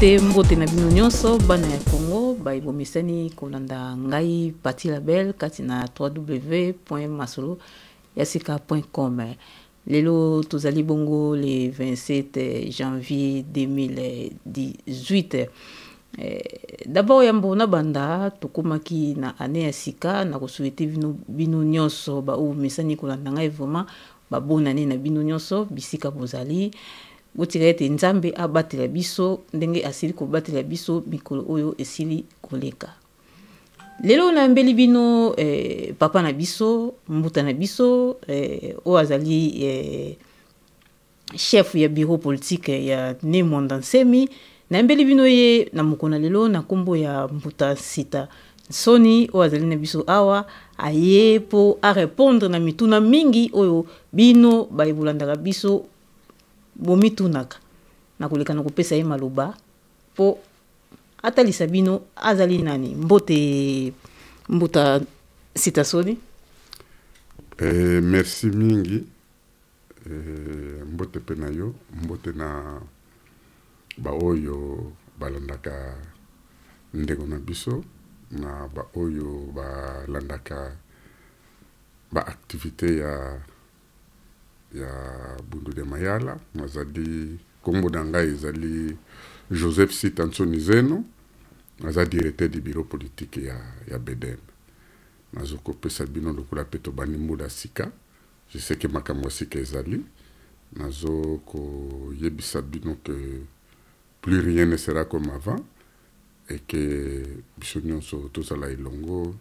te mbote na bino nyonso bana ya kongo baebomisani kolanda ngai pati label kati na ww masolo ya sika com lelo tozali bongo le 27 janvier 2018 Eh, dabord yambo na banda tokomaki na ane ya sika na kosuete bino, bino nyonso baoyo mesani kolanda ngai vraiment babonane na bino nyonso bisika bozali botika ete nzambe abatela biso ndenge asili kobatela biso mikolo oyo esili koleka lelo nayambeli bino eh, papa na biso mbuta na biso eh, oyo azali eh, chef ya bureau politique ya ne mwanda nsemi nayambeli bino ye na mokolo na lelo na nkombo ya mbuta sita soni oyo azali na biso awa aye mpo arépondre na mituna mingi oyo bino bayebolandaka biso bomitunaka nakoleka na kopesa ye maloba mpo atalisa bino azali nani mbote mbuta citasoni eh, merci mingi eh, mbote mpe na yo mbote na baoyo balandaka ndengo na biso na baoyo balandaka baaktivité ya ya bundude mayala azali nkombo na ngai ezali joseph sitansoni zeno aza directeur du bureau politique ya, ya bedem nazokopesa bino lokola mpe tobandi mbula ya sika je sais ke makambo ya sika ezali nazokoyebisa bino ke plus rien ne sera comme avant et ke biso nyonso tozala elongo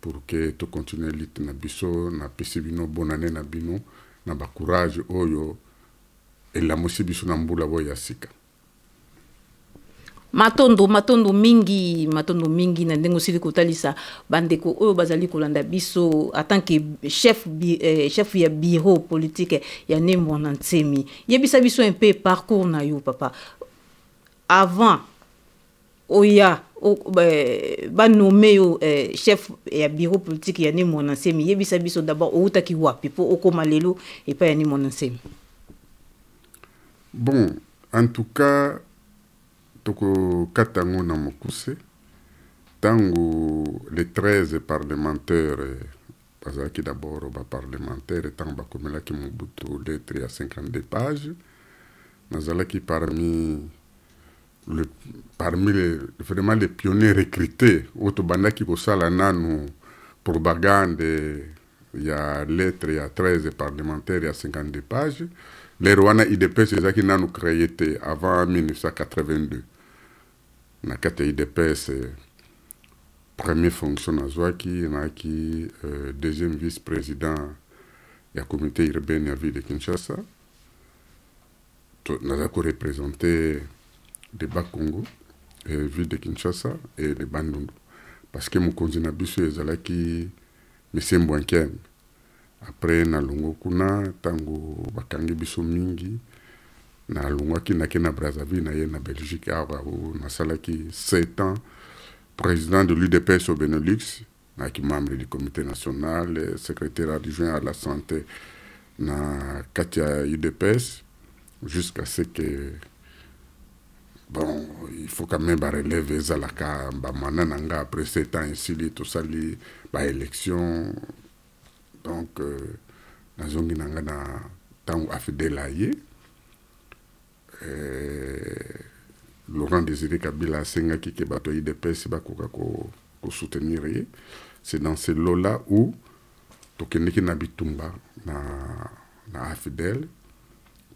pour ke tokontinue lite na biso napesi bino bonane na bino na bacourage oyo elamusi biso na mbula oyo ya sika matondo matondo mingi matondo mingi na ndenge osili kotalisa bandeko oyo bazali kolanda biso atanke chef, bi, eh, chef ya bureau politike ya nembwana ntsemi yebisa biso mpe parcours na yo papa avant oya ba nome yo eh, chef ya bureau politique ya ni mwanasemi yebisa biso dabord outaki wapi mpo okóma lelo epai ya ni mwanasemi bon en tout cas tokokata yango na mokuse ntango le 13 parlementaire bazalaki d'abord baparlementaire ntango bakomelaki mobutu lettre ya 52 page nazalaki parmi le, parmi les, vraiment les pionniers recrutés oyo tobandaki kosala nanu propagande ya lettre ya 13 parlementaire ya 52 page lero wana idps ezalaki nanu créé te avant 1982 na kati ya idps eh, premier fonction nazwaki nayaki euh, deuxième vice président ya comité urbaine ya ville de kinshasa nazali korepresente de bas congo eh, ville de kinshasa e de bandundu parceke mokonzi na biso ezalaki mese mbwankene apres nalongo kuna ntango bakangi biso mingi nalongwaki nake na brazzaville na ye na belgique awa o nasalaki 7 ans président de l'udps au benelux nayaki membre du comité national secrétaire adjoint à la santé na kati ya udps jusqu'à ce que bon il faut quand même bareleve ezalaka bamwana na nga après sept ans esili tosali baélection donc euh, nazongi na nga na ntango afidela ye eh, laurent désiré kabila asengaki ke bato ya idps bakoka kosoutenir ko ye c'est dans ce lola où tokendeki na bitumba na, na afidel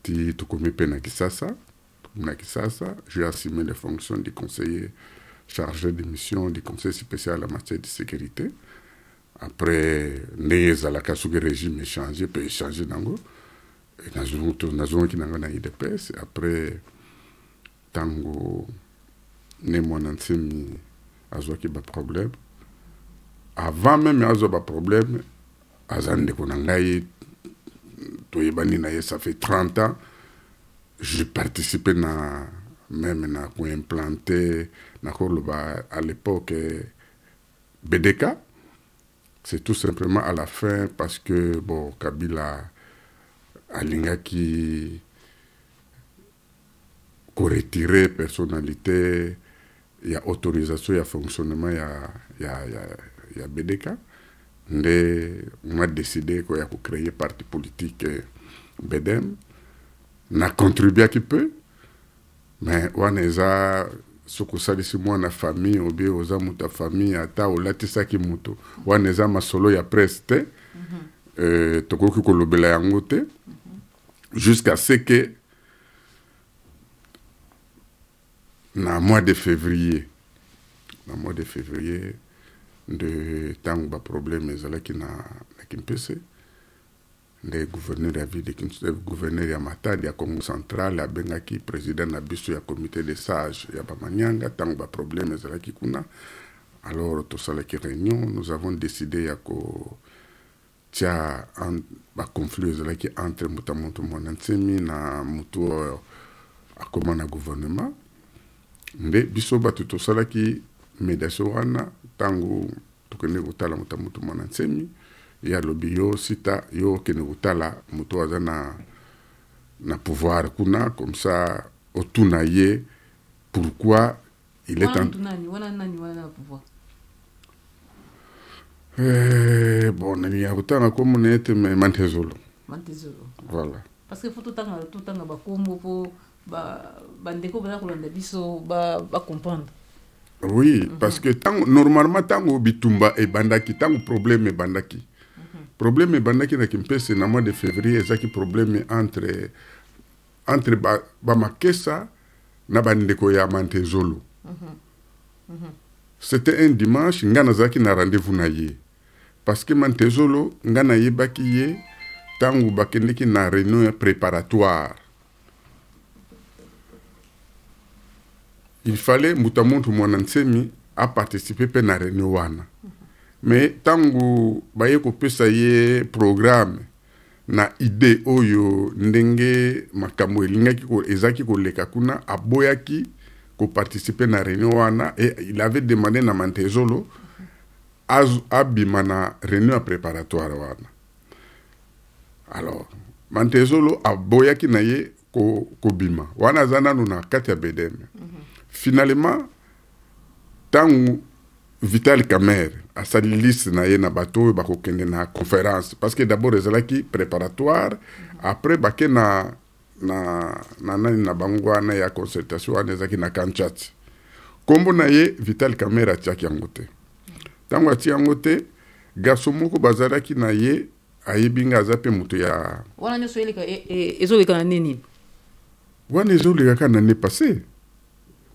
ti tokomi mpe na kisasa na Kisasa. J'ai assumé les fonctions de conseiller chargé des missions du Conseil spécial en matière de sécurité. Après, les alaka sous le régime échangé, peut échanger dans na zongi nango na idps après ntango ne mwana nsemi azwaki baproblème avant meme azwa baproblème aza ndeko na ngai toyebani na ye ça fait 30 ans je participais na meme na kuimplante nakoloba à l'époque bdk c'est tout simplement à la fin parce que bon kabila alingaki koretire personnalité ya autorisation ya fonctionnement ya, ya, ya, ya bdk nde mwa décidé koya kocréer parti politique euh, bedem mm -hmm. na contribuaki mpe me wana eza soki osalisi mwana famille obie oza moto ya famille ata olatisaki moto wana eza masolo ya presse te mm -hmm. euh, tokoki kolobela yango te mm -hmm. jusqu'à ce que na mois de février na mois de février nde ntango baproblème ezalaki na, na kimpese le gouverneur de la ville de Kinshasa, gouverneur Yamata, ya Matadi ya Congo Central Bengaki, président na biso ya comité de sage ya Bamanyanga ntango baproblème ezalaki kuna alors tosalaki réunion nous avons décidé ya kotia baconflit ezalaki entre moto moto mwana ntsemi na motu oyo akoma na gouvernement nde biso bato tosalaki médiation wana ntango tokende kotala moto moto mwana ntsemi ye alobi yo sita yo okende kotala moto aza na, na pouvoir kuna comme ça otuna ye pourquoi il est en... Eh, bon nani ya kotanga komo na ye te me mantezolo voilà parce que fo totanga totanga bakombo mpo bandeko baza kolanda biso bacomprendre oui mm -hmm. parce que tango normalement ntango bitumba ebandaki ntango problème ebandaki probleme ebandaki na kimpese na mois de février ezaki probleme entre entre bamakesa ba na bandeko ya mantezolo mm -hmm. mm -hmm. c'était un dimanche ngai nazalaki na rendez-vous na ye parce que mantezolo ngai nayebaki ye ntango bakendeki na réunion ya préparatoire il fallait moto amuntu mwana nsemi aparticipe mpe na réunion wana me ntango baye kopesa ye programe na ide oyo ndenge makambo elingaki ezalaki koleka kuna aboyaki koparticipe na réunion wana e il avait demandé na mantezolo abima na réunion ya préparatoire wana alors mantezolo aboyaki na ye kobima ko wana aza nano na kati ya bedeme mm -hmm. finalement ntango vital camere asali liste na ye na bato oyo bakokende na conférence parce que d'abord ezalaki préparatoire après bake na na na nani na bango wana ya consultation wana ezalaki na kanchat nkombo na ye vital camera atiaki yango te ntango ati yango te garso moko bazalaki na ye ayebi nga aza mpe moto ya wana nyonso e, e, ezoleka na nini wana ezolekaka na ne passé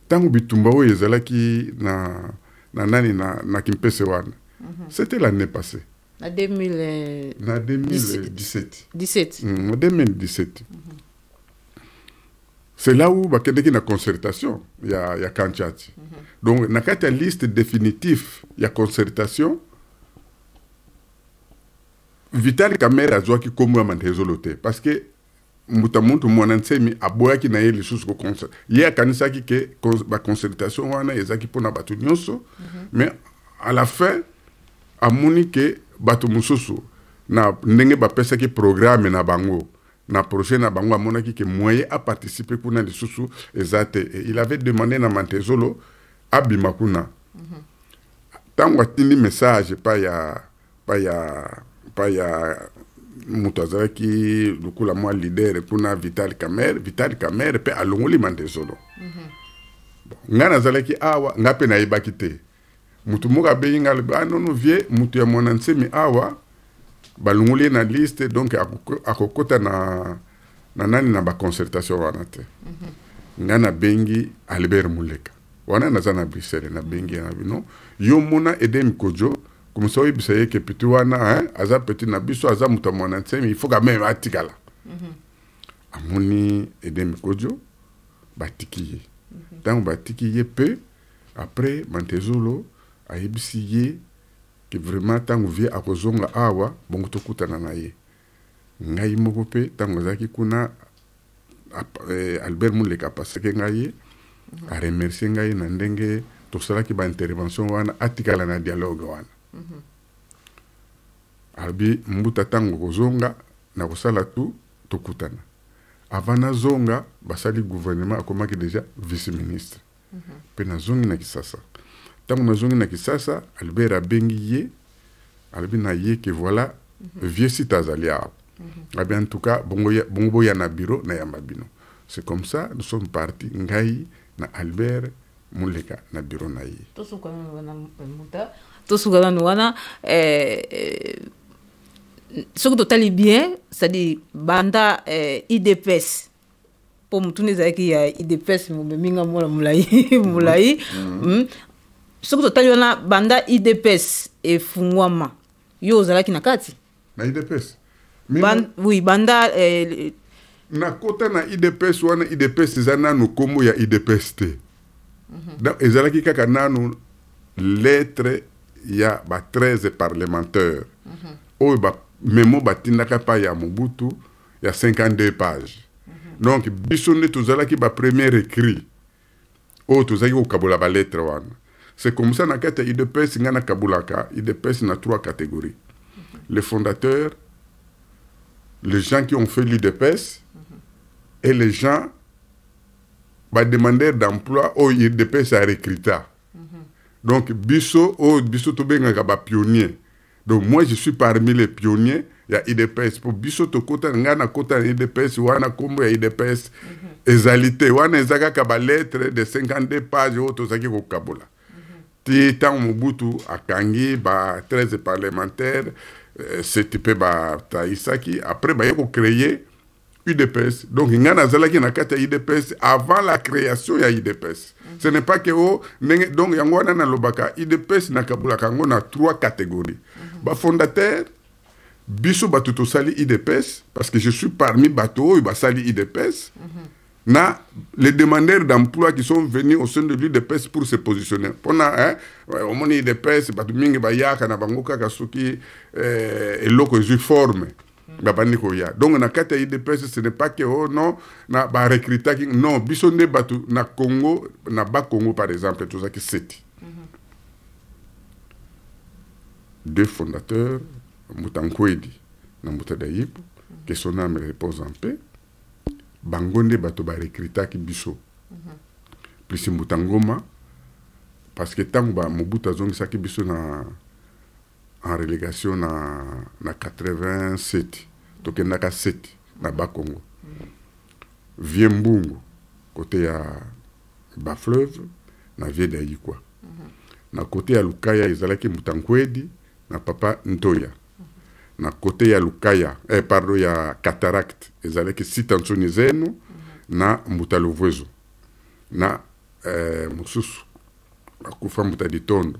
ntango bitumba oyo ezalaki na na nani na, na kimpese wana mm -hmm. c'était l'année passée na 2000... Euh, na 2017 17. Mm, 2017 mm -hmm. c'est là où bakendeki na concertation ya, ya kanchati mm -hmm. donc na la liste définitive a concertation vital kamere azwaki komo ya mandezolo te parce que moto muntu mwana ntsemi aboyaki na ye lisusu koconse ye akanisaki ke baconsultation wana ezalaki mpona bato nyonso mm -hmm. mais à la fin amoni ke bato mosusu na ndenge bapesaki programme na bango na projet na bango amonaki ke moyen aparticipe kuna lisusu eza te e il avait demandé na mantezolo abima kuna mm -hmm. ntango atindi message pa ya pa ya pa ya moto azalaki lokola mwa lider mpona vital camer vital camer mpe alongoli mandezolo mm -hmm. ngai nazalaki awa ngai mpe nayebaki te motu moko abeyi ngai alobi ah nono vie motu ya mwana nsemi awa balongoli ye na liste donc akokɔta na, na nani na baconcertation wana te mm -hmm. ngai nabengi albert muleka wana naza na bruxelles nabengi ye nabi non yo mona ede mikojo komisa oyebisa ye ke peti wana eh? aza peti na biso aza moto ya mwana nsemi ifo ka meme atikala mm -hmm. amoni edemi kodio batiki ye mm -hmm. ntango batiki ye mpe apres mantezolo ayebisi ye ke vraiment ntango vie akozonga awa bongo tokutana na ye ngai moko mpe ntango azalaki kuna eh, albert moleka apasaki ngai ye mhm. aremercie ngai na ndenge tosalaki baintervention wana atikala na dialogue wana Mhm. abi mbuta ntango kozonga na kosala tu tokutana avant nazonga basali gouvernement akomaki deja vice ministre mm -hmm. mpe nazongi na kisasa ntango nazongi na kisasa albert abengi ye alobi na ye ke voilà mm -hmm. vieux site azali awa mm -hmm. abi ah en tout cas bongo, ya, bongo boya na biro nayamba bino c'est comme ça nous sommes parti ngai na albert moleka na biro na ye tozokana wana eh, eh, soki totali bien cestadire banda eh, idps mpo mutuna ezalaki ya idps mobeminga mona molai molai mm. mm. soki totali wana banda idps efungwama yo ozalaki na kati na idps Ban, oui banda eh, nakota na idps wana idps eza nanu nkombo ya idps te mm -hmm. ezalaki kaka nanu lettre il y a ba 13 parlementaires mm -hmm. oyo ba, memo batindaka epai ya mobutu il y a 52 pages. mm -hmm. donc biso nde tozalaki premier écrit oh, oyo tozalaki kokabola baletre wana c'est comme ça na kati ya idps ngai nakabolaka idps na trois catégories mm -hmm. les fondateurs les gens qui ont fait l'idps et les gens bademandeur d'emploi au oyo idps ya -hmm. Donc, Bisso, oh, Bisso Tobé un pionnier. Donc, moi, je suis parmi les pionniers. Il y a IDPS. Pour Bisso Tokota, na Kota, IDPS, Wana Kombo, il y a IDPS. Mm-hmm. Exalité. Wana Ezaka Kaba lettre de 52 pages, Otosaki Kabola. Mm-hmm. Ti Tang Mobutu, Akangi, ba 13 parlementaires, euh, c'était ba Taïsaki. Après, ba, yoko créé. UDPS. Donc, il y a des UDPS avant la création de l'UDPS. Ce n'est pas que, oh, donc, il y a lobaka. UDPS, il y a trois catégories. Les mhm. fondateurs, biso batutosali sali idps parce que je suis parmi batou il y idps Sali mhm. na les demandeurs d'emploi qui sont venus au sein de l'udps pour se positionner au hein, omoni idps bato mingi bayaka na bango kasuki et eh, ont ezwi forme babandi koya donc na kati ya idps ce n'est pas que o oh, non na barecrutaki non biso nde bato na congo na bacongo par exemple tozalaki seti mm -hmm. deux fondateurs mbuta nkwedi na mbuta dayibu mm -hmm. kesoname repose en paix bango nde bato barecrutaki biso mm -hmm. plus mbuta ngoma parce que ntango mobutu azongisaki biso na en relégation na, na 87 tokendaka 7 na bakongo vie mbungu kote ya bafleuve na vie da yikwa mm -hmm. na kote ya lukaya ezalaki mutankwedi na papa ntoya na kote ya lukaya eh, pardon ya cataracte ezalaki sita nsoni zeno mm -hmm. na mbuta lovwezo na eh, mosusu bakufa mbuta ditondo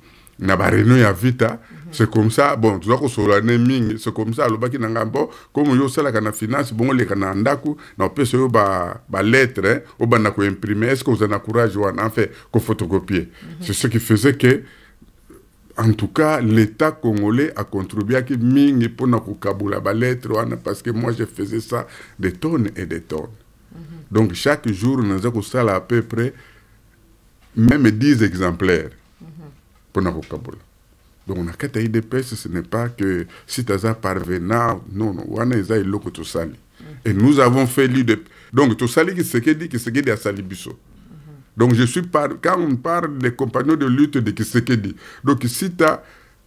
na ya vita hein. c'est comme ça bon se kosolane mingi c'est comme ça alobaki na ngai bon komo yo osalaka na finance bon oleka kana ndaku na opesa yo ba ba hein. imprimer. est ce que oza ou courage fait qu'on photocopier mhm. c'est ce qui faisait que en tout cas l'état congolais a contribué contribuaki mingi mpona kokabola baletre lettre, parce que moi je faisais ça des tonnes et des tonnes mhm. donc chaque jour naza ça à peu près même 10 exemplaires mpona kokabola donc on a de paix, ce n'est pas que si toza parvenant non non on a wana eza tout tosali mhm. et nous avons fait l'idp donc tosali se dit à Salibuso donc je suis par quand on parle des compagnons de lutte de kisekedi donc sita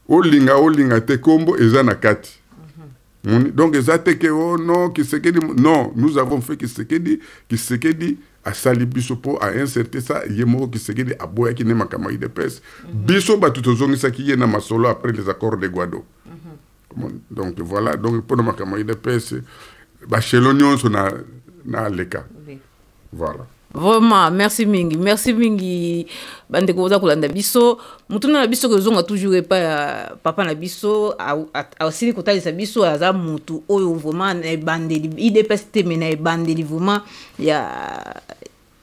olinga olinga Tekombo, kombo kati mhm. donc eza te qui o oh, non kisekedi non nous avons fait kisekedi kisekedi a asali biso mpo ainserte qui ye moko kisekedi aboyaki nde makambo de udps biso qui est ye na masolo après les accords de guado donc voilà donc de de ya udps bachelo nyonso na cas voilà vraiment merci mingi merci mingi bandeko boza kolanda biso mutuna na biso kozonga toujours epai ya papa na biso asili kotalisa biso aza motu oyo vraiment na ebandeli idps teme na ebandeli vraiment ya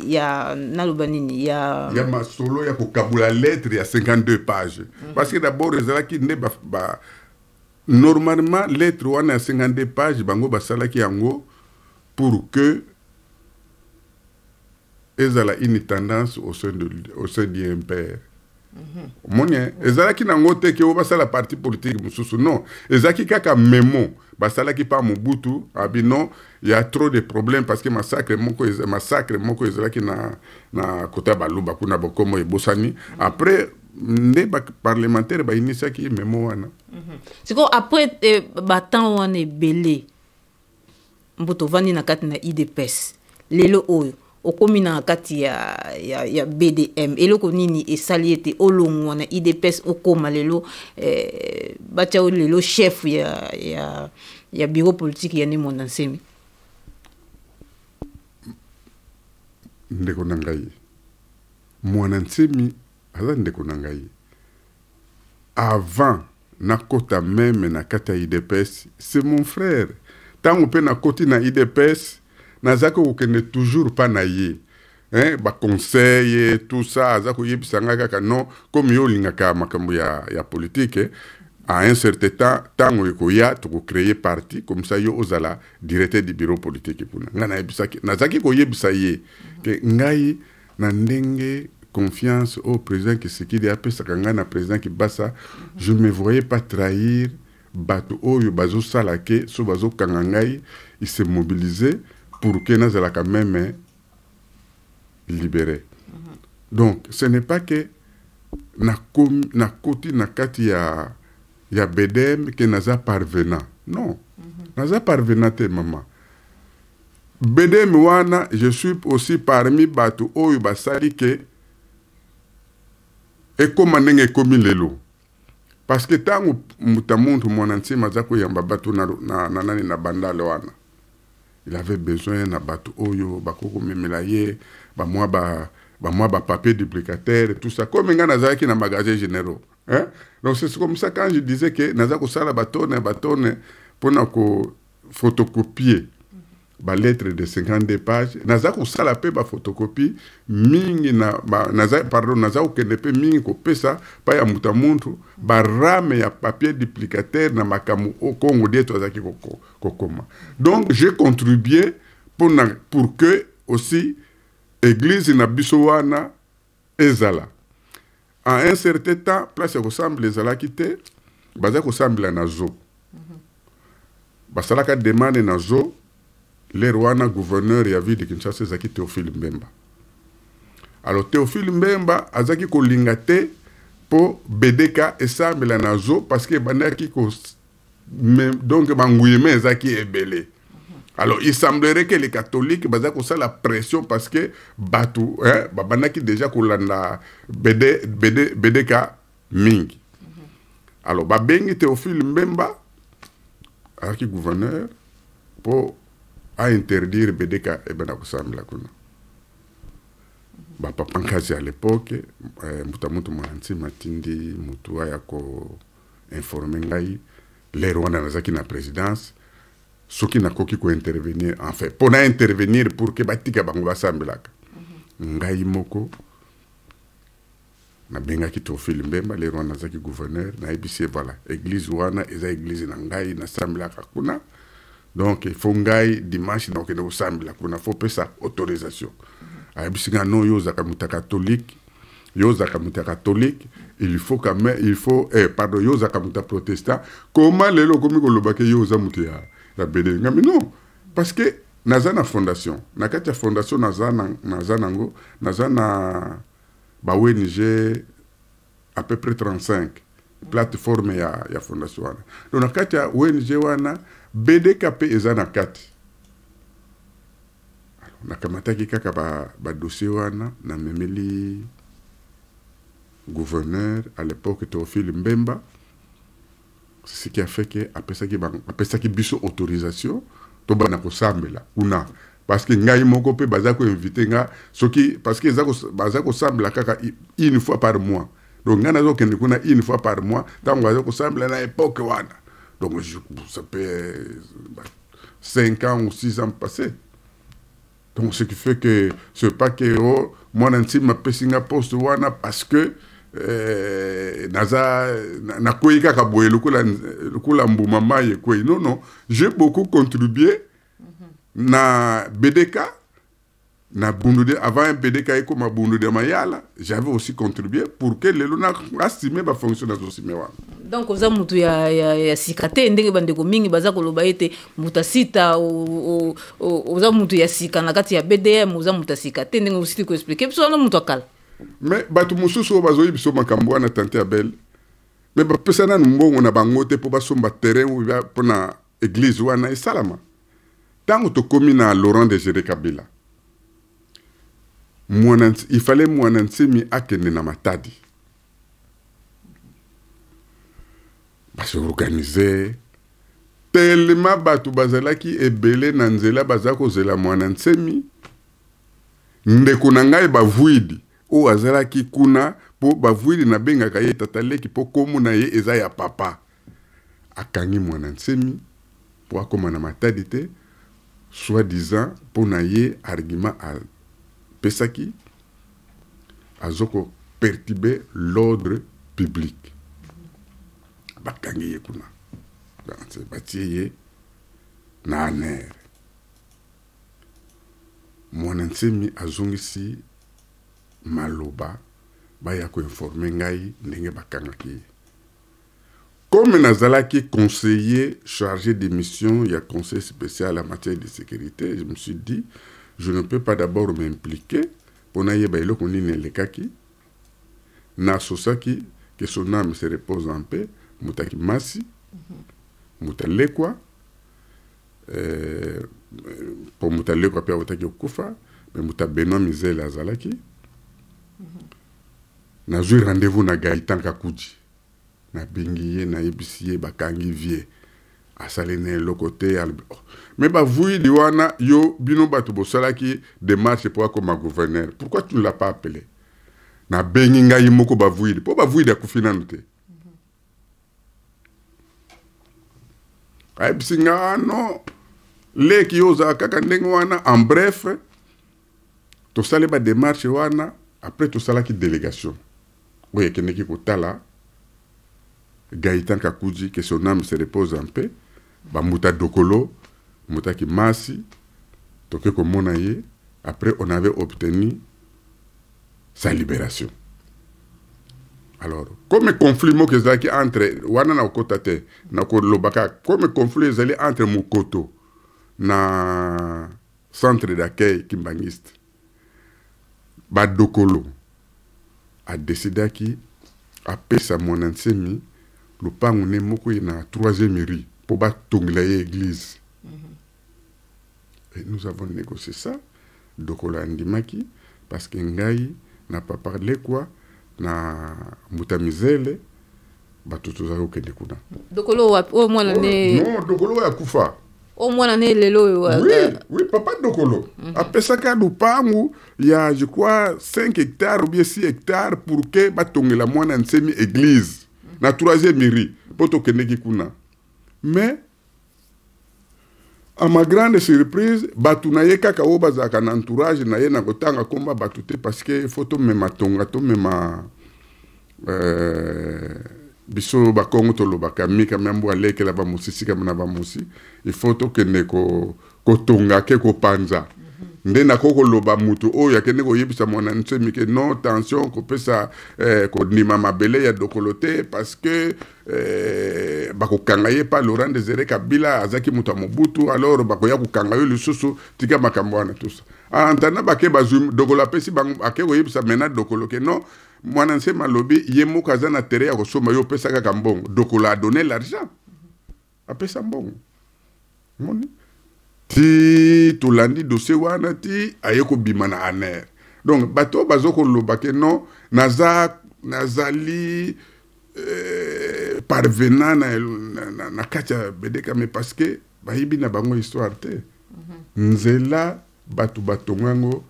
ya naloba nini ya ya masolo ya kokabola lettre ya 52 page mm parce que d'abord ezalaki nde ba, ba, normalement lettre wana a 52 page bango basalaki yango pour que ezala une tendance au sein, de, au sein du mpr omoni mm -hmm. ezalaki nango te ke oyo basala parti politique mosusu non ezalaki kaka memo basalaki mpa mobutu abi ah non ya trop de problème parce que massacre moko massacre moko ezalaki na, na kota baluba kuna bokomo ebosani mm -hmm. après nde baparlementaire bainisaki memo wana mm -hmm. sikoyo après eh, batemps wana ebele mbo tovandi na kati na idps lelo oyo okomi na kati ya, ya, ya bdm eloko nini esali ete olongo wana idps okóma lelo eh, batia lelo chef ya, ya, ya bureau politique ya nemonda nsemi ndeko na ngai mwana nsemi aza ndeko na ngai avant nakɔta meme na kati ya idps c'est mon frère ntango mpe nakɔti na idps nazalaki kokende toujours mpa na ye eh, baconseil tout ça aza koyebisa ngai kaka non komi yo olingaka makambo ya, ya politike eh, à un certain temps ntango ekoya tokocreye parti comme ça yo ozala directeur du bureau politique kuna ngai nayebisaki nazalaki koyebisa ye ke ngai na ndenge confiance au président kisekidi apesaka ngai na président kibasa je me voyais pas trahir bato oyo bazosala ke so bazokanga ngai il se mobiliser pour que nous quand même libéré. Donc, ce n'est pas que na koti na kati ya, ya bedem que naza parvena. Non. Naza parvena te maman. Bedem wana, je suis aussi parmi batu oyo basali ke ekoma ndenge ekomi Parce que tango mutamuntu mwana ntima aza yamba batu na, na, na, na, na wana il avait besoin na bato oyo oh, bakokomemela ye bamwa ba bamwa bapapier duplicataire tout ça comme ngai nazalaki na magasin général. hein? donc c'est comme ça quand je disais que naza kosala batone batone mpona ko photocopier ba lettre de 52 pages naza kosala mpe photocopie. mingi na, ba, naza, pardon naza kokende pe mingi kopesa pa ya muta muntu barame ya papier duplicateur na makamu makambo okongo die tozalaki kokoma donc j'ai contribué pour, na, pour que aussi église na biso wana ezala en un certain temps place ya kosambela ezalaki te baza kosambela na zo mhm. basalaka demande na zo lere wana gouverneur ya ville de kinshasa ezalaki théophile mbemba alors théophile mbemba azalaki kolinga te mpo bdk esambela na zo parce que ebandaki ko donc banguyeme ezalaki ebele alors il semblerait que les catholiques baza kosala pression parce que bato eh, babandaki déjà kolanda bd, BD, bdk mingi alors babengi théophile mbemba azalaki gouverneur mpo a interdire bedeka ebenda eh kusambila kuna bapapa nkazi ya lepoke eh, mbuta mutu mwana ntima tindi mutu aya koinforme ngai lere wana nazalaki na présidence soki nakoki kointervenir enfin mpo na intervenir pour ke batika bango basambelaka mm -hmm. ngai moko nabengaki tofile mbemba lere wana nazalaki gouverneur nayebisi voilà eglize wana eza eglize na ngai nasambelaka kuna donc fo ngai dimanche nakende kosambela kuna fo opesa autorisation ayebisi ah, ngai no yo ozalaka moto ya katolike yo ozalaka moto ya katolike il faut quand même il faut eh, pardon yo ozalaka moto ya protestant koma lelo okomi kolobaki yo oza moto ya, ya ah, bedele ngami non parce que naza na fondation na kati ya fondation naza na, naza nango naza na ba ONG à peu près 35 plateforme ya, ya fondation wana donc na kati ya ONG wana bdk mpe eza na kati nakamataki kaka badossier ba wana namemeli gouverneur à l'époque théophile mbemba ce qui a fait ke apesaki, apesaki biso autorisation tobana kosambela kuna parce que ngai moko mpe baza koinvite nga soki parce que baza kosambela kaka une fois par mois donc ngai nazokende kuna une fois par mois ntango baza kosambela na époque wana Donc, je, ça fait 5 euh, ans ou 6 ans passés. Donc, ce qui fait que ce paquet, moi, je peu poste parce que euh, naza nakoyi kaka boye lokola mbuma non non j'ai beaucoup contribué mhm. na BDK na bundude avant mpedeka ye koma bundudema ye ala j'avais aussi contribué pour que lelo nasime bafonction nazosime wana donc oza motu ya, ya, ya sika te ndenge bandeko mingi baza koloba ete motu asita oza motu ya sika na kati ya bdm oza motu asika te ndenge osili koexplike biso wana motu akala me bato mosusu oyo bazoyi biso makambo wana tante ya bele me bapesa nanu mbongo na bango te mpo basomba terrain oyo mpo na eglize wana esalama ntango tokómi na laurent de jere kabila mwanansi, ifale mwanantsimi akende na matadi baseorganize telema bato bazalaki ebele na nzela baza kozela mwana ntsemi ndeko na ngai bavwidi oyo azalaki kuna mpo bavwidi nabengaka ye tata leki mpo komo na ye eza ya papa akangi mwana ntsemi mpo akóma na matadi te soi disant mpo na ye argument apesaki aza koperturbe l'ordre public bakangi ye kuna batie ye na anere mwana-ntsemi azongisi maloba baya koinforme ngai ndenge bakangaki ye kome nazalaki conseiller chargé de mission ya conseil spécial en matière de sécurité je me suis dit je ne peux pas d'abord m'impliquer mpona yeba eloko nini elekaki nasosaki ke son âme se repose en paix moto akimasi moto mhm. alekwa mpo euh, moto alekwa mpe awutaki okufa me moto abenoa mizele azalaki mhm. nazwi rendez-vous na gaitan kakuji nabengi ye nayebisi ye bakangi vie asali na eloko te me bavuyidi wana yo bino bato bosalaki démarche mpo akoma gouverneur pourquoi tu ne l'as pas appelé nabengi ngai moko bavuyidi mpo bavuyidi akufi nanu te ayebisi nga ah, no leki oyo ozala kaka ndenge wana en bref tosali badémarche wana après tosalaki délégation oyo ekendeki kotala gaitan kakuji que son âme se repose en paix bambuta dokolo mutaki masi toke komona ye après on avait obtenu sa libération alors comme conflit moko ezalaki entre wana nakokota te nakolobaka comme conflit ezali entre mokoto na centre d'accueil kimbangiste badokolo adesidaki apesa mwana nsemi lopango ne moko ye na troisième rue pour battre l'église. Et nous avons négocié ça, Dokola parce que n'a pas parlé quoi, n'a mutamizele, bato dokolo mwana ne non dokolo est akufa mwana ne lelo oui, oui papa dokolo mhm. nous parlons, il y a je crois 5 hectares, ou bien 6 hectares, pour que batongela mwana nsemi église la na mhm. troisième mairie mpo me à ma grande surprise bato na ye kaka oyo bazalaka na entourage na ye na kotanga komba bato te parce que fo tomema tonga tomema euh, biso bakongo tolobaka mika miambu alekela bamosi sika na bamosi il faut tokende kotonga ko ke kopanza nde nakoki koloba motu oyo akende koyebisa mwana semike non tension kopesa eh, kondima mabele ya dokolo te parce que eh, bakokanga ye pa laurent desere kabila azalaki moto ya mobutu alors bakoya kokanga yo lisusu tika makambo wana tusa antana ah, bake bazwi dokolo apesi bango ake koyebisa mena dokolo ke non mwana nsema alobi ye moko aza na tere ya kosomba yo opesa kaka mbongo dokolo adone l'argent apesa mbongo moni mm -hmm. ti tolandi dossier wana ti aye kobima na aner donc bato oyo baza koloba ke non naza nazali eh, parvenant na, na, na, na kati ya bedeka me parce que bayebi na bango histoire te mm -hmm. nzela bato batongo yango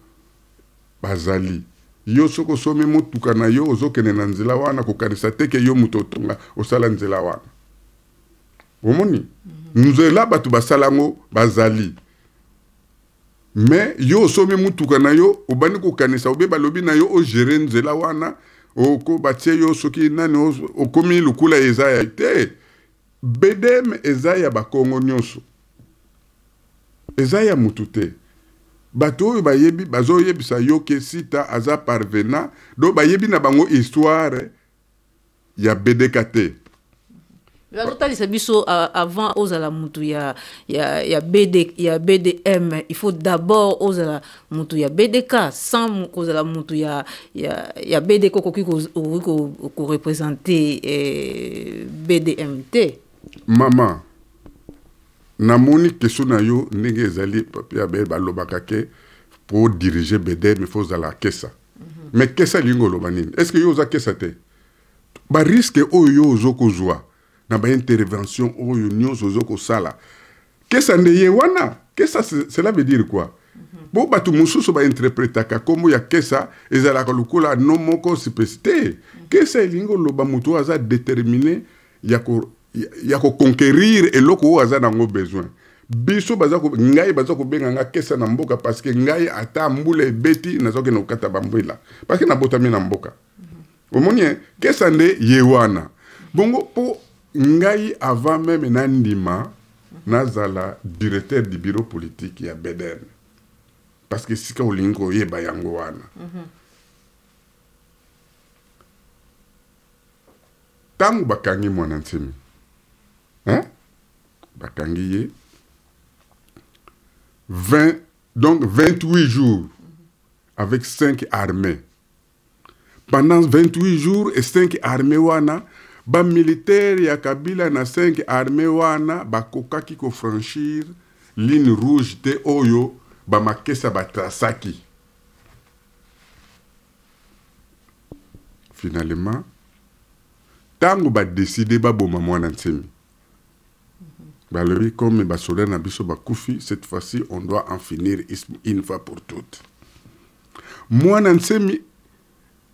bazali yo soki osomi motuka na yo ozokende na nzela wana kokanisa te ke yo moto otonga osala nzela wana omoni mm -hmm. nzela bato basala yango bazali me yo osomi mutuka na yo obandi kokanisa obe balobi na yo ogere nzela wana oko batie yo soki nani okomi lukula eza ya te bedem eza ya bakongo nyonso eza ya mutu te bato oyo bayebi bazoyebisa yo ke sita aza parvenant do bayebi na bango histoire ya bedeka te bazotalisa biso avant ozala mutu ya, ya, ya, BD, ya bdm il faut d'abord ozala mutu ya bdk sans kozala mutu ya, ya, ya bdk okoki korepresente eh, bdm te mama namoni question na yo ndenge ezali ya be balobaka ke mpo dirige bdm ifo ozala kesa mm -hmm. me kesa elingi oloba nini est ce ke yo oza kesa te bariske oyo yo ozokozwa na baintervention oyo nyonso ozo kosala kesa nde ye wana kesa cela veut dire quoi mpo mhm. bato mosusu bainterpretaka nkombo ya kesa ezalaka lokola no moko sipesi te mhm. kesa elingi oloba moto oyo aza détermine ya koconquérir eloko oyo aza nango besoin biso ngai baza kobenga nga kesa na mboka parceke ngai ata mbula ebeti nazokende kokata bambwela parceke nabotami na mboka mhm. omoni kesa nde ye wana bongo mpo ngai avant meme nandima nazala directeur du bureau politique ya beden parce que sika olingi koyeba yango wana mm -hmm. ntango bakangi mwana ntimi hein? bakangi ye 20, donc 28 jours avec 5 armées pendant 28 jours et 5 armées wana bamiliteri ya kabila na 5 arme wana bakokaki kofranchir ligne rouge te oyo bamakesa batrasaki finalement ntango badeside baboma mwana ntsemi balobi comme basoda na biso bakufi cette fois-ci on doit en finir une fois pour toute mwana ntsemi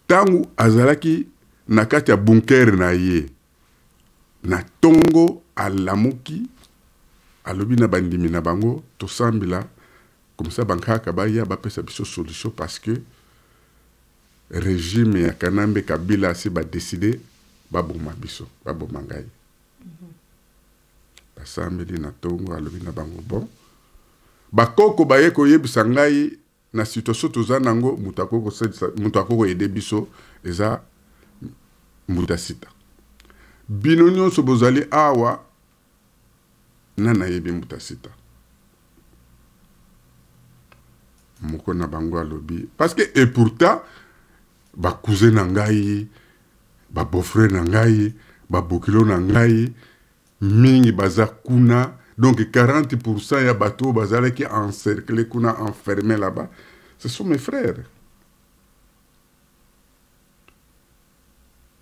ntango azalaki na kati ya bunkere na ye na ntongo alamuki alobi na bandimi na bango tosambela komisa bankaka baya bapesa biso solution parce que régime ya kanambe kabila asi badeside baboma biso baboma ngai basambeli na ntongo alobi na bango bon bakoko baye koyebisa ngai na situation toza nango moto akokoyede biso eza mbuta sita bino nyonso bozali awa nga nayebi mbuta sita moko na bango alobi parceke e pourtant bakousin na ngai babofre na ngai babokilo na ngai mingi baza kuna donc 40 ya bato oyo bazalaki encercle kuna enferme là-bas ce sont mes frères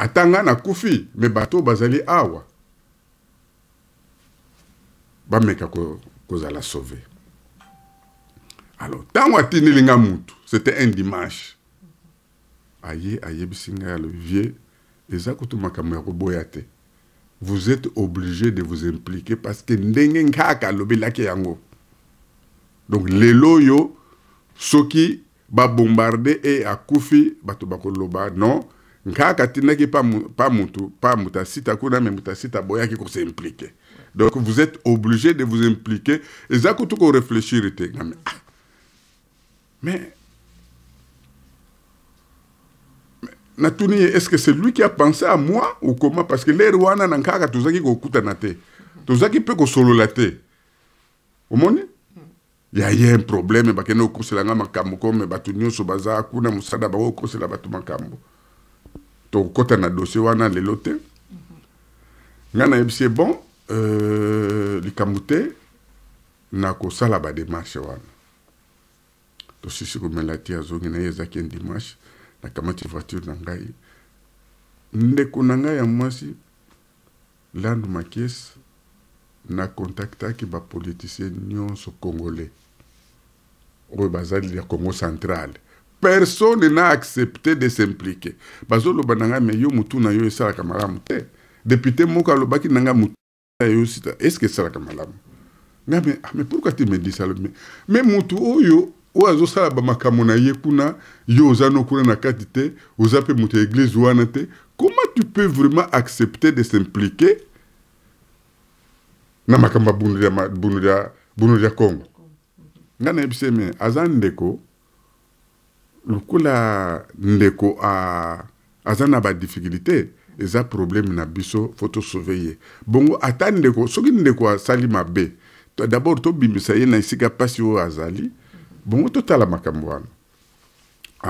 ata nga nakufi me bato bazali awa bameka kozala ko sauve alors ntango atindeli nga mutu c'était un dimanche aye ayebisi ngai alobi vie eza kutu makambo ya koboya te vous êtes obligé de vous impliquer parce que ndenge kaka alobelaki yango donc lelo oyo soki babombarde e akufi bato bakoloba non nkaka tindaki pa, pa mutu pa mutasita kuna me mutasita boyaki kosimplike donc vous êtes obligé de vous impliquer eza kutu korefléchir te ngami ah mais natuni ye est ce que c'est lui qui a pensé à moi ou comment parce que lere wana na nkaka tozaki kokutana te tozaki mpe kosolola te omoni ya ye un problème bakende kokoselanga makambo kome bato nyonso baza kuna mosada bako kokosela bato makambo tokokɔta na dossier wana lelo te ngai nayebisi ye bon euh, likambo te nakosala bademarshe wana tosisi komela te azongi na ye ezaki en dimanche nakamati voiture na ngai ndeko na ngai ya mwasi landu makies nakontaktaki bapolitisien nyonso congolais oyo bazali ya congo centrale personne n'a accepté de s'impliquer bazoloba na ngai me yo motu na yo esalaka malamu te depute moko alobaki na ngai motu na yo sita estce esalaka malamu ngai me ah, mais pourquoi te me dis ça me mais motu oyo oyo azosala bamakambo na ye kuna yo oza no kuna na kati te oza mpe moto ya eglize wana te comment tu peux vraiment accepter de s'impliquer na makambo ya bundu ya congo ngai nayebisi me aza ndeko lokola ndeko aza na badiffikulté eza problème na biso fo tosauve ye bongo ata ndeko soki ndeko asali mabe dabord tobimisa ye na esika mpasi oyo azali bongo totala makambo wana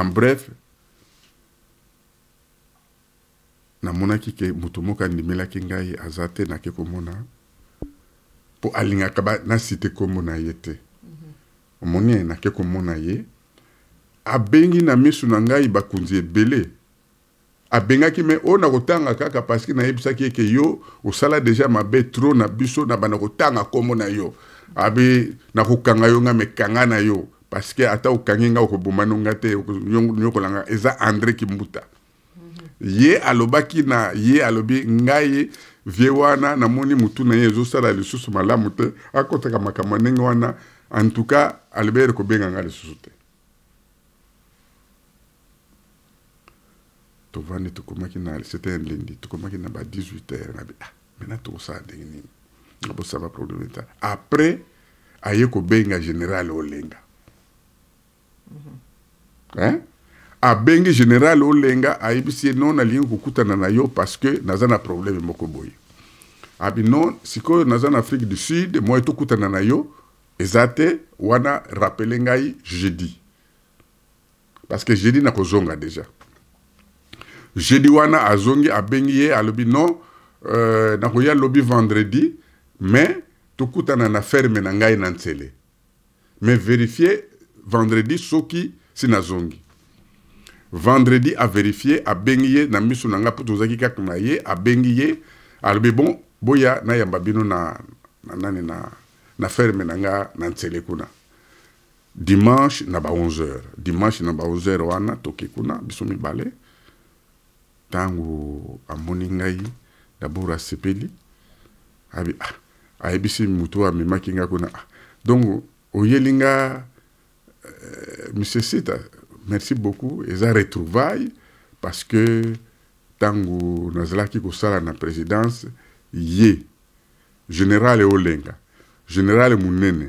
en bref namonaki ke moto moko andimelaki ngai aza te nake komona mpo alingaka nasite kombo na ye te omoni nake komona ye mm -hmm. abengi na miso na ngai bakonzi ebele abengaki me oyo oh, nakotanga kaka parceke nayebisaki eke yo osala deja mabe tro na biso na banda kotanga nkombo na yo abe nakokanga yo nga me kanga na yo parceke ata okangi nga okobomano nga te okonyokola nga eza andré kimbuta ye alobaki na ye alobi ngai vie wana namoni motu na ye ezosala lisusu malamu te akotaka makambo ya ndenge wana antuka albert kobenga nga lisusu te tovandi tokomaki na c'était un lundi tokomaki na ba 18 heures nabi ah maintenant tokosala ndenge nini abosala ah, baproblème eta après aye kobenga général olenga mhm. hein abenge général olenga ayebisi ye non nalingi kokutana na yo parce que naza na problème moko boye abi non sikoyo naza na afrique du sud moi tokutana na yo eza te wana rappele ngai jeudi parce que jeudi nakozonga déjà jeudi wana azongi abengi ye alobi non euh, nakoya lobi vendredi mais tokutana na ferme na ngai na ntsele mais vérifie vendredi soki si nazongi vendredi avérifie abengi ye na miso na ngai mpo tozalaki kaka na ye abengi ye alobi bon boya nayamba bino na, na nani na, na ferme na nga na ntsele kuna dimanche na ba 11 heures dimanche na ba 11 heures wana toke kuna biso mibale ntango amoni ngai dabord asepeli abi ah, ayebisi moto amemaki nga kuna ah. donc oyeli nga euh, monsieur sita merci beaucoup eza retrouvaille parce que ntango nazalaki kosala na présidence ye général olenga général monene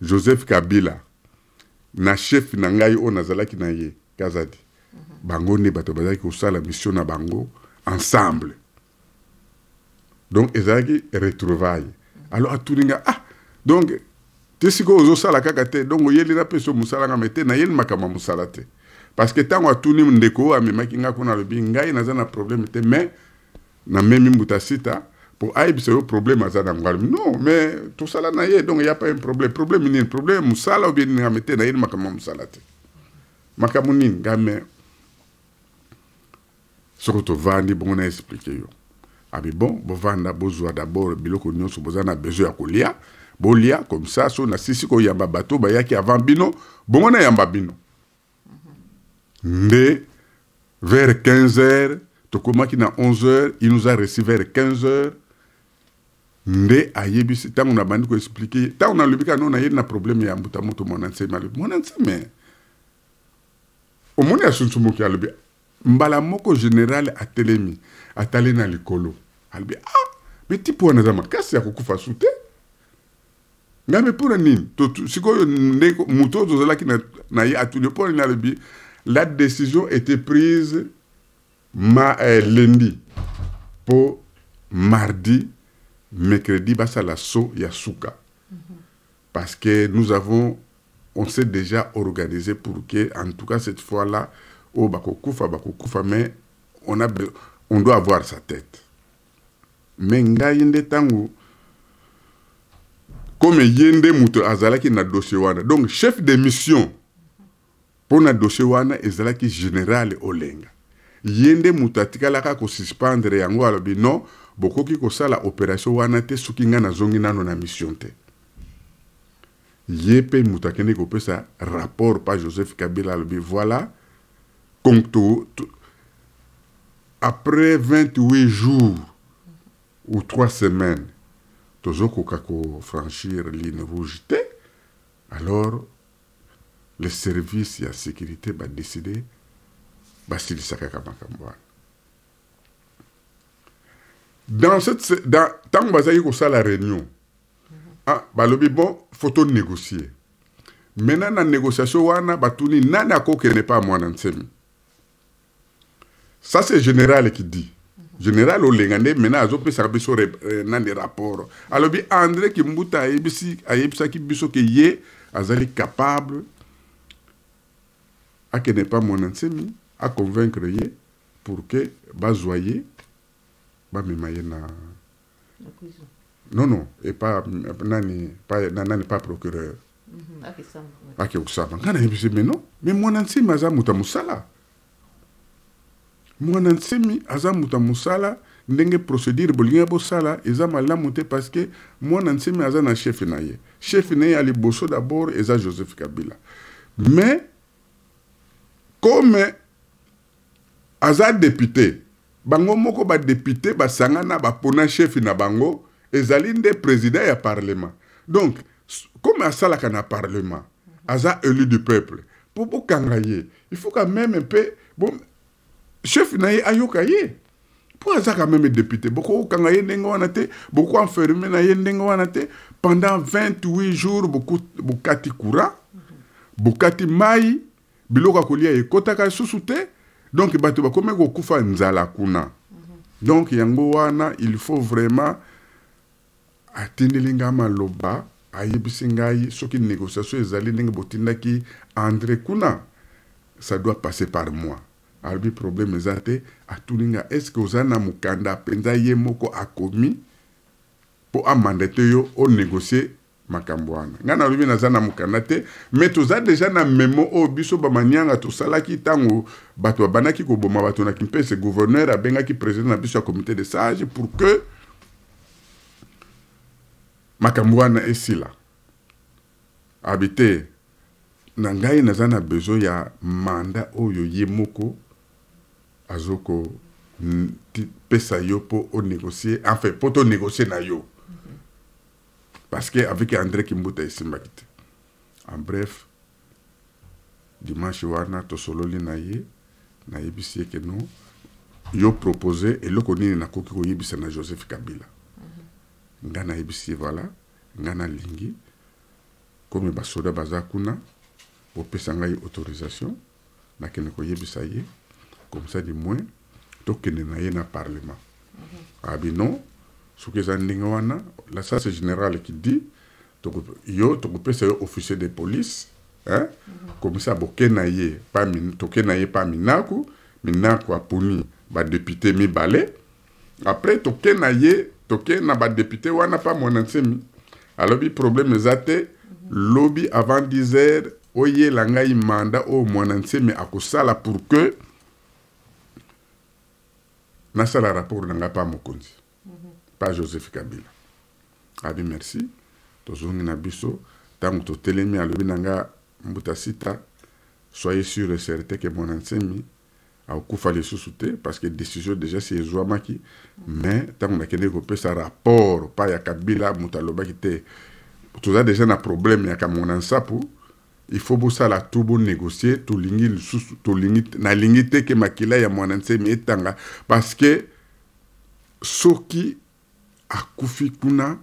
joseph kabila na chef na ngai oyo nazalaki na ye kazadi bango nde bato bazalaki kosala mission na bango ensemble donc ezalaki retrouvaille alors atuni nga ah donc te sikoyo ozosala kaka te donc oyelela mpe so mosala nga me te nayeli makambo ya mosala te parce que ntango atuni ndeko oyo amemaki nga kuna alobi ngai naza na problème te mais namemi moto asita mpo ayebisa yo problème aza nango alobi non mais tosala na ye donc ya pas un problème problème nini problème mosala obie nini ngame te nayeli makambo ya mosala te makambo nini ngame soki tovandi bongo na explike yo abi ah, bon bovanda bozwa dabord biloko nyonso boza na besoin ya kolia bolia comme ça so nasisi koyamba bato bayaki avant bino bongo nayamba bino nde vers 15 heures tokomaki na 11 heures il nous a reçu vers 15 heures nde ayebisi ntango nabandi koexplike ye ntango nalobi kaka no nayeli na probleme ya mbuta moto mwana nseme alobi mwana nseme omoni asunsu moki alobi mbala moko general atelemi atali na likolo alibi ah me tipo wana aza makasi ya kokufa su te ngambe mpona nini sikoyo nde moto oyo tozalaki na ye le mpona nini alobi la décision était prise ma, eh, lundi mardi mercredi basala so ya suka mm parce que nous avons on s'est déjà organisé pour que en tout cas cette fois là oyo bakokufa bakokufa me on, a, on doit avoir sa tête me ngai nde ntango kome ye nde moto azalaki na dossier wana donc chef de mission mpo na dossier wana ezalaki général olenga ye nde moto atikalaka kosuspendre yango alobi non bokoki kosala opération wana te soki ngai nazongi nano na mission te ye mpe moto akendeki kopesa rapport pa joseph kabila alobi voilà Concto, après 28 jours ou 3 semaines, tozokoka franchir ligne rouge te alors le service ya sécurité badécide basilisaka kaka makambo wana dans cette dans ntango bazalaki kosala réunion ah, balobi bon foto négocie maintenant na négociation wana batuni nani akokende pa mwana nsemi ça c'est général qui dit général olenga nde maintenant azopesaka biso nani rapport alobi andré kimbuta ayebisi ayebisaki biso ke ye azali capable akende pa mwana nsemi aconvaincre ye pour ke bazwa ye bamema ye na non non epa nani pa, na, nani pa procureur akokisama ngai nayebisi mais non mais mwana nsemi aza moto ya mosala mwana nsemi aza moto ya mosala ndenge procédure bolingi bosala eza malamu te parce que mwana nsemi aza na chef na ye chef na ye ya liboso d'abord eza joseph kabila mais comme aza député bango moko badepute basangana bapona chef na bango ezali nde président ya parlement donc comme asalaka na parlement aza élu du peuple mpo bokanga ye il faut quand même mpe chef na ye ayoka ye mpo même meme député bokokanga ye ndenge wana te beaucoup na ye ndenge wana te pendant 28 jours bokati courant bokati mai biloko ya kolia ekɔtaka lisusu te donc bato bakomi kokufa nzala kuna donc yango wana il faut vraiment atindeli ngai maloba ayebisi ngai soki négociation ezali ndenge botindaki andré kuna ça doit passer par moi alobi probleme eza te atuni nga estceke oza na mokanda mpenza ye moko akomi mpo amandete yo onegocie makambo wana ngai nalobi naza na mokanda te me toza deja na memo oyo biso bamanianga tosalaki ntango bato babandaki koboma bato na kimpese gouverneur abengaki président na biso ya comité de sage pour que makambo wana esila abi te na ngai naza na besoin ya manda oyo ye moko azokopesa yo mpo onégocie enfin mpo tonégocie na yo parce que avec andré kimbuta esimbaki te en bref dimanche wana tosololi na ye nayebisi ye ke non yo propose eloko nini nakoki koyebisa na joseph kabila mhm. nga nayebisi ye vala nga nalingi komi basoda baza kuna bopesa ngai autorisation nakende koyebisa ye comme ça du moins tokende na ye na parlement abi ah, non soki eza ndenge wana la sase générale qui dit yo tokopesa yo officier de police hein? komisa boke na ye toke na ye pa minaku minaku aponi badepute mibale apres toke na ye toke na badepute wana pa mwana nsemi alobi problème eza te lobi avant 10 heures oyela ngai manda oyo oh, mwana nsemi akosala pour que nasala rapport na nga pa mokonzi pa joseph kabila abi merci tozongi na biso ntango totelemi alobi na nga mbuta sita soyez sur et certain ke mona nsemi akokufa lisusu te parce que décision déjà si ezwamaki mais ntango nakendeki kopesa rapport pa ya kabila moto alobaki te toza déjà na problème yaka mona nsapu il faut bosala to bonégocie tolingi lisusu tolingi nalingi te ke makila ya mwana nsemi etanga parce que soki akufi kuna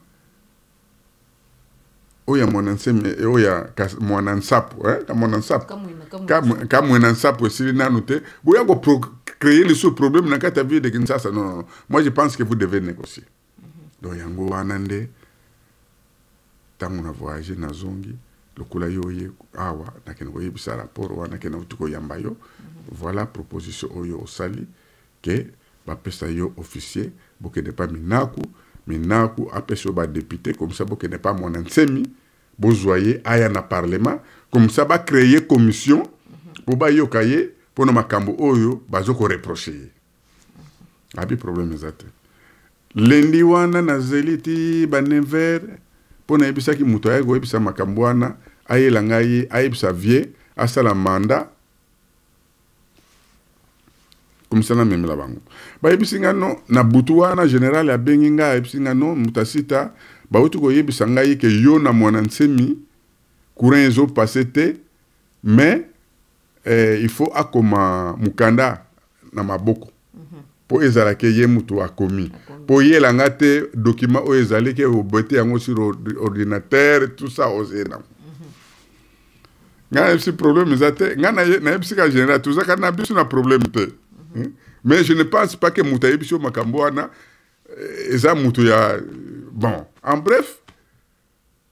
oyo mwana nsemi eh, oyo mwana nsapo eh? mwana nsapo ka mwena nsapo esili nanu te boya kocréer lisusu problème na kati ya vie de kinsasa non, non, non. moi je pense que vous devez négocier mm -hmm. donc yango wana nde ntango na voyage na zongi lokola yo oye awa nakende koyebisa rapport wana kende outi koyamba yo voilà proposition oyo osali ke bapesa yo officier bokende pa minaku minaku apesa yo badepute komisa bokende pa mona nsemi bozwa ye aya na parlement komisa bacreye commission mpo bayoka ye mpona makambo oyo baza koreproche ye abi probleme eza te lendi wana nazeli ti banevere mpo na yebisaki moto ayaki koyebisa makambo wana ayelanga ye ayebisa vie asala manda komisana memela bango bayebisi nga no na butu wana général abengi ngai ayebisi nga no moto asita bauti koyebisa ngai ye ke yo na mwana nsemi courant ezopase te mais eh, il faut akoma mokanda na maboko mpo ezalaki ye moto akomi mpo oyelanga te document oyo ezalaki obete yango sur ordinateur tout ça ozoye nango mhm. ngai nayebisi problème eza te ngai nayebisika général tozaka na biso na problème te mhm. mais je ne pense pas ke moto ayebi so makambo wana eza moto ya bon en bref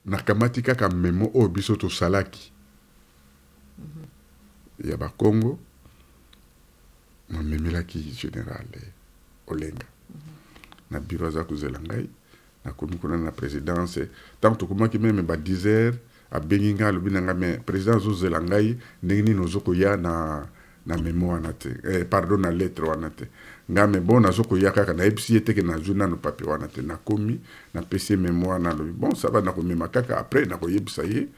nakamati kaka memo oyo biso tosalaki mhm. ya bakongo namemelaki général eh, olenga mhm. na biro aza kozela ngai nakomi kuna na présidence ntango eh. tokomaki meme ba 10 heures abengi ngai alobi na ngai mai président azozela ngai ndenge nini ozokoya na na memo wana te eh, pardon na lettre wana te ngai me bon nazokoya kaka nayebisi ye teke nazwi nano papier wana te nakomi napesi ye memo wana alobi bon sava nakomema kaka après nakoyebisa ye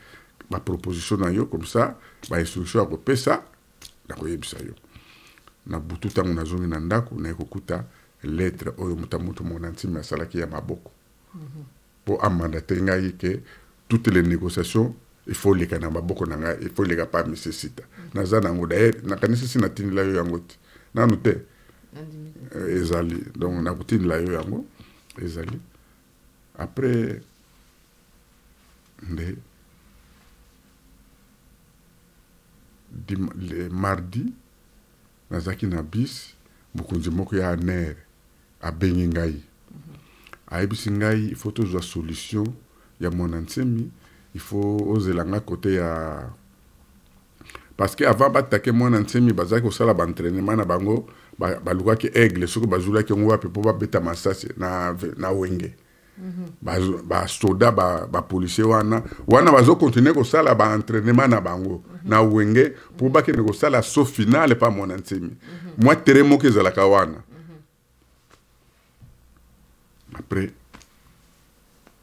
baproposition na yo comme ça bainstruction ya kopesa nakoyebisa yo na butu ntango nazongi na ndako naye kokuta lettre oyo motamoto mona ntimi asalaki ya maboko mpo mhm. amandate ngai ke toutes les négociations il faut leka na maboko na ngai il faut leka pa misesita mhm. naza nango dayere nakanisisi natindela yo yango te nanu te eh, ezali donc nakotindela yo yango ezali après nde le mardi nazalaki na bis mokonzi moko ya anere abengi ngai ayebisi ngai ifo tozwa solution ya mwana ntsemi ifo ozela nga kote ya parce que avant batake mwana ntsemi bazalaki kosala baentraînement na bango balukaki ba aigle soki bazwilaki yango wapi mpo babeta masasi na, na wenge basoda bapolisier wana wana bazokontinue kosala baentraînement na bango na wenge mpo bakende kosala so finale mpa mwana ntimi mwa terrain moko ezalaka wana apres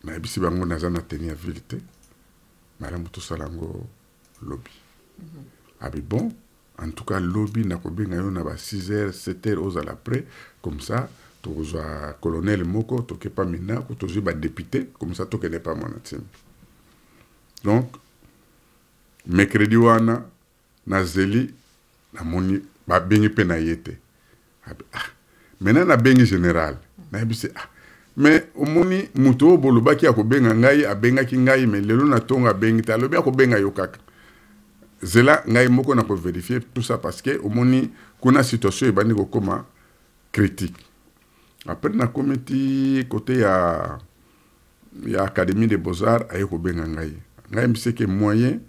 nayebisi bango naza na teni ya ville te malamu tosala yango lobi abi ah, bon en tout cas lobi nakobenga yo na ba 6 heures 7 heures ozala pres comme ça tokozwa colonel moko tokepa minako tozwi badepute komisa tokende pamba na ntina donc mercredi wana nazeli namoni babengi mpe na ye te ah, ah maintenant nabengi général nayebisi ah, me omoni moto oyo bolobaki akobenga ngai abengaki ngai me lelo na ntongo abengi te alobi akobenga yo kaka zela ngai moko nakovérifie tout ça parce que omoni kuna situation ebandi kokóma critique apres nakomi ti kote ya ya académie de beaux arts aye kobenga ngai ngai yebisi ke moyen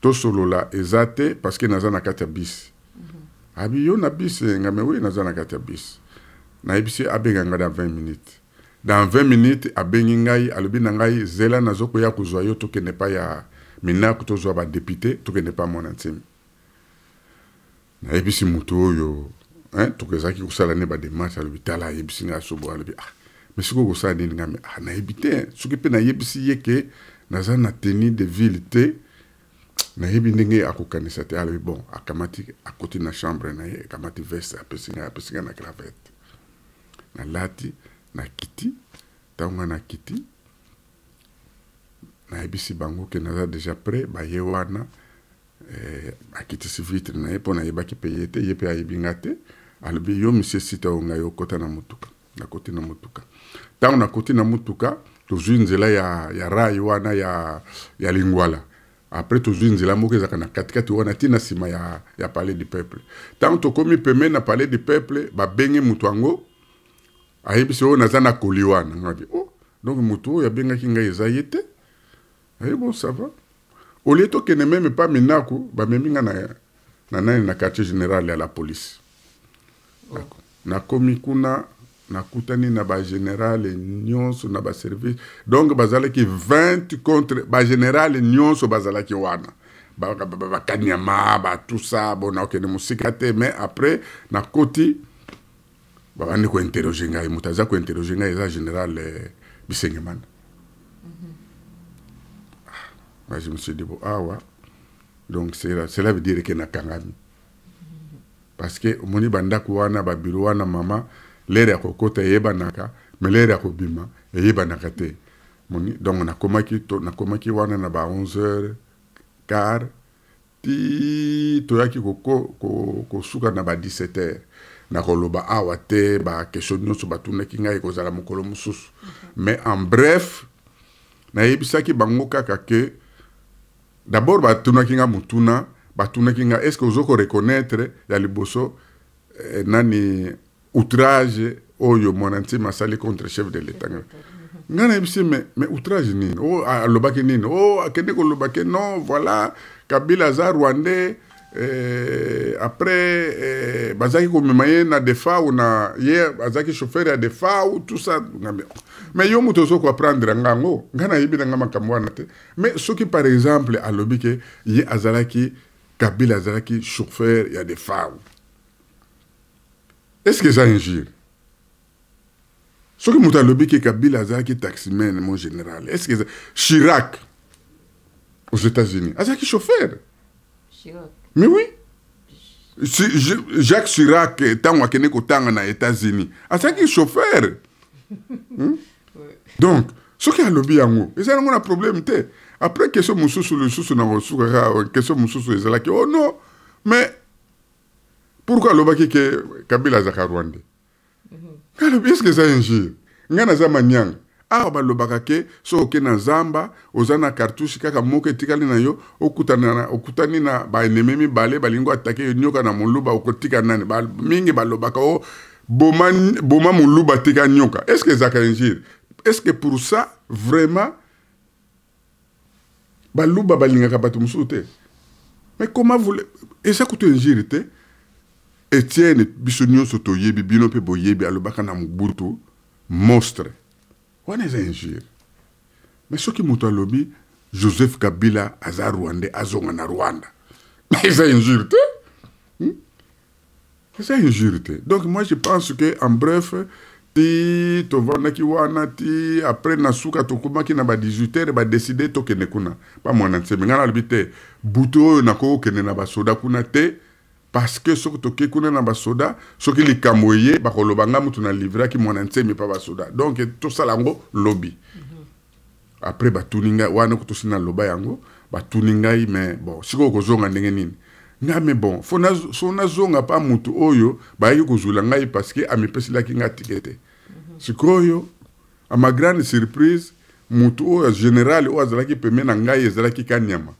tosolola eza te parceke naza na kati ya bis mm -hmm. abi ah yo na bis ngame oyo naza na kati ya bis nayebisi abenga ngai na 20 minutes dans 20 minutes abengi ngai alobi na ngai zela nazokoya kozwa yo tokende pa ya minaku tozwa badepute tokende pa mwana ntimi nayebisi moto oyo tokezalaki kosala nde bademarche alobi tala ayebisi ngai asobo alobi ah me sikoyo kosala nini ngai me ah nayebi te soki mpe nayebisi ye ke naza na teni de ville te nayebi ndenge akokanisa te alobi bon akamati akoti na chambre na ye akamati veste apesi ngai apesi ngai na cravete nalati nakiti ntango ngai nakiti nayebisi bango ke naza déjà prêt baye wana eh, akitisi vitre na ye mpo nayebaki mpe ye te ye mpe ayebi nga te alobi yo misie sita oyo ngai okɔta na motuka nakoti na motuka ntango nakoti na motuka tozwi nzela ya, ya rai wana ya, ya lingwala apres tozwi nzela moko ezalaka na katikati wana ti na nsima ya, ya palais du peuple ntango tokómi peme na palais du peuple babenge moto yango ayebisi oyo naza na koli wana ngabi o oh, donc moto oyo abengaki ngai eza ye te ayebo eh, sava olie tokende meme pa minaku bamemi ngai na, na nani na quartier général ya la police nakomi kuna nakutani na bagénérale nyonso na baservice donc bazalaki 20 contre bagénérale nyonso bazalaki wana bakanyama batusa bo nakokende mosika te mais après nakoti babandi kointerroge ngai moto aza kointerroge ngai eza général eh, bisengemana mhm. ah, je me suis dit bo awa ah donc cela veut dire ke nakangami parceke omoni bandako wana babiro wana mama lere ya kokota eyebanaka me lere ya kobima eyebanaka te moni donc nakomaki nakomaki wana na ba 11 heures quart ti toyaki kosuka na ba 17 heures nakoloba awa te bakestion nyonso batundaki ngai ekozala mokolo mosusu mhm. mais en bref nayebisaki bango kaka ke d'abord batundaki ngai motuna batunaki nga estce ozo koreconnaitre ya liboso eh, nani outrage oyo mwana ntima asali contre chef de l'état nga nga nayebisi me me outrage nini o oh, alobaki nini o oh, akende kolobaki non voilà kabila aza rwandais eh, après eh, bazalaki komema ye na defau na ye azalaki chauffeur ya defau tout ça ngambi mais yo moto ozo koapprendre ngango nga nayebi na nga makambo wana te mais soki par exemple alobi ke ye azalaki kabila azalaki chauffeur ya de fao est ce que eza injure soki moto alobi ke kabila azalaki taximane mon général est ce que chirac aux états-unis azalaki chauffeur mais oui si, je, jacques chirac ntango akende kotanga na états-unis azalaki chauffeur hmm? donc soki alobi yango eza yango na problème te après question mosusu lisusu na kosukaka question mosusu ezalaki o oh, non mais pourkui alobaki ke kabila azaka rwanda ngai mhm. alobi eske eza ingire ngai naza manianga awa balobaka ke so oke na zamba oza na kartushe kaka moko etikali na yo okutani na baennemi mibale balingi atake nioka na moluba okotika nani ba, mingi balobaka o oh, boma, boma moluba tika nioka eske ezaka ingire eske pour ça vraiment baluba balingaka bato mosusu te mais comment vole eza kutu injire te etienne biso nyonso toyebi bino mpe boyebi alobaka na mobutu monstre wana eza injire mais soki moto alobi joseph kabila aza rwandais azonga na rwanda eza injure te hmm? eza injure te donc moi je pense que en bref ti tovandaki wana ti apres na suka tokomaki na ba 18 heure badeside tokende kuna bamwana nsembe ngai nalobi te butu oyo nakoki kokende na basoda kuna te parce que soki tokei kuna na basoda soki likambo eye bakoloba ngai mutu nalivraki mwana nsembe mpa basoda donc tosala yango lobi mhm. apres batuni ngai wana ko tosili naloba yango batuni ngai mais bon sikoyo kozonga ndenge nini nga me bon fo so nazonga mpa mutu oyo bayaki kozwila ngai parce que amepeselaki ngai tike te sikoyo ama grande surprise mutu oyo general oyo azalaki peme na ngai ezalaki kaniama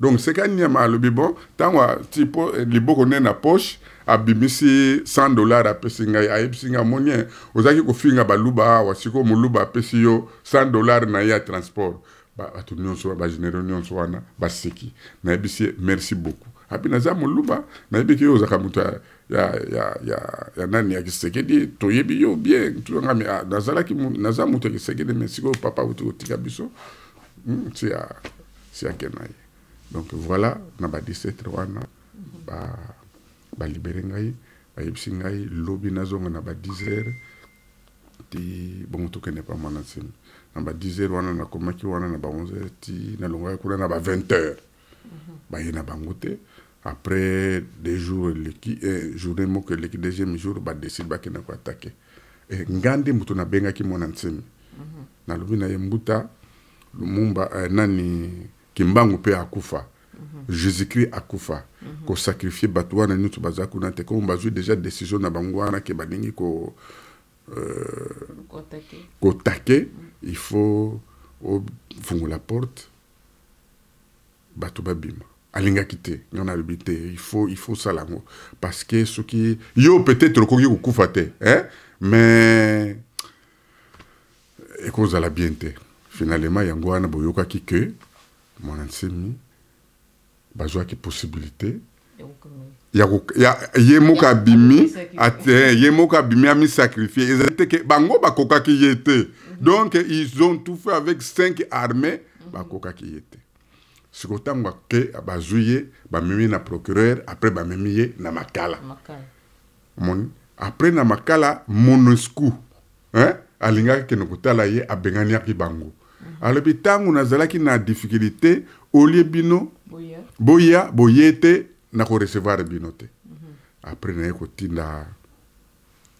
donc se kaniama alobi bon ntango ti po eh, liboko nde na poche abimisi 100 dollar apesi ngai ayebisi ngai amoni ozalaki kofinga baluba awa sikoyo moluba apesi yo 100 dollar na ye ya transport bato nyonso bagenero nyonso wana baseki nayebisi merci beaucoup abi naza moluba nayebi ke yo ozalaka moto ya, ya, ya, ya nani ya kisekedi toyebi yo bien tozanga me ah, nazalaki naza moto ya kisekedi me sikoyo papa auti kotika biso mm, si ya si akena ye donc voilà na ba 17 wana balibere ba ngai bayebisi ngai lobi nazonga na ba 10 heures ti bongo tokende pa mwana nsemi na ba 10 heures wana nakomaki wana na ba 11 heures ti nalongaki kuna na ba 20 heures mhm. baye na bango te mm -hmm. après des jours leki eh, journée que eleki deuxième jour badeside bakendako atake eh, attaquer nde moto nabengaki mwana nsemi mm -hmm. nalobi na ye mbuta lumumba eh, nani kimbangu pe akufa mm -hmm. jésus-christ akufa mm -hmm. kosakrifie bato na nyonso bazaku na te komo bazwi déjà décision na bango wana ke balingi ko euh, kotake mhm. il faut oh, la porte bato babima alingaki on a il faut il faut ça l'amour, parce que ce qui yo peut-être okoki kokufa te hein mais ekozala bien te finalement yango wana boyokaki ke mwana nsemi bazwaki possibilité ye moko abimi ye a abimi amisacrifie ils étaient que bango bah, koka ye te mhm. donc ils ont tout fait avec cinq armées bah, koka ye te sikotango ake bazwi ye bamemi na procureur après bamemi ye na makala omoni après na makala monescu hein? alingaki kende kotala ye abenganiaki bango mhm. alobi ntango nazalaki na difficulté olie bino boya boye te nakorecevoir bino te mhm. après naye kotinda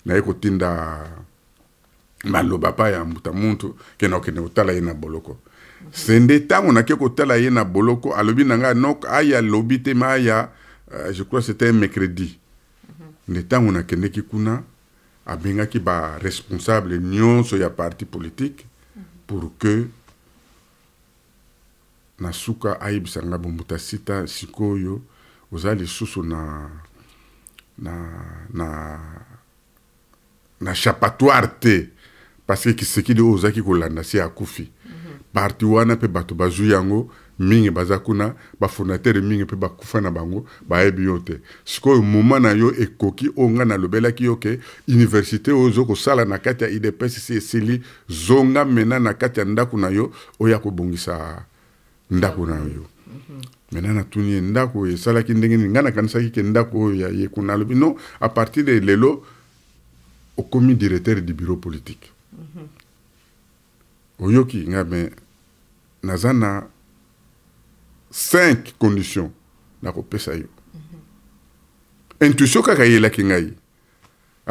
naye kotinda maloba pa ya mbuta muntu kende okende kotala ye na boloko sende ntango nake kotala ye na boloko alobi na ngai nok aya alobi te ma aya uh, je crois c'était mercredi mhm. nde ntango nakendeki kuna abengaki baresponsable nyonso ya parti politique mhm. pour que na suka ayebisa nga bombuta sita sikoyo oza lisusu na na na na chapatoire te parce que kisekidi oyo ozalaki kolanda si akufi parti wana mpe bato bazwi yango mingi baza kuna bafondatere mingi mpe bakufa na bango bayebi yo te sikoyo moma na yo ekoki oyo ngai nalobelaki yo ke université oyo oza kosala na kati ya idps si esili zonga mena na kati ya ndako na yo oya kobongisa ndako na yo maintenant natuni ye ndako oyo esalaki ndenge nini ngai nakanisaki ke ndako oyo ya ye kuna alobi non a partir de lelo okomi directeur du bureau politique oyoki ngai cinq conditions na cinq conditions, yo mm -hmm. intuition kaka eyelaki ngai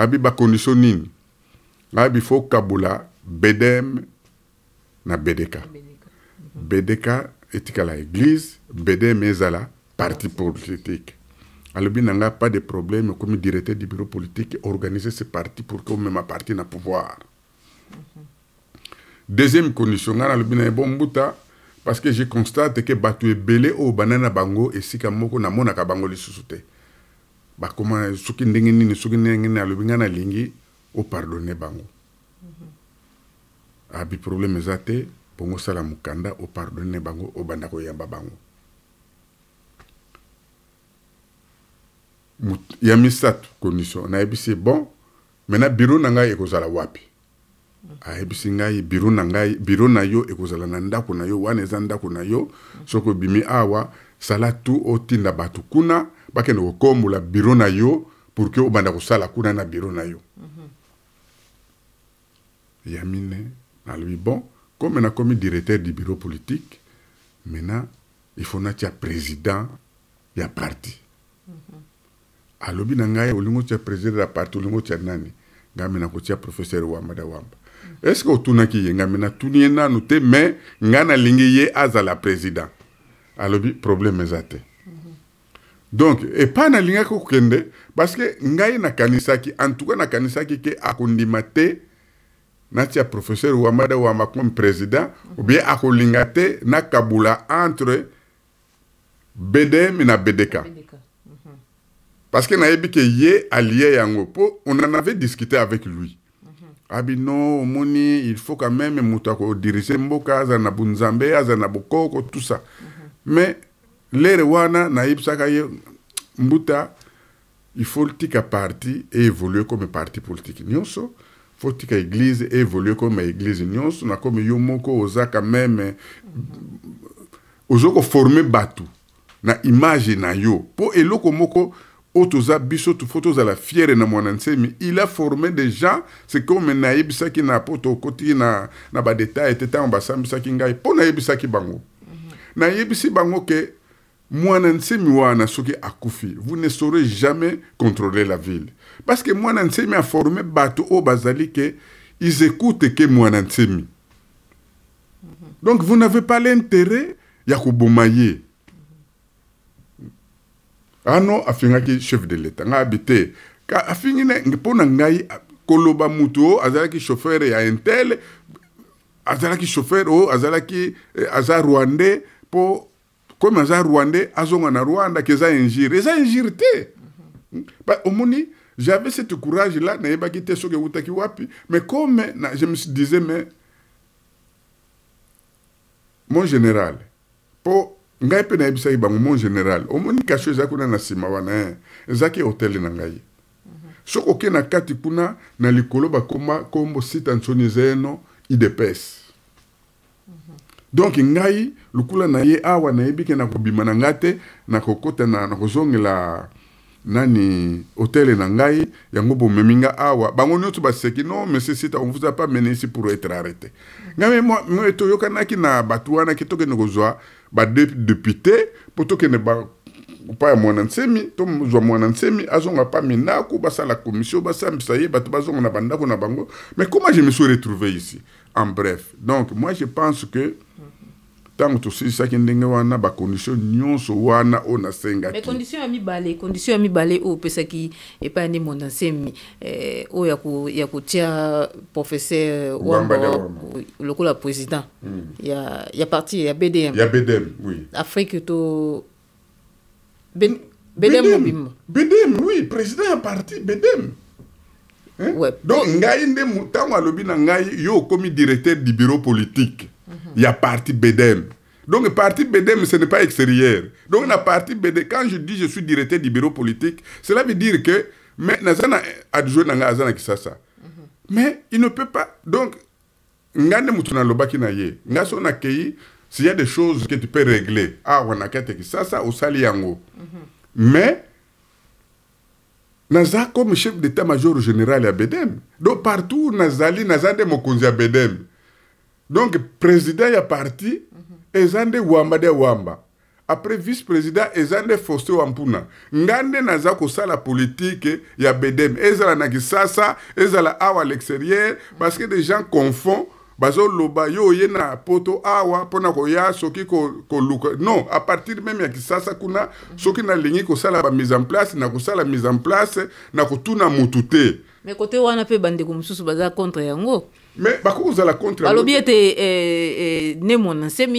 abi bacondition nini abi fo kabola bedem na bedeka bedeka mhm. la église bedem ezala parti politique Alubi na pas de problème comme directeur du bureau politique organiser ce parti pour que ma parti na pouvoir mhm. deuxième condition nga nalobi na ye bon mbuta parce que je constate ke bato ebele oyo bandai na bango esika moko namonaka bango lisusu te bakoma soki ndenge nini soki ndenge nini alobi ngai nalingi opardonne bango mhm. abi problème eza te mpongo osala mokanda opardonne bango obanda koyamba bango ya misato condition nayebisi bon maintenant biro na ngai ekozala wapi ayebisi ngai biro na ngai biro na yo ekozala na ndako na yo wana eza ndako na yo soki obimi awa sala tu otinda bato kuna bakende kokombola biro na yo pour ke obanda kosala kuna na biro na yo mm -hmm. ya mine nalobi bon comme nakomi directeur du bureau politique maintenant il faut natia président ya parti mm -hmm. alobi na ngai olingo tia président ya parti olingo tia nani ngai mina kotia professeur wamada wamba est, ce que ngambi natuni ye nanu te me ngai nalingi ye azala président alobi problème eza te na epai nalingaki en tout ngai na antuka ki ke akondima na natia professeur wamada ou comme président bien akolingate na kabula entre bdm na bdk mhm. que ebi ke ye à yango po on en avait discuté avec lui abino omoni il faut quand même moto akodirige mboka azala na bunzambe azala na bokoko tout ça mm -hmm. mais lere wana nayebisaka ye mbuta il faut tika parti évolue comme parti politique nyonso faut tika église évolue comme église nyonso na comme yo moko oza quand même mm -hmm. ozokoforme bato na image na yo mpo eloko moko otoza biso tofo la fiere na mwana mais il a formé des gens c'est comme qui na au côté na, na était badetail ete ntango basambisaki ngai mpo qui bango mhm. nayebisi bango ke mwana nsemi wana soki akufi vous ne saurez jamais contrôler la ville parce que mwana a formé bato o bazali ke ils écoutent ke mwana mhm. donc vous n'avez pas l'intérêt ya koboma ye ano afingaki chef de leta nga abi te afingi ne mpo na ngai koloba motu oyo azalaki chauffeur ya intel azalaki chauffeur oyo azalaki eh, aza rwandais mpo komi aza rwandais azonga na rwanda ke eza injure eza injure te omoni j'avais cette courage là nayebaki te soki ewutaki wapi mais comme na, je me disais mais mon général mpo ngai mpe nayebisaki bango mon général omonikation eza kuna na nsima wana eh. ezaki hotele na ngai mhm. soki oke na kati kuna na likolo bakoma kombo site ansoni eza eno idps mhm. donk ngai lokula na ye awa nayebi ke nakobima na ngai te nakokota na nakozongela nani hôtel na ngai yango bomemi nga awa bango nyonso baseki non monsieur sita on vous a pas mené ici pour être arrêté mm. ngai me toyokanaki na bato wana ke tokende kozwa badepute mpo tokende pa ya mwana nsemi tozwa mwana nsemi azonga pa mindako basala commission basambisa ye bato bazonga na bandako na bango mais comment je me suis retrouvé ici en bref donc moi je pense que ntango tosilisaki ndenge wana bakondition nyonso wana oyo nasengakikondition ya mibale kondition ya mibale oyo opesaki epai nde mondasemi eh, oyo ya kotia professeur wamba lokola président mm. ya, ya parti ya bdm ya bdm oui. afrique to ben, hmm, bdm mobimba bdm oui président ya parti bdm eh? ouais. donc ngai nde ntango alobi na ngai yo okomi directeur du bureau politique il y a parti BDM. Donc, parti BDM, ce n'est pas extérieur. Donc, le Parti BDM, quand je dis je suis directeur du bureau politique, cela veut dire que, mais, mhm. mais il ne peut pas. Donc, s'il y a des choses que tu peux régler, ah, on a ça, ça, au saliango. Mais, naza comme chef d'état-major général à BDM. Donc, partout, nazali, nazade mokonzi à BEDEM. donc président ya parti mm -hmm. eza nde wamba nde wamba après vice président eza nde faustin wampuna nga nde naza kosala politike ya bedem ezala na kisasa ezala awa à l'extérieur parce que des gens confond bazoloba yo oye na poto awa mpona koya soki koluka ko non à partir même ya kisasa kuna soki nalingi kosala bamise en place na kosala mise en place na kotuna motu te mais kote wana mpe bandeko mosusu baza contre yango Mais par bah, contre balobi ete eh, eh, nemo na chef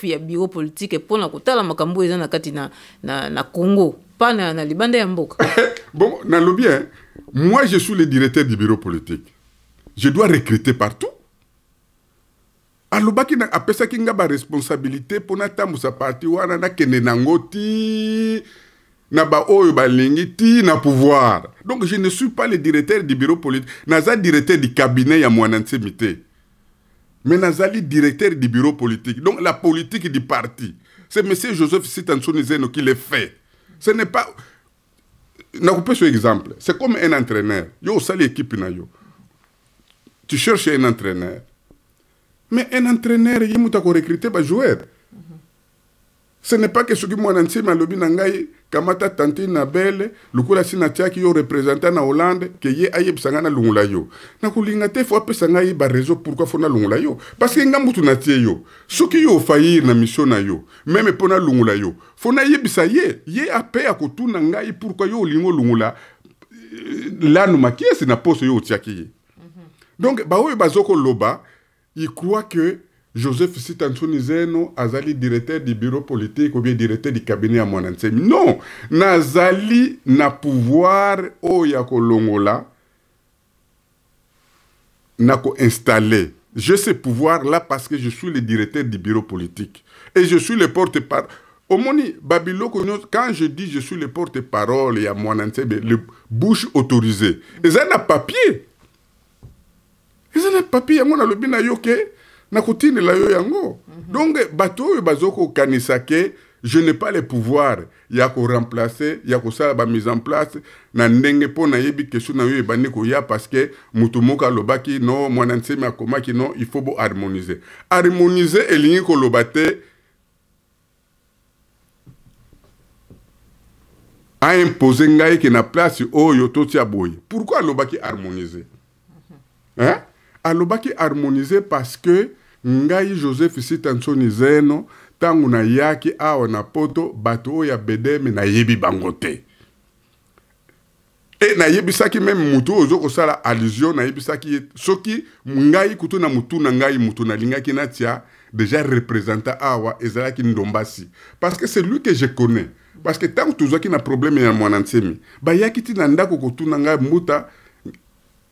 du bureau politique pour kotala makambo macambo est na kati na, na, na congo pas na, na libanda mboka bon alors bien, hein, moi je suis le directeur du bureau politique je dois recruter partout alobaki apesaki nga baresponsabilité mpo natambusa parti wana na nango ti pouvoir donc je ne suis pas le directeur du bureau politique le directeur du cabinet ya moi suis le mais nazali directeur du bureau politique donc la politique du parti c'est monsieur joseph sitansoni qui le fait ce n'est pas un exemple c'est comme un entraîneur yo équipe tu cherches un entraîneur mais un entraîneur il ye recruter un joueur. ce n'est pas que soki mwana ntima alobi na ngai kamata tante na bele lokola si natiaki yo représentant na hollande ke ye ayebisa ngai nalongula yo nakolinga te fo apesa ngai ye bareseau pourkui fo nalongula yo parce ke ngambu tu natie yo soki yo ofayir na mission na yo meme mpo nalongula yo fo nayebisa ye ye ape akotuna ngai pourkui yo olingi olongula euh, lanu makiesi na poso yo otiaki ye mhm. donc baoyo bazokoloba i croit que joseph sitansoni zeno azali directeur du bureau politique ou bien directeur du cabinet ya mwana nsemi non nazali na pouvoir oyo ya kolongola na koinstalle j'ai ce pouvoir là parce que je suis le directeur du bureau politique et je suis le porte-parole omoni babiloko nyonso quand je dis je suis le porte-parole ya mwana nsebe le bouche autorisé eza na papier eza na papier yango nalobi na yo ke na la yo yango mm -hmm. donc bato oyo ke je ne pas le pouvoir ya koremplace ya kosala bamise en place na ndenge mpo nayebi question na yo ebandi koya parce que motu moko alobaki no mwana nsemi akomaki no il faut harmoniser et elingi koloba te a ngai ke na place oyo totia boye pourquoi alobaki harmoniser mhm. hein? alobaki harmoniser parce que ngai joseph sitansoni zeno ntango nayaki awa na poto bato oyo ya bedeme nayebi bango te e nayebisaki meme motu oyo ozokosala allusion nayebisaki ye soki ngai kutu na motu na ngai motu nalingaki natia déjà représenta awa ezalaki ndombasi parce que c'est lui que je connais parce que ntango tozwaki na problème ya mwana ntiemi bayaki ti na ndako kotuna ngai mbuta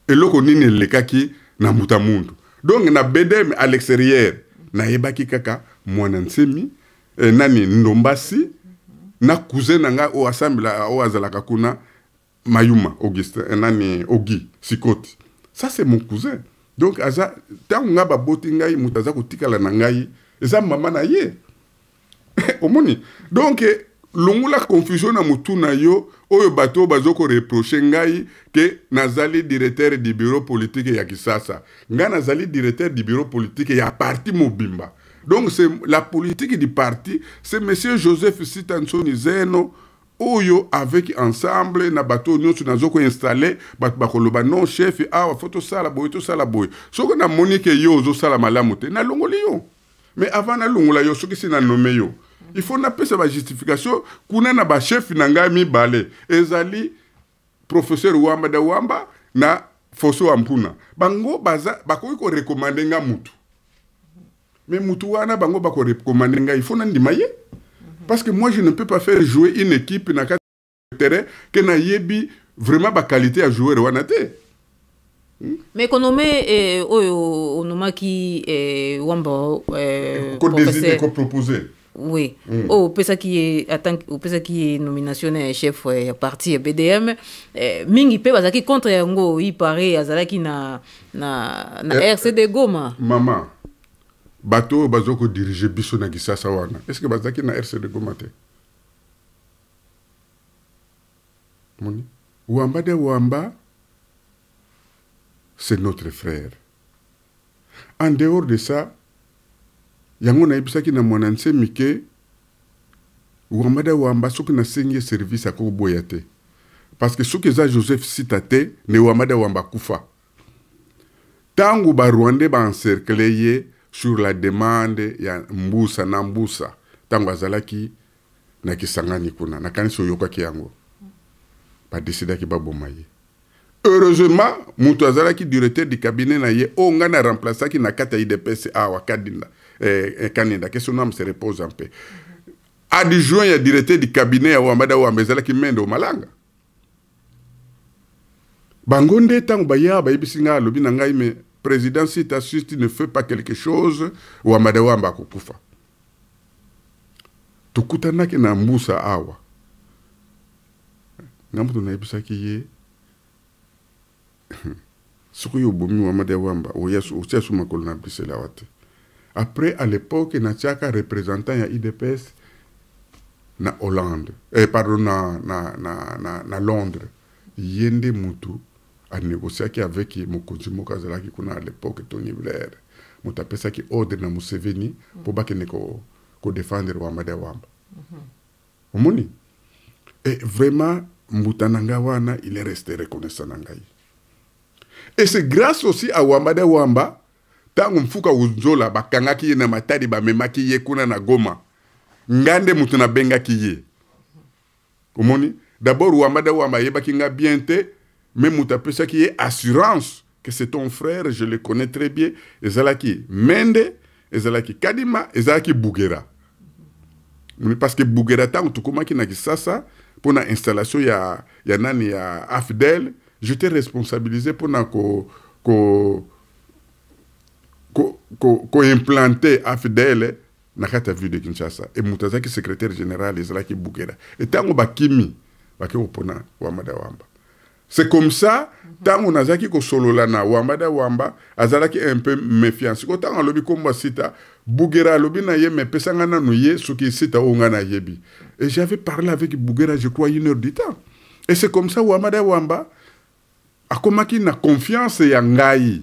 eloko nini elekaki na mbuta mundu donc na bedem à l'extérieur nayebaki kaka mwana nsemi eh, nani ndombasi na cousin na ngai oyo asambela oyo azalaka kuna mayuma augustin eh, nani ogi sikoti ça c'est mon cousin donc aza ntango ngai baboti ngai moto aza kotikala na ngai eza mama na ye omoni donc eh, longula confusion na motu na yo oyo bato bazo koreproche ngai ke nazali directeur du bureau politique ya kisasa ngai nazali directeur du bureau politique ya parti mobimba donc c'est la politique du parti c'est monsieur joseph sitansoni zeno oyo avec ensemble na bato nyonso nazo koinstalle bato bakoloba non chef awa fo tosala boye tosala boye soki namoni ke yo ozosala malamu te nalongoli yo mais avant nalongola yo soki si nanome yo il faut napesa bajustification kuna na bashefi na ngai mibale ezali professeur wamba da wamba na foso wa mpuna bango baza bakoki korekomande nga mutu me mutu wana bango bakorekomande ngai il faut nandima ye parce que moi je ne peux pas faire jouer une équipe na kati terrain ke nayebi vraiment bakalite ya joueur wana te hmm? me konome eh, oyo onomaki eh, wamba eh, kodesine kopropose Oui. Mm. Oh, est ye atank qui est nomination ya chef parti BDM eh, mingi mpe bazalaki contre yango il paraît azalaki na na, na eh, RCD Goma. Mama bato bazoko baza biso na kisasa wana que bazaki na rcd goma te moni wamba de wamba c'est notre frère en dehors de ça yango nayebisaki na mwana nse mike wamba da wamba soki nasengi ye servise akokoboya te parceke soki eza joseph sita te nde wamba da wamba akufa ntango barwandais baencercle ye sur la demande ya mbusa na mbusa ntango azalaki na kisangani kuna nakanisi oyokaki yango badesidaki baboma ye heureusement moto azalaki directeur du cabinet na ye oyo ngai naremplaceaki na kati ya idps awa kadinda Eh, eh, kanenda ke so no ame se repose en paix adjoint ya directeur du cabinet ya wambada wamba ezalaki mende omalanga bango nde ntango baya bayebisi ngai alobi na ngai me président si tasus ti ne fait pas quelque chose wambada wamba akokufa tokutanaki na mbusa awa nga moto nayebisaki ye soki yo obomi wambada wamba otia so makolo na brisela awa te après à l'époque na tiaka représentant ya idps na hollande eh, pardon na, na, na, na, na londres ye nde mutu anégociaki avec mokonzi moko azalaki kuna à l'époque tony blair moto apesaki ordre na museveni mpo bakende kodefendre ko wamba de wamba mm -hmm. omoni e vraiment mbuta na ngai wana il est resté reconnaissant na ngai et c'est grâce aussi à wamba de wamba ntango mfuka uzola bakangaki ye na matadi bamemaki ye kuna na goma nga nde moto nabengaki ye omoni dabord wamba nde wamba ayebaki nga bien te me moto apesaki ye assurance que c'est ton frère je le connais très bien ezalaki mende ezalaki kadima ezalaki bugera parce que bugera ntango tokomaki na kisasa mpo na installation ya, ya nani ya afdel j'étais responsabilisé mpona ko, ko à afidele na kati ya de kinshasa Et moto azalaki secrétaire général ezalaki bukeda e ntango bakimi bake kopona wambada wamba c'est comme ça ntango nazalaki kosolola na wambada wamba azalaki un peu méfiant siko ntango alobi kombo sita bugera alobi na ye me pesanga nanu ye soki sita oyo ngai et j'avais parlé avec Bouguera, je crois une heure du temps et c'est comme ça wambada wamba akomaki na confiance ya ngai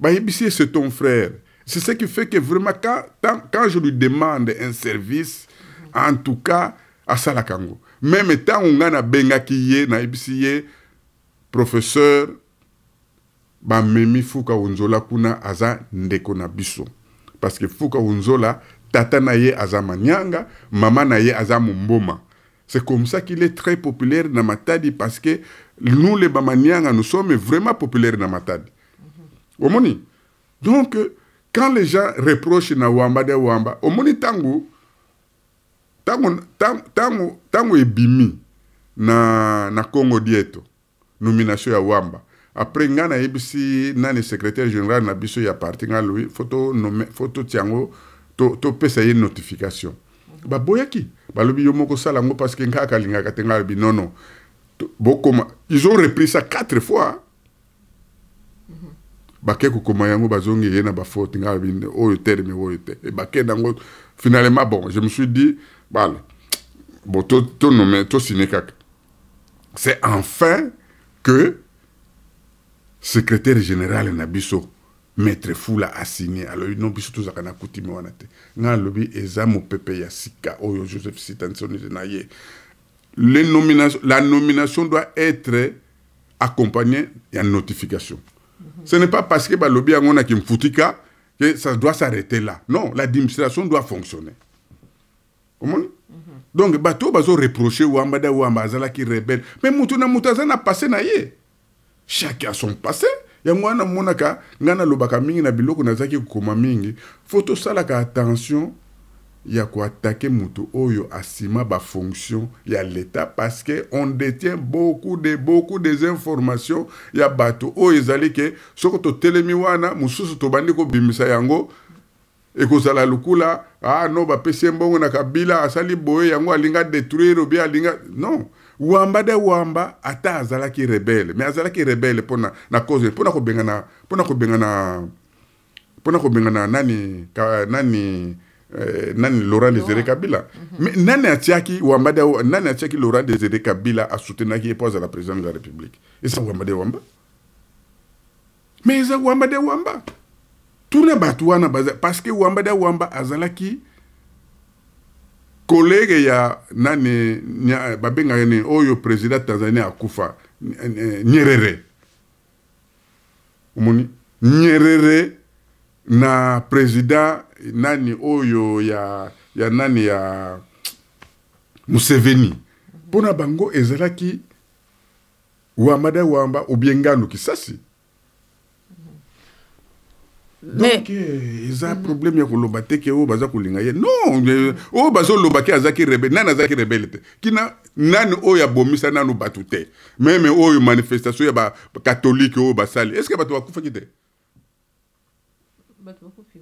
Bahibissi c'est ton frère. C'est ce qui fait que vraiment, quand, quand, je lui demande un service, en tout cas, à Salakango, même tant on a benga qui est, Naibissi est, professeur, bah, même Fouka onzola kuna aza ndeko na biso parce que fuka onzola tata na ye aza manyanga mama na ye aza mumboma. c'est comme ça qu'il est très populaire ma matadi parce que nous les bamanyanga nous sommes vraiment populaires ma matadi omoni donc quand les gens reprochent na wamba de wamba omoni ntango ntango ntango ntango ebimi na na congo dieto nomination ya wamba après nga nayebisi nani secrétaire général na biso ya parti nga lobi fo totia yango topesa to ye notification mhm. baboyaki balobi yo moko osala yango parce que nga akalingaka te nga alobi nono bokoma ils ont repris ça quatre fois bake kokoma yango bazongi ye na bafaute nga oyo te me oyo te e bakenda yango finalement bon je me suis dit bala bon tonome tosine kaka c'est enfin que secrétaire général na biso maître fula asine alobi non biso tozalaka na kutime wana te nga alobi eza mopepe ya sika oyo joseph sitansonise na ye la nomination doit être accompagnée ya notification Ce n'est pas parce que Balobi Angona qui Mfoutika que ça doit s'arrêter là. Non, l'administration doit fonctionner. Comment mhm. Donc, bateau bazo reproché Wambada Wambazala qui rebelle. Mais Moutouna Moutaza n'a passé naïe. Chacun a son passé. yango wana monaka ngai nalobaka mingi na biloko nazalaki kokoma mingi fo tosalaka attention ya koatake moto oyo asima bafonction ya leta parce que on détient beaucoup de beaucoup des informations ya bato oyo ezali ke soko totelemi wana mosusu tobandi kobimisa yango ekozala lokula ah no bapesi ye mbongo na kabila asali boye yango alinga détruire obie alinga non wamba de wamba ata azalaki rebele mais azalaki rebele mpona na cause mpona kobengana mpona kobengana mpona kobengana nani ka, nani Eh, nani laurent désiré kabila mm -hmm. nani atiaki wambade nani atiaki laurent désiré kabila asutenaki ye po azala président de la république eza wambade wamba mais eza wambade wamba tuna bato wana baza parce que wambade wamba azalaki kolege ya nani babengaka nini oyo président tanzanie akufa nyerere omoni nyerere na président nani oyo ya, ya nani ya museveni mpona bango ezalaki wamba da wamba obie ngano kisasi donk eh, eza problème ya koloba te ke oyo baza kolinga ye non eh, oyo bazoloba ke azaki rebele nani azaki rebele te kina nani oyo abomisa nano bato te meme oyo manifestation ya bakatholike oyo basali estce ke bato bakufaki te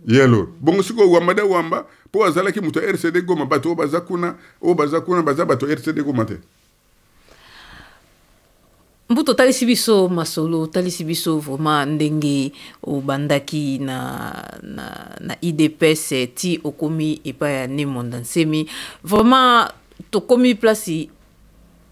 ye lor bongo sikoyo wamba nde wamba mpo azalaki moto ya rcd goma bato oyo baza kuna oyo baza kuna baza bato ya rcd goma te mbuto otalisi biso masolo otalisi biso vraiment ndenge obandaki na, na, na idps ti okomi epai ya nemonda nsemi vraiment tokomi place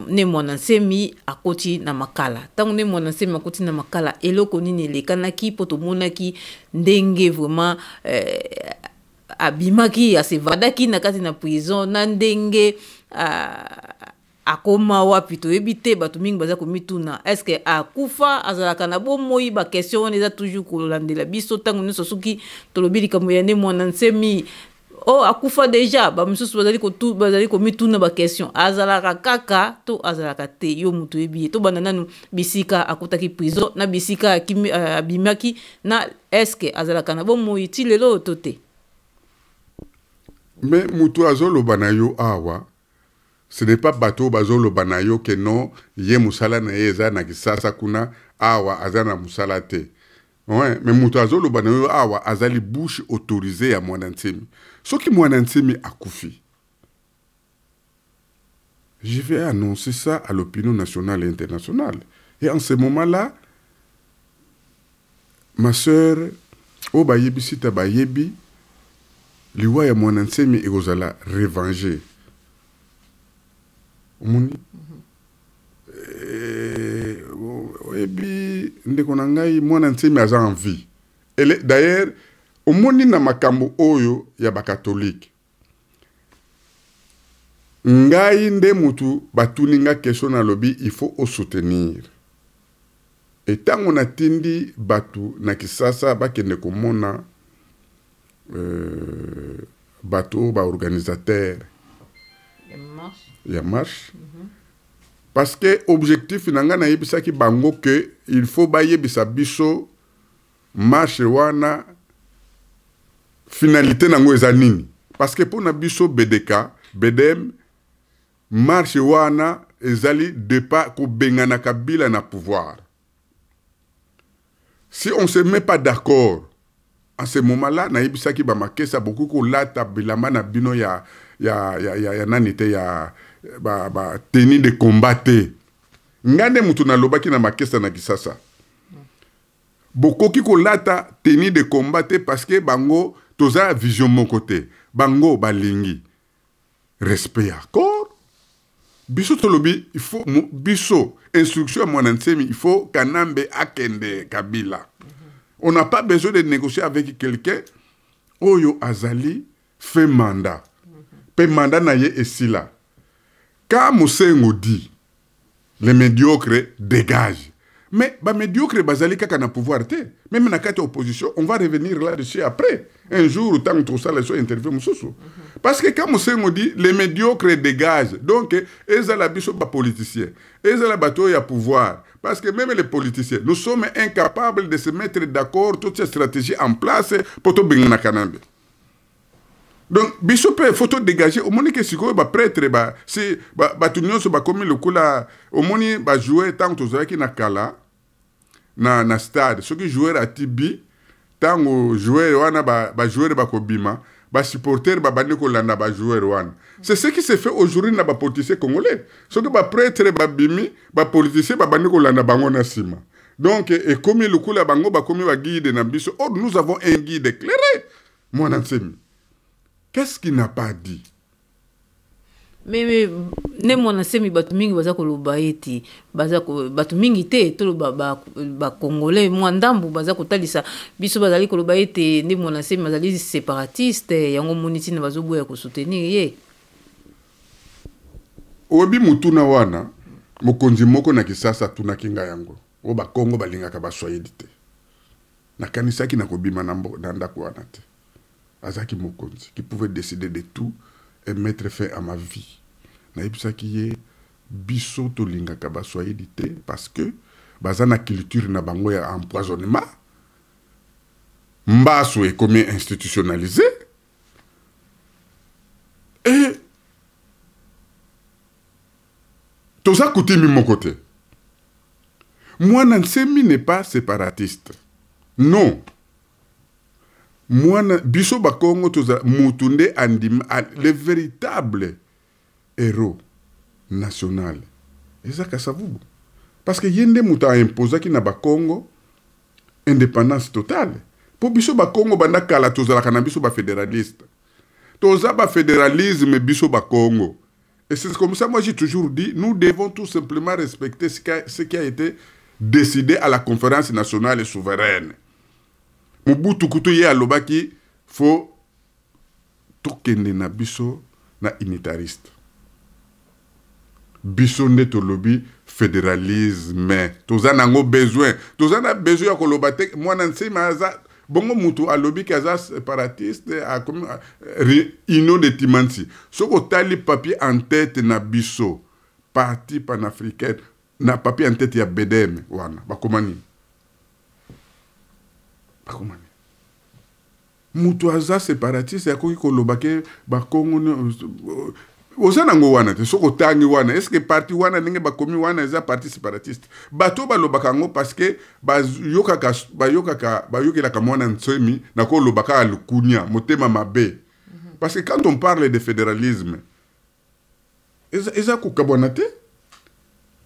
ne mwananse mi akoti na makala ntango nde mwananse mi akoti na makala eloko nini elekanaki mpo tomonaki ndenge vraiment eh, abimaki asevadaki na kati na prison na ndenge eh, akoma wapi toyebi te bato mingi baza komituna estce akufa azalaka na bomoi bakestion wana eza toujours kolandela biso ntango nyonso soki tolobi likambo ya nde mwana nsemi oyo oh, akufa deja bamosusu bazali komituna baquestion azalaka kaka to azalaka te yo moto oyebi ye tobanda nanu bisika akutaki prison na bisika euh, abimaki na eske azalaka na bomoi ti lelo to te me moto azoloba na yo awa ce n'est pas bato bazoloba na yo ke non ye mosala na ye eza na kisasa kuna awa aza na mosala te ouais, me moto azoloba na yo awa aza libouche autorise ya mwana ntimi soki mwana à akufi je vais annoncer ça à l'opinion nationale et internationale et en ce moment là ma sœur oyo bayebisi ta bayebi liwa et mwana ntsemi ekozala revange omoni eh, oyebi ndeko na ngai mwana ntsemi aza en envie. d'ailleurs omoni na makambo oyo ya bakatolike ngai nde mutu batuni nga kesho nalobi ifo osoutenir entango natindi bato na kisasa bakende komona euh, bato oyo baorganisateur ya marche mm -hmm. parce que objectif na ngai nayebisaki bango ke il faut bayebisa biso marche wana finalité nango eza nini parce que mpo na biso bdk bdm marche wana ezali depa kobengana kabila na pouvoir si on se met pas d'accord en ce moment là nayebisaki bamakesa bokoki kolata bilamba na bino ya, ya, ya, ya, ya nani te ya ba, ba teni de combat te nga nde motu nalobaki na makesa na kisasa bokoki kolata teni de combat te parce que bango toza vision mon côté, bango balingi respect accord. Bissot, biso faut biso instruction à mon il faut kanambe akende kabila on n'a pas besoin de négocier avec quelqu'un oyo azali fait mandat pe mandat na ye esila ka mosengo di le médiocres dégagent, mais bamédiocre bazali kaka na pouvoir te meme na kati ya opposition on va revenir là-dessus après un jour ntango tosala so interview mosusu parce que ka mosengo di le médiocre dégage donc ezala biso bapoliticien ezala bato oyo ya pouvoir parce que même les politiciens nous sommes incapables de se mettre d'accord toute ces stratégie en place mpo tobengana kanambe donc biso mpe fo todégage omoni ke sikoyo baprêtre ba, si, ba, bato nyonso bakomi lokola omoni bajoue ntango tozalaki na kala na, na stade soki joueur atibi bi ntango joueur wana bajoueur ba bakobima basupporter babandi kolanda bajoueur wana c'est ce qui se fait aujourd'hui na bapoliticien congolais soki baprêtre babimi bapoliticien babandi kolanda bango na nsima donc ekomi e lokula bango bakomi baguide na biso or nous avons un guide éclairé mwana nsemi qu'est ce qui n'a pas dit meme nde mona semi bato mingi baza koloba ete baza bato mingi te toloba bakongole mwa ndambu baza kotalisa biso bazali koloba ete nde mona semi azali séparatiste yango moni ntina bazoboya kosoutenir ye oyebi motuna wana mokonzi moko na kisasa atunaki ngai yango oyo bakongo balingaka baswayedi te nakanisaki na kobima na ndako wana te azalaki mokonzi ki pouvait décider de tout et mettre fin à ma vie nayebisaki ye biso tolingaka baswayeli te parce que baza na culture na bango ya empoisonnement mbaso ekomi institutionnalisé e toza kutimi moko te mwana nsemi n'est pas séparatiste non moi biso bakongo tozala andim le véritable héros national ça kasavubu parce que yende muta imposa qui na bakongo indépendance totale Pour biso bakongo banda kala tozalaka na biso fédéraliste toza fédéralisme biso bakongo et c'est comme ça moi j'ai toujours dit nous devons tout simplement respecter ce qui a, ce qui a été décidé à la conférence nationale souveraine mobutu kutu ye alobaki fo tokende na biso na unitariste biso nde tolobi fédéralisme toza nango besoin toza na besoin ya koloba te mwana nsima aza bongo mutu alobi ke aza séparatiste ino de timansi soki otali papier en tête na biso parti panafricaine na papier en tête ya bdm wana bakoma nini akomami moto aza separatiste akoki koloba ke bakongo euh, oza nango wana te soki otangi wana estceke parti wana ndenge bakomi wana eza parti separatiste bato balobaka yango parceke bayokaka bayokelaka ba mwana nsemi na koloba kaka lukunia motema mabe parce que quand on parle de fédéralisme eza, eza kokabwana te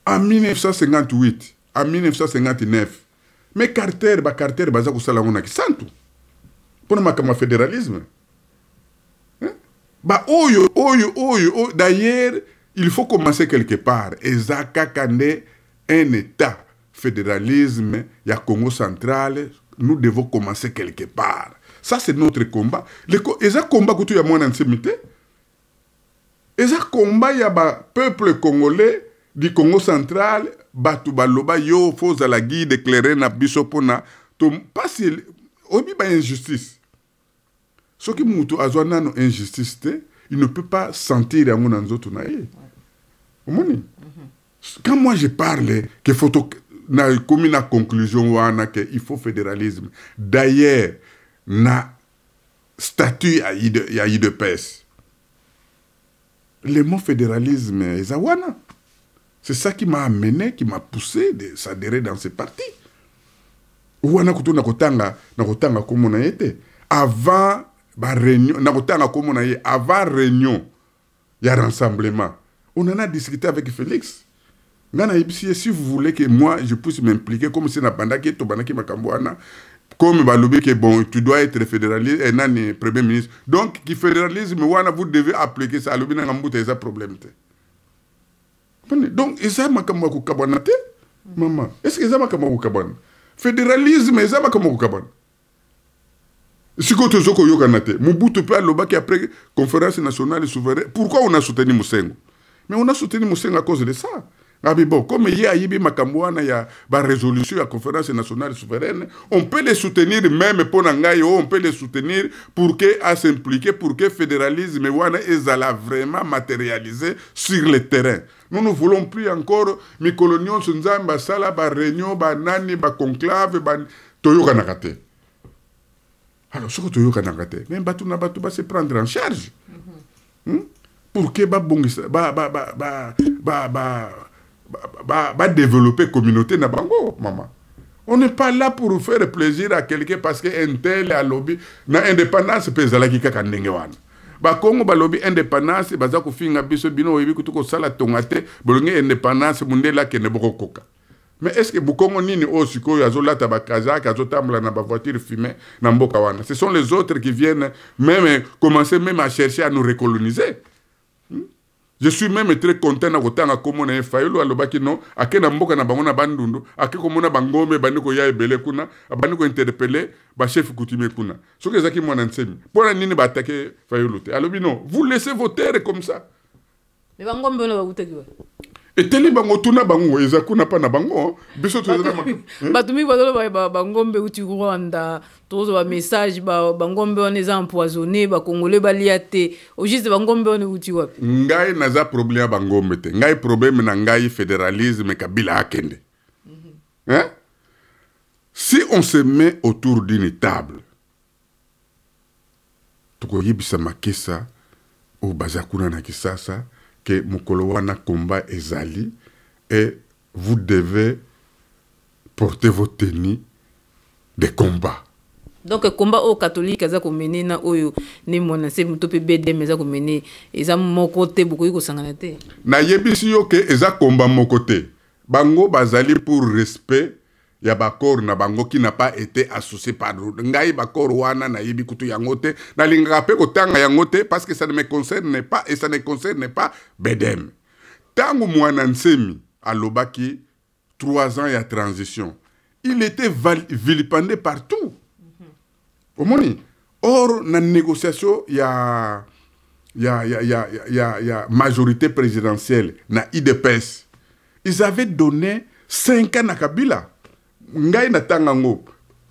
en 1958 en 1959 Mais Carter, bah, Carter, Carter, baza ça a na kisantu pour ma comme fédéralisme hein? ba oyo oyo oyo, d'ailleurs il faut commencer quelque part eza kaka nde un état fédéralisme y a congo Central, nous devons commencer quelque part ça c'est notre combat Leko, un combat a moins mwana nsimite un combat bah peuple congolais du congo central bato baloba yo fozala guide éclairé na biso mpona tompasi oyebi bainjustice soki motu azwa nano injustice te il ne peut pas sentir yango na nzoto na ye omoni mhm. quand moi je parle ke foto nakomi na conclusion wana ke il faut fédéralisme d'ailleurs na statut ya idepes le mot fédéralisme eza wana C'est ça qui m'a amené, qui m'a poussé de s'adhérer dans ce parti. wana kutuna kotanga na kotanga komona ye était avant ba réunion na kotanga komona était avant réunion ya rassemblement on en a discuté avec Félix nga a ye si vous voulez que moi je puisse m'impliquer comme c'est si nabandaki etobandaki makambo wana comme balobi que bon tu dois être fédéraliste eh, nani premier ministre donc ki fédéralisme wana vous devez appliquer ça alobi nanga mbuta eza problème te donc eza makambo mm. est-ce te mama estceke eza makambo ya Le fédéralisme Si makambo ya kokabwana sikoyo un peu de mobutu mpe alobaki après conférence nationale souveraine pourquoi on a soutenu Mousseng mais on a soutenu Mousseng à cause de ça ah, bon comme il y a wana ya à la conférence nationale souveraine on peut les soutenir même pour on peut les soutenir pour que s'impliquent, pour que fédéralisme wana vraiment matérialisé sur le terrain nous ne voulons plus encore mikolonio sunzamba sala ba réunion ba nani ba conclave ba toyoka nakate. Alors ce que toyoka nakate, même batu na batu ba se prendre en charge. Mhm. Hmm? Pour que ba bongisa ba ba ba ba ba ba ba, développer communauté na bango maman. On n'est pas là pour faire plaisir à quelqu'un parce qu'un tel et à lobby. Na indépendance pezala kika kandenge wana. bakongo balobi indépendance baza kofinga biso bino oyebi kutu kosala tonga te bolongi indépendance mundele akende bokokoka mais est ce que bokongo nini oyo sikoyo azolata bakazaka azotambola na bavoiture fume na mboka wana ce sont les autres qui viennent même commencer même à chercher à nous recoloniser je suis même très content na kotanga komona ye eh, fayolo alobaki non ake na mboka na bango na bandundu ake komona Bangome, ebandi ya ebele kuna interpeller ba bachef coutumier kuna soki ezalaki mwana nsemi mpona nini baatake fayolo te alobi non vous laissez vos terres comme ça me bangombe wana bakutaki eteli bango tuna bango eza kuna mpa na bango biso bato mingi bazoloba bangombe euti rwanda tozwa bamessage bangombe wana eza empoisonne bakongole balia te ojuste bangombe wana euti wapi ngai naza probleme ya bangombe te ngai probleme na ngai fédéralisme kabila akende mhm. hein? si on se met autour d'une table tokoyebisa makesa oyo baza kuna na kisasa que ezali et vous devez porter vos tenues de combat donc combat au catholique aza na oyo mona monase mutope ke komba moko bango bazali pour respect ya bakor na bango qui n'a pas été associé par ngai bakor wana na yebi kutu yango te nalingaka mpe kotanga yango te parce que ça ne me concerne pas et ça ne concerne pas bedem ntango mwana nsemi qui 3 ans ya transition il était vilipendé partout mhm. omoni or na négociation ya ya, ya, ya, ya, majorité présidentielle na idps ils avaient donné 5 ans à kabila ngai na ntango yango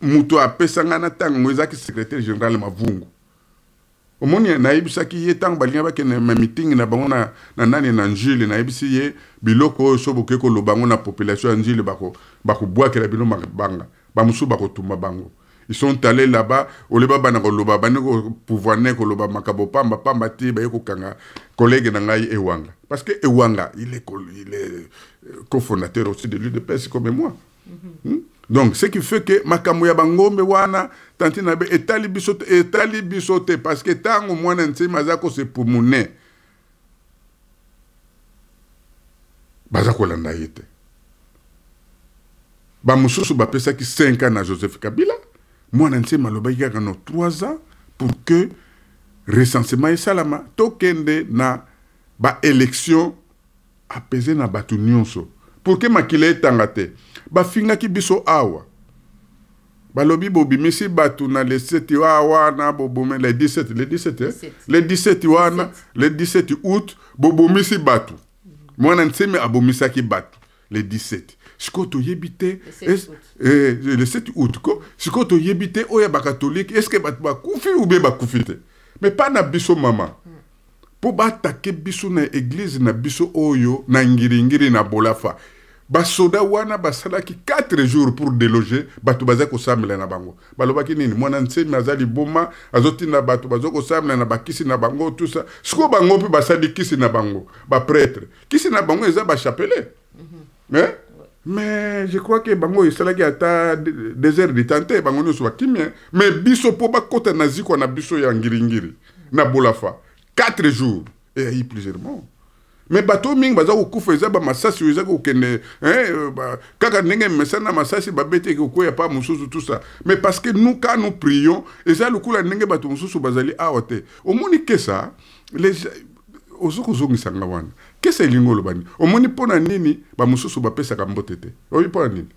moto apesa ngai na ntango yango ezalaki secrétaire général mavungu omoni nayebisaki ye ntango balingi bakende na mitingi na bango na, na nani na njile nayebisi ye biloko oyo so bokoki koloba yango na population ya njile bakobwakela bino mabanga bamosusu bakotumba bango ils sont allés là-bas oleba bana koloba bani kopouvoir ne koloba makambo pamba pamba te baye kokanga collègue na ngai ewanga parce que ewanga il est, il est euh, cofondateur aussi de l'udps comme moi Hmm? donc ce qui fait que makambo ya bangombe wana tanti na be etali biso te etali biso te parce que ntango mwana nsima aza kosepumune baza kolanda ye te bamosusu bapesaki 5 ans na joseph kabila mwana nsima alobaki kaka na 3 ans pour que recensement esalama tokende na baélection apese na bato nyonso pour ke makila etanga te bafingaki biso awa balobi bobimisi bato na le 7 wa wana bobome le 17 le 17 eh? le 17 wana le 17 août bobomisi bato mwana nsemi abomisaki bato le 17 sikoyo toyebi te le 7 eh, août ko sikoyo toyebi te oyo ya bakatolike estceke bato bakufi ube bakufi te me mpa na biso mama mpo hmm. batake biso na eglize na biso oyo na ngiringiri na bolafa basoda wana basalaki 4 jours pour déloger bato baza kosambela na bango balobaki nini mwana nsemi aza liboma azotinda bato baza kosambela na bakisi na bango tusa sikoyo bango mpe basali kisi na bango baprêtre kisi na bango eza bachapele mm -hmm. eh? mais je crois ke bango esalaki ata désert de temps te bango nyonso bakimia mais biso mpo bakɔta na zikwa na biso ya ngiringiri na bolafa 4 jours eyai plusieurs morts me bato mingi baza kokufa eza bamasasi oyo eza kokende euh, kaka ndenge emesana masasi babeteki okwya pa mosusu tusa me parceke nu ka nu prion eza lokola ndenge bato mosusu bazali awa te omoni kesa oza kozongisa nga wana kesa elingi oloba nini omoni mpo na nini bamosusu bapesaka mbote te oyi mpo na nini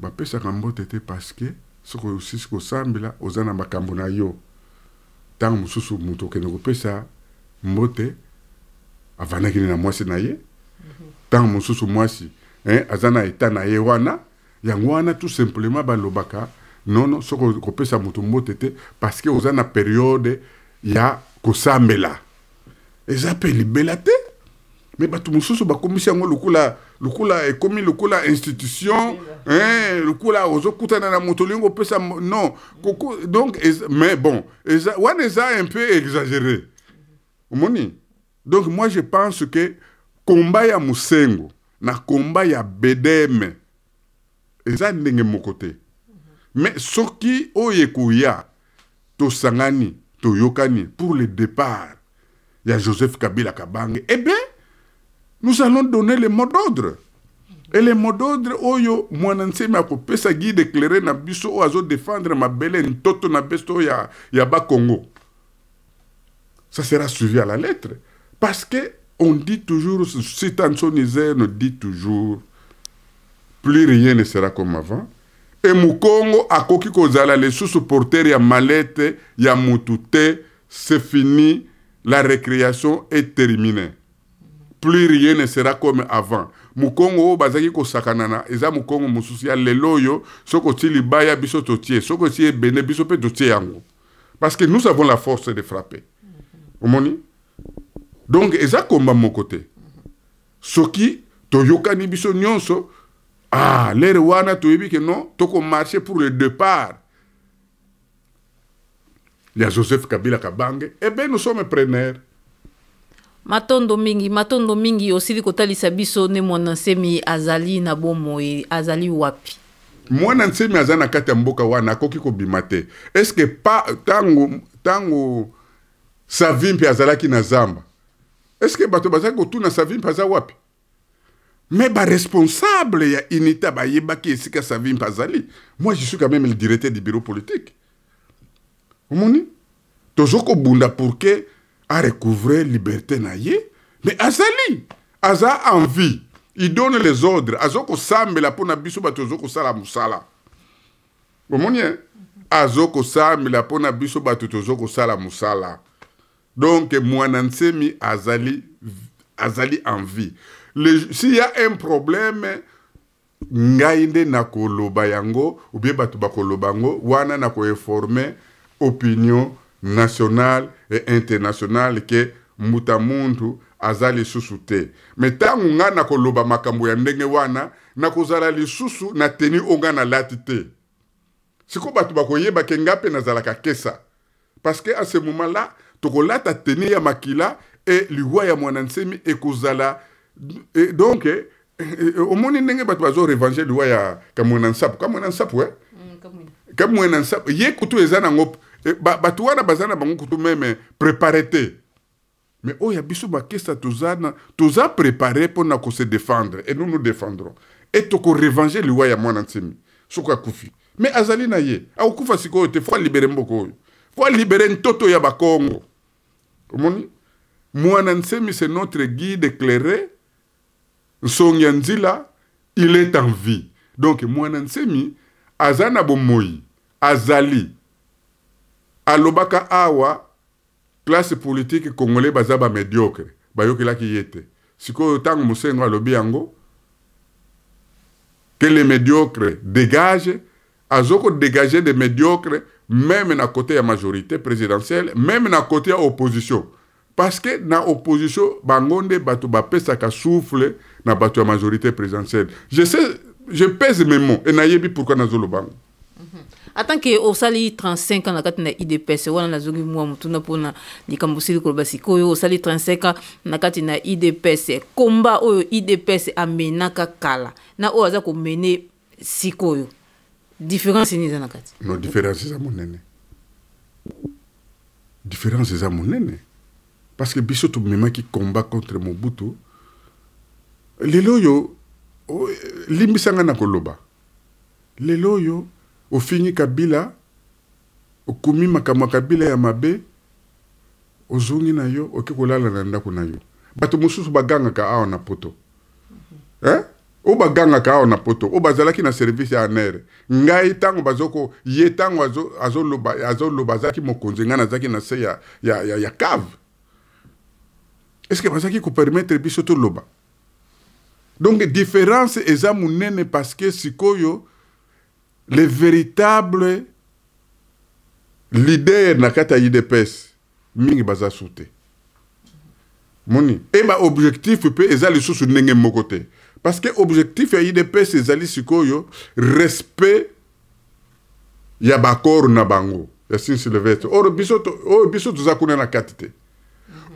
bapesaka mbote te parceke soki osisi kosambela oza na makambo na yo ntango mosusu moto okende kopesa mbote avandaki ne na mwasi na ye ntango mosusu mwasi eh, aza na eta na ye wana yango wana tout simplement balobaka nono soko kopesa moto mbote te parce que oza na periode ya kosambela eza mpe libela te me bato mosusu bakomisi yango lokola le coup là est commis le coup là institution hein, le coup là aux autres na motolingo peut ça non donc mais bon one est un peu exagéré donc moi je pense que combat ya musengo na combat ya bedeme n'est ndenge mon côté mais soki to sangani tosangani toyokani pour le départ il y a joseph kabila kabange eh bien nous allons donner les mots d'ordre et les mots d'ordre, oyo mwana ma guide éclairé na biso ma ma une toto na besto ya ya, ba Congo. ça sera suivi à la lettre parce que on dit toujours son nizer nous dit toujours plus rien ne sera comme avant et les sous akoki kozala sous a ya malete ya mututé, c'est fini la récréation est terminée plus rien ne sera comme avant Mukongo, oyo ko kosakana na eza mokongo mosusu ya lelo oyo soki otie biso totie soko tie bene biso mpe totie yango parce que nous avons la force de frapper omoni donc eza komba mon côté. soki toyokani biso nyonso ah les wana toyebi ke non Toko marcher pour le départ ya joseph kabila kabange eh ben nous sommes preneurs matondo mingi matondo mingi osili kotalisa biso nde mwana nsemi azali na bomoi azali wapi mwana nsemi aza na kati ya mboka wana akoki kobima te estce pa ntango ntango savi mpe azalaki na zamba estce bato bazalaki kotuna savi mpe aza wapi me baresponsable ya unita bayebaki esika savi mpe azali moi je suis quand même le directeur du bureau politique omoni tozokobunda pour ke arecouvre liberté na ye me azali aza en vie idone les ordres azokosambela mpo na biso bato tozokosala mosala omoni e azokosambela mpo na biso bato tozokosala mosala donk mwana nsemi azali, azali en vie s'il y a un problème ngai nde nakoloba yango obie bato bakoloba yango wana nakoinforme opinion nationale e international ke mbuta muntu aza lisusu te me ntango ngai nakoloba makambo ya ndenge wana nakozala lisusu na teni oyo ngai nalati te sikoyo bato bakoyebake ngai mpe nazalaka kesa parceke a ce moment la tokolata teni ya makila e liwa ya mwana nsemi ekozala e, donc e, e, omoni ndenge bato bazorevange liwa ya kamwena nsapu kamwena nsapu e eh? mm, kamwena nsapu ye kutu eza nango Eh, bato wana baza na bango kutu meme prépare te me oyo biso bakesa toza, toza prépare mpo na kose défendre e nous nous défendrons e tokorevenge liwa ya mwana ntsemi soki akufi me azali na ye akokufa sikoyo te fo alibere mboka oyo fo alibere ntoto ya bakongo omoni mwana ntsemi c'est notre guide éclairé nsongi ya nzila il est en vie donc mwana ntsemi aza na bomoi azali alobaka awa classe politique congolais baza bamediocre bayokelaki ye te sikoyo ntango mosengo alobi yango que le médiocre dégage azokodégage de médiocre meme na côté ya majorité présidentielle meme na côté ya opposition parce que na opposition bango nde bato bapesaka souffle na bato ya majorité présidentielle je sais je pèse mes mots e nayebi pourquoi nazoloba ngo atanke osali 35 ans na kati na idps wana nazongi mwa mutuna mpona likambo sili koloba sikoyo osali 35 ans na kati na idps komba oyo idps amenaka kala na oyo aza komene sikoyo différence nini eza na kati no différence eza monene différence eza monene parce que biso tomemaki combat contre mobutu lelo oyo limbisanga na koloba lelo oyo ofingi kabila okomi makambo ya kabila ya mabe ozongi na yo oke kolala na ndako na yo bato mosusu bagangaka awa na poto eh? oyo bagangaka awa na poto oyo bazalaki na service ya anere ngai ntango bazoko ye ntango azoloba azoloba azalaki mokonzi ngai nazalaki na se ya, ya, ya, ya cave estceke bazalaki kopermetre biso toloba donc différence eza monene parce que sikoyo les véritables leaders na kati ya idps mingi baza su te moni ema objectif mpe eza lisusu ndenge moko te parce que objectif ya idps ezali sikoyo respect ya bakore na bango ya sin sylvestre oyo biso toza kuna na kati te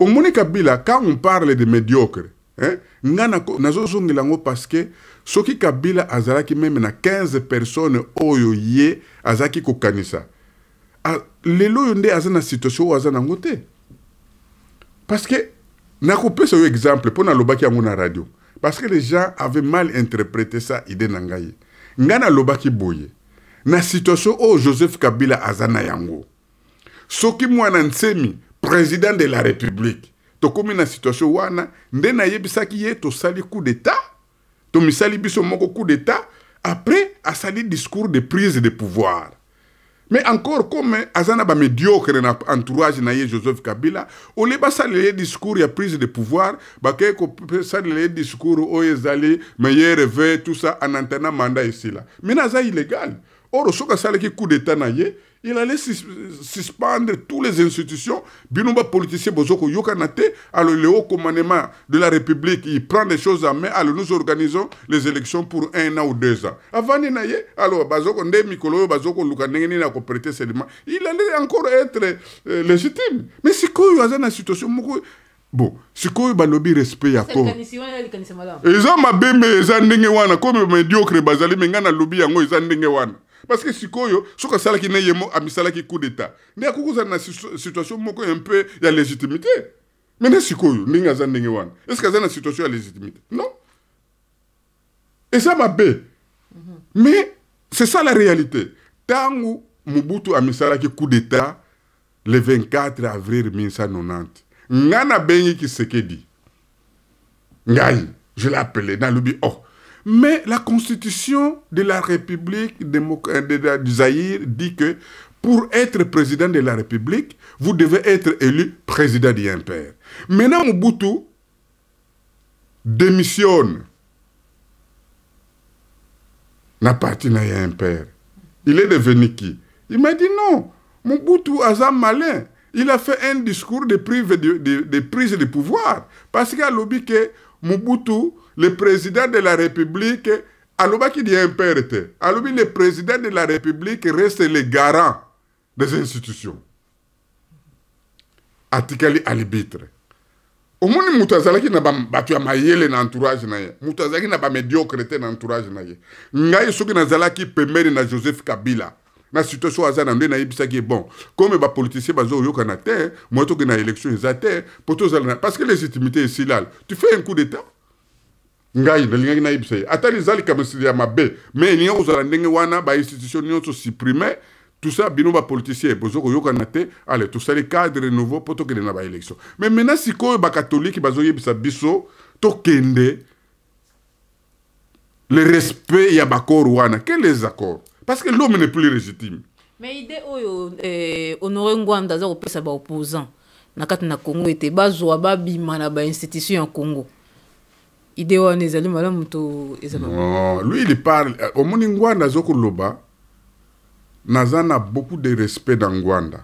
omoni kabila quand on parle de médiocre eh? nga nazozongela yango parceke soki kabila azalaki meme na 15 personne oyo ye azalaki kokanisa ah, lelo oyo nde aza na situation oyo aza nango te parceke nakopesa yo exemple mpo nalobaki yango na radio parceke les gens avaient mal interprété sa ide na ngai ngai nalobaki boye na situation oyo joseph kabila aza na yango soki mwana nsemi président de la république tokómi na situation wana nde nayebisaki ye tosali coup d'état tomisali biso moko coup d'état après asali discours de prise de pouvoir mais encore comme aza na bamédiocre na entourage na ye joseph kabila olie basalela sali discours ya prise de pouvoir bakei kosalela sali discours oyo ezali meilleur ve tout ça en antena manda esila là. na aza illégal oro soki asalaki coup d'état na ye il allait suspendre toutes les institutions. Binumba politicien Bozoko Yokanate, alors le haut commandement de la République, il prend les choses en main, alors nous organisons les élections pour un an ou deux ans. Avant Naye, alors Bazoko Nde Mikolo, Bazoko Lukanengeni na coopérative seulement, il allait encore être euh, légitime. Mais si quoi une situation bon si quoi y balobi respect ya ko eza mabembe za ndenge wana komi mediocre bazali me ngai nalobi yango eza ndenge wana parceke sikoyo soki asalaki ne ye mo amisalaki coup d'état nde akoki kozala na situation moko un peu ya légitimité me nde sikoyo ndenge aza ndenge wana estce aza na situation ya légitimité non eza mabe mhm. mais c'est ça la réalité ntango mobutu amisalaki coup d'état le 24 avril 1990 nga nabengiki sekedi ngai je l'appelé nalobi oh Mais la constitution de la République euh, du Zahir dit que pour être président de la République, vous devez être élu président de père. Maintenant, Mobutu démissionne. La partie un père. Il est devenu qui Il m'a dit non. Mobutu Azam Malin, il a fait un discours de, de, prise de pouvoir. Parce qu'il a lobby que Mobutu le président de la république alobaki dia impere te alobi le président de la république reste le garant des institutions atikali arbitre omoni moto azalaki na bato ya mayele na entourage na ye moto azalaki na bamediocre te na entourage na ye ngai soki nazalaki pembeni na joseph kabila na situation aza na nde nayebisaki ye bon kome bapoliticien baza oyokana te moi tokende na élection eza te po tozala parce que légitimité esila tu fais un coup d'état ngai nalingaki nayebisa ye ata lizalika masili ya mabe me elingi kozala ndenge wana bainstitution nyonso supprime tusa bino bapolitisien bozo koyokana te ale tosali cadre nouveau mpo tokende na baélection me maintenant sikoyo bakatolike bazoyebisa biso tokende le respect ya bacor wana quel les accords parce que l'homme n'est plus légitime mais idée oyo oh, eh, honoré ngwanda aza kopesa baopposant na kati na congo ete bazwa babima na bainstitution ya congo ide wana ezali malamu to eza non lui il parle euh, omoni ngwanda azokoloba naza na beaucoup de respect na ngwanda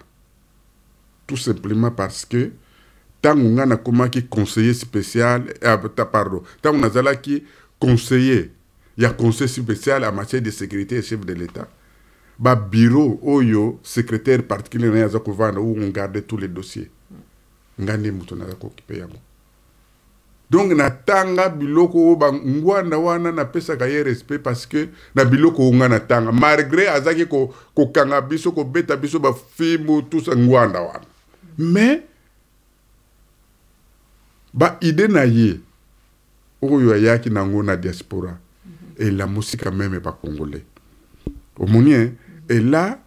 tout simplement parce que ntango ngai nakomaki conseiller spécial eh, pardon ntango nazalaki conseiller ya conseil spécial en matière de sécurité et chef de l'état babureau oyo secrétaire particulier na ye aza kovanda ou ongarde tous les dossiers ngai nde moto naza kookipe yango donc natanga biloko oyo bangwana wana napesaka ye respect parce que na biloko oyo ngai natanga malgré azalaki kokanga ko biso kobeta biso bafimu tusa ngwanda wana mais baide na ye oyo ayaki nango na diaspora mhm. elamusi quand même bacongolais omoni e ela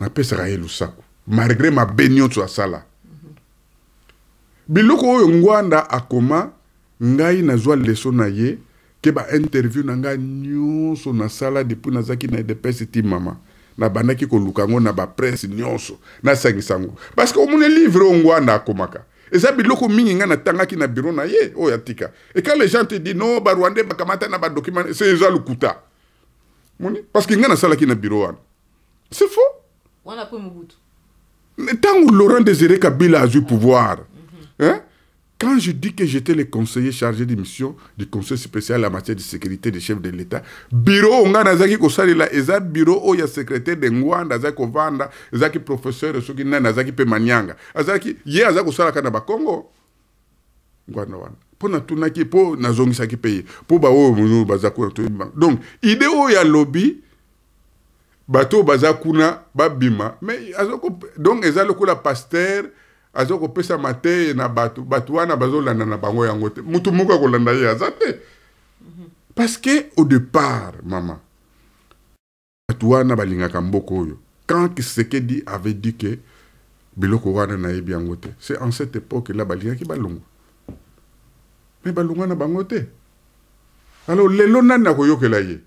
napesaka ye lusaku malgré mabe nyonso asala biloko oyo ngwanda akoma ngai nazwa leso na ye ke bainterview na ngai nyonso nasala depuis nazalaki na edepese ti mama nabandaki koluka yango na bapresse nyonso nasangisa yango parceke omoni livre oyo ngwanda akomaka eza biloko mingi ngai natangaki na biro na ye oyo atika e quand les gens te dit non barwandais bakamata na badocument se eza lokuta moni parceke ngai nasalaki na biro wana c'est faux ntango laurent désiré kabila azwi pouvoir Quand je dis que j'étais le conseiller chargé de mission du Conseil spécial en matière de sécurité des chefs de l'État, bureau onga nazaki la eza bureau o ya secrétaire de Ngwanda azaki kovanda ezaki professeur soki nani azaki pe manyanga azaki ye azaki kosalaka na bakongo ngwana wana mpo po mpo nazongisaki mpe ye mpo baoyo baza kuna donc ide ya lobby bato oyo baza kuna babima mais donc eza la pasteur aza kopesama te na bato bato wana bazolanda na bango yango te motu moko akolanda ye aza te parce que au départ mama bato wana balingaka mboka oyo quand kisekedi avait dit que biloko wana nayebi yango te c'est en cette époque la balingaki balongwa me balongwa na bango te alors lelo nani akoyokela ye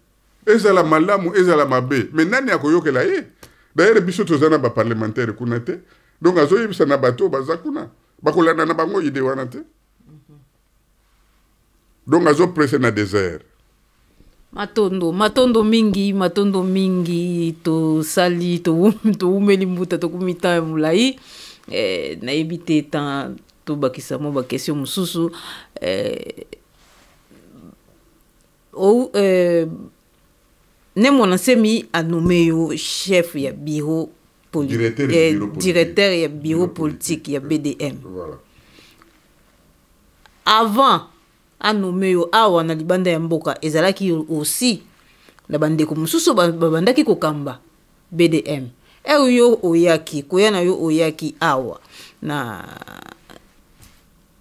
ezala malamu ezala mabe me nani akoyokela ye d'ailleurs biso toza na baparlementaire kuna te donc azoyebisa na bato baza kuna bakolanda na bango ide wana te donc azopresse na désert matondo matondo mingi matondo mingi tosali towumeli mbuta tokómi temps ya molai eh, nayebi te temps tobakisa mwa bakestio mosusu eh, ou, eh, ne mwana nsemi anome yo chef ya biro poli eh, directeur ya bureau, politique. bureau politique ya bdm voilà. avant anome yo awa na libanda ya mboka ezalaki aussi na bandeko mosusu babandaki kokamba bdm ero yo oyaki koya na yo oyaki awa na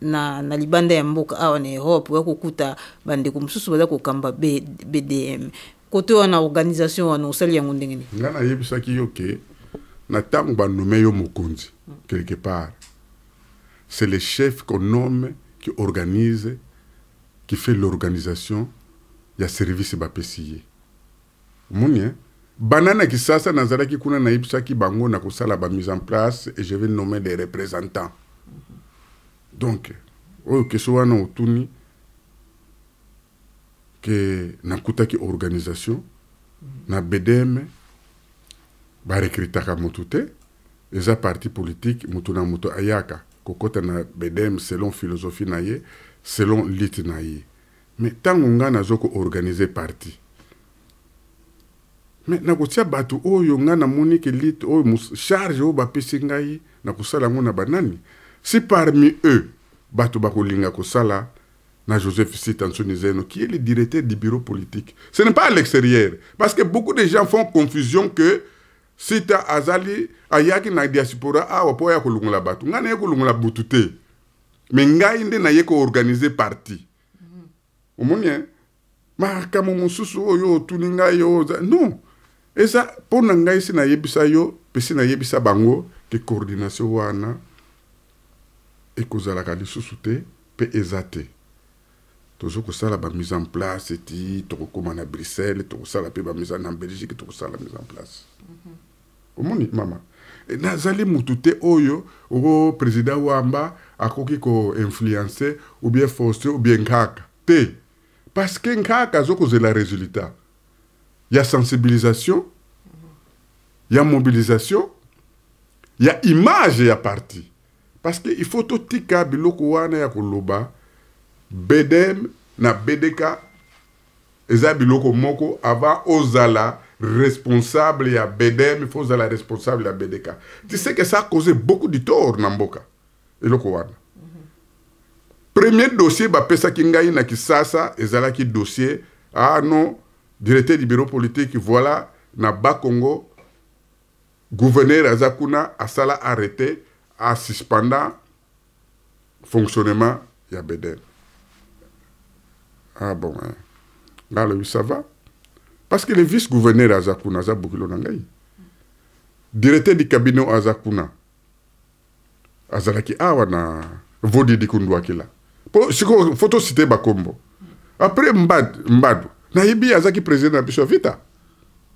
na, na libanda ya mboka awa na europe ya kokuta bandeko mosusu baza kokamba bdm kote wana organisation wana osali yango ndenge nini nga nayebisaki yo ke na ntango banome yo mokonzi quelque part c'est le chef qu'on nomme qui organise qui fait l'organisation ya service bapesi ye omoni e bananaki sasa nazalaki kuna nayebisaki bango na kosala bamise en place et je vais nommer des représentants donc oyo keso wana otuni ke nakutaki organisation na bedeme barekritaka mutu te eza parti politique mutu na mutu ayaka kokɔta na bedem selon philosophie na ye selon lit na ye me ntango ngai nazo koorganize parti me nakotia bato oyo ngai namoni ke lit oyo charge oyo bapesi ngai na kosala yango na banani si parmi eux bato bakolinga kosala na Joseph Zeno qui est le directeur du bureau politique. Ce n'est pas à l'extérieur. Parce que beaucoup de gens font confusion que sita azali ayaki na diaspora awa mpo aya kolongola bato ngai naye kolongola butu te me ngai nde naye koorganize parti mhm. omoni makambo mosusu oyo otuni ngai yo non eza mpo na ngai si nayebisa yo mpe si nayebisa bango ke coordination wana ekozalaka lisusu te mpe eza te tozo kosala bamise en place ti tokokóma na bruxelles tokosala mpe bamise na belgique tokosala mise en place mm -hmm. omoni mama eh, nazali mutu te oyo oko président wamba akoki koinfluence ou bien force ou bien nkaka te parce que nkaka azokozela résultat ya sensibilisation ya mobilisation ya image ya parti parce que il faut totika biloko wana ya koloba bedem na bedeka eza biloko moko avant ozala responsable à il faut la responsable à bdk tu sais que ça a causé beaucoup de tort dans mboka et le mm -hmm. premier dossier qui ngai na kisasa qui dossier ah non directeur du bureau politique voilà na bakongo gouverneur a kuna arrêté, suspendu suspendant fonctionnement ya BDM ah bon hein. là ngai ça va parce que le vice gouverneur aza kuna aza bokilo na ngai directeur du cabinet aza kuna azalaki awa ah, na vodidi kundu akila po sikoyo foto cite bakombo après mbad, mbadu nayebi azalaki président na biso ya vita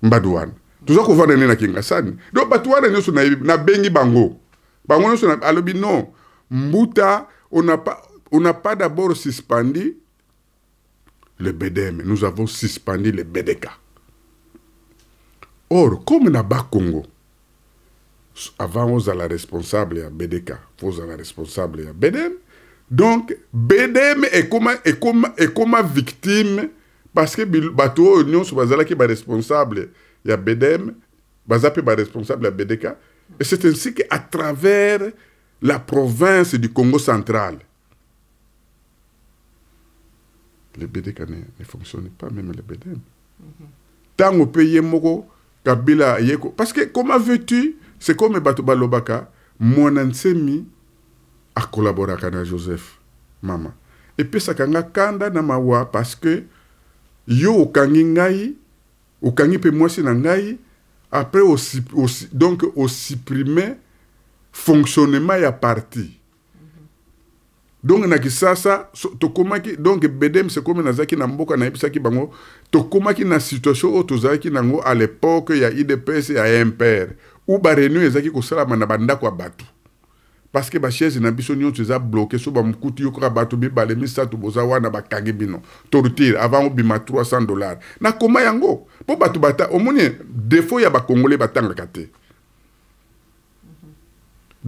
mbadu wana toza kovanda nde na kingasani do bato wana nyonso nayebi nabengi bango bango nyonso alobi non mbuta on n'a pas, on n'a pas d'abord suspendu le BDM. Nous avons suspendu le BDK. or comme na bakongo avant ozala responsable ya bdk po ozala responsable ya bdm donc bdm ekoma, ekoma, ekoma victime parce que bato oyo nyonso bazalaki baresponsable ya bdm baza mpe baresponsable ya bdk et c'est ainsi que à travers la province du congo central le bdk ne, ne fonctionne pas même le bdm ntango mhm. mm -hmm. mpe ye moko kabila yeko parce que comment veux-tu c'est comme bato balobaka mwana a collaboré avec joseph mama ça sakanga kanda na mawa parce que yo kangi ngai kangi pe mwasi na ngai après aussi donc donc osuprime fonctionnement ya parti donc na kisasa so, tokomaki donc bedem sekomi nazalaki na mboka nayebisaki bango tokomaki na situation oyo tozalaki nango à l'époque ya idps ya mpr u bareunion ezalaki kosalama na bandako ya bato parce que bashaise na biso nyonso eza bloke so bamokutu yokoka bato mibale misato boza wana bakangi bino torture avant obima 300 dollar nakoma yango mpo bato bata omoni defo ya bakongole batangaka te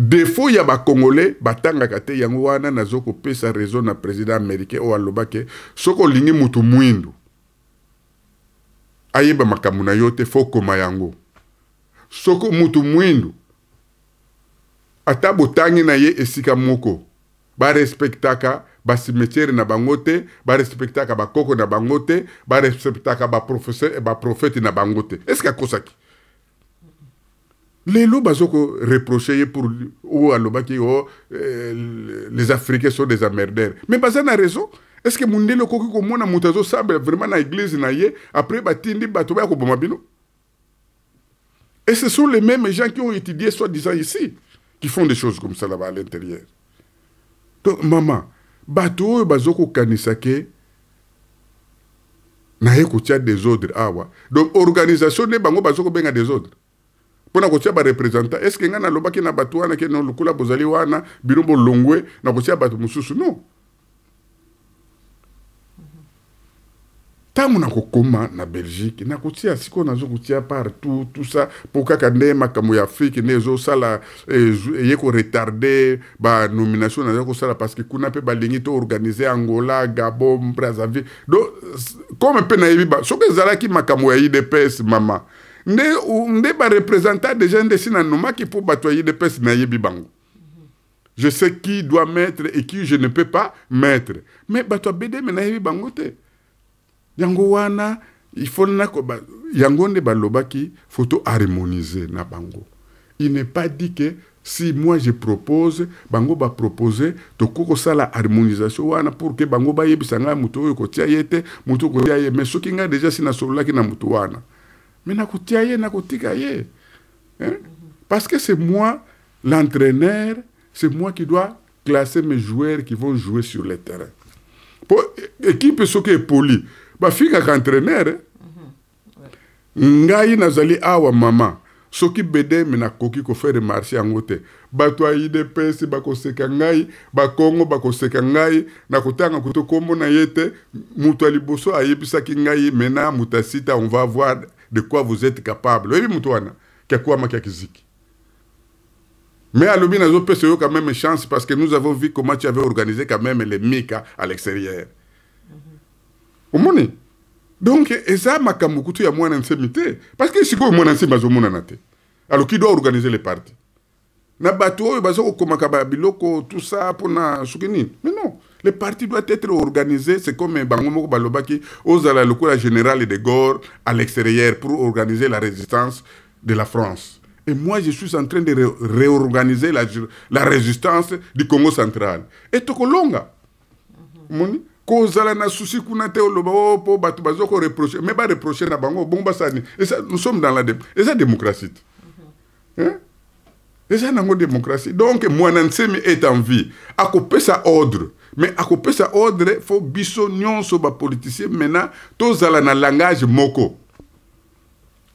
defo ya bakongole batangaka te yango wana nazo kopesa réseau na président américain oyo alobaki soki olingi motu mwindu ayeba makambo na yo te fo okoma yango soki motu mwindu ata botangi na ye esika moko barespektaka basimetiere na bango te barespektaka bakoko na bango te barespektaka baprofete ba na bango te eske akosaki lelo bazokoreproche ye pour oyo alobaki o oh, euh, les africains sont des amerdere mais baza na raison est ce que mundele okoki komona moto azosambela vraiment na église na ye après batindi bato baya koboma bino et ce sont les mêmes gens qui ont étudié soi-disant ici qui font des choses comme ça là-bas à l'intérieur donc mama bato oyo bazokokanisa ke naye kotia desordre awa ah donc organisation nde bango des desordre mpona kotia barepresentant estce ngai nalobaki na bato wana ke no lokola bozali wana bino bolongwe na kotia bato mosusu non ntango nakokoma na belgique nakotia sikoyo nazo kotia partout tout ça mpo kaka nde makambo ya afrique nde ezosala eye koretarde banomination naza kosala parceke kuna mpe balingi to organise angola gabon brazaville donc comme mpe nayebi soki ezalaki makambo ya idps mama nde nde représentant des gens ndesi na nomaki mpo bato ayede mpesi nayebi bango je sais qui doit mettre et qui je ne peux pas mettre mais bato abedeme nayebi bango te yango wana il faut ko ba, yango nde balobaki photo harmoniser na bango il n'est pas dit que si moi je propose bango proposer. bapropose tokoki la harmonisation wana pour que bango ba ngai moto oyo kotia ye te moto ko kotia yete. mais soki nga déjà si ki na muto wana me nakotia ye nakotika ye hein? parce que c'est moi l'entraîneur c'est moi qui dois classer mes joueurs qui vont jouer sur le terrain po équipe soki epoli bafikaka entraîneur eh? ngai nazali awa mama soki bedeme nakoki kofaire marché yango te bato ya idps bakoseka ngai bakongo bakoseka ngai nakotanga kutu kombo na ye te moto ya liboso ayebisaki ngai mena moto ya sita on va voir de quoi vous êtes capable oyebi moto wana kiakwamaki ya kiziki mais alobi nazopesa yo quand même chance parce que nous avons vu comment tu avais organisé quand même les mika à l'extérieur mhm. omoni mm -hmm. donc eza makambo kutu ya mwana nsemi te parce que sikoyo mwana nsemi azomonana te aloki do organiser les parti na bato oyo baza kokomaka babiloko tusa mpona soki nini mais non Le parti doit être organisé, c'est comme Bangomoko Balobaki, aux la générale de Gore à l'extérieur pour organiser la résistance de la France. Et moi, je suis en train de réorganiser la, la, résistance du Congo central. Et Tokolonga, moni, kozala na souci kuna te oloba o oh, po bato bazoko reprocher mais pas reprocher na bango bongo basani ça, nous sommes dans la démocratie mm-hmm. hein? ça, nango démocratie donc mon nsemi est en vie sa ordre me akopesa ordre fo biso nyonso bapoliticien maintenant tozala na langage moko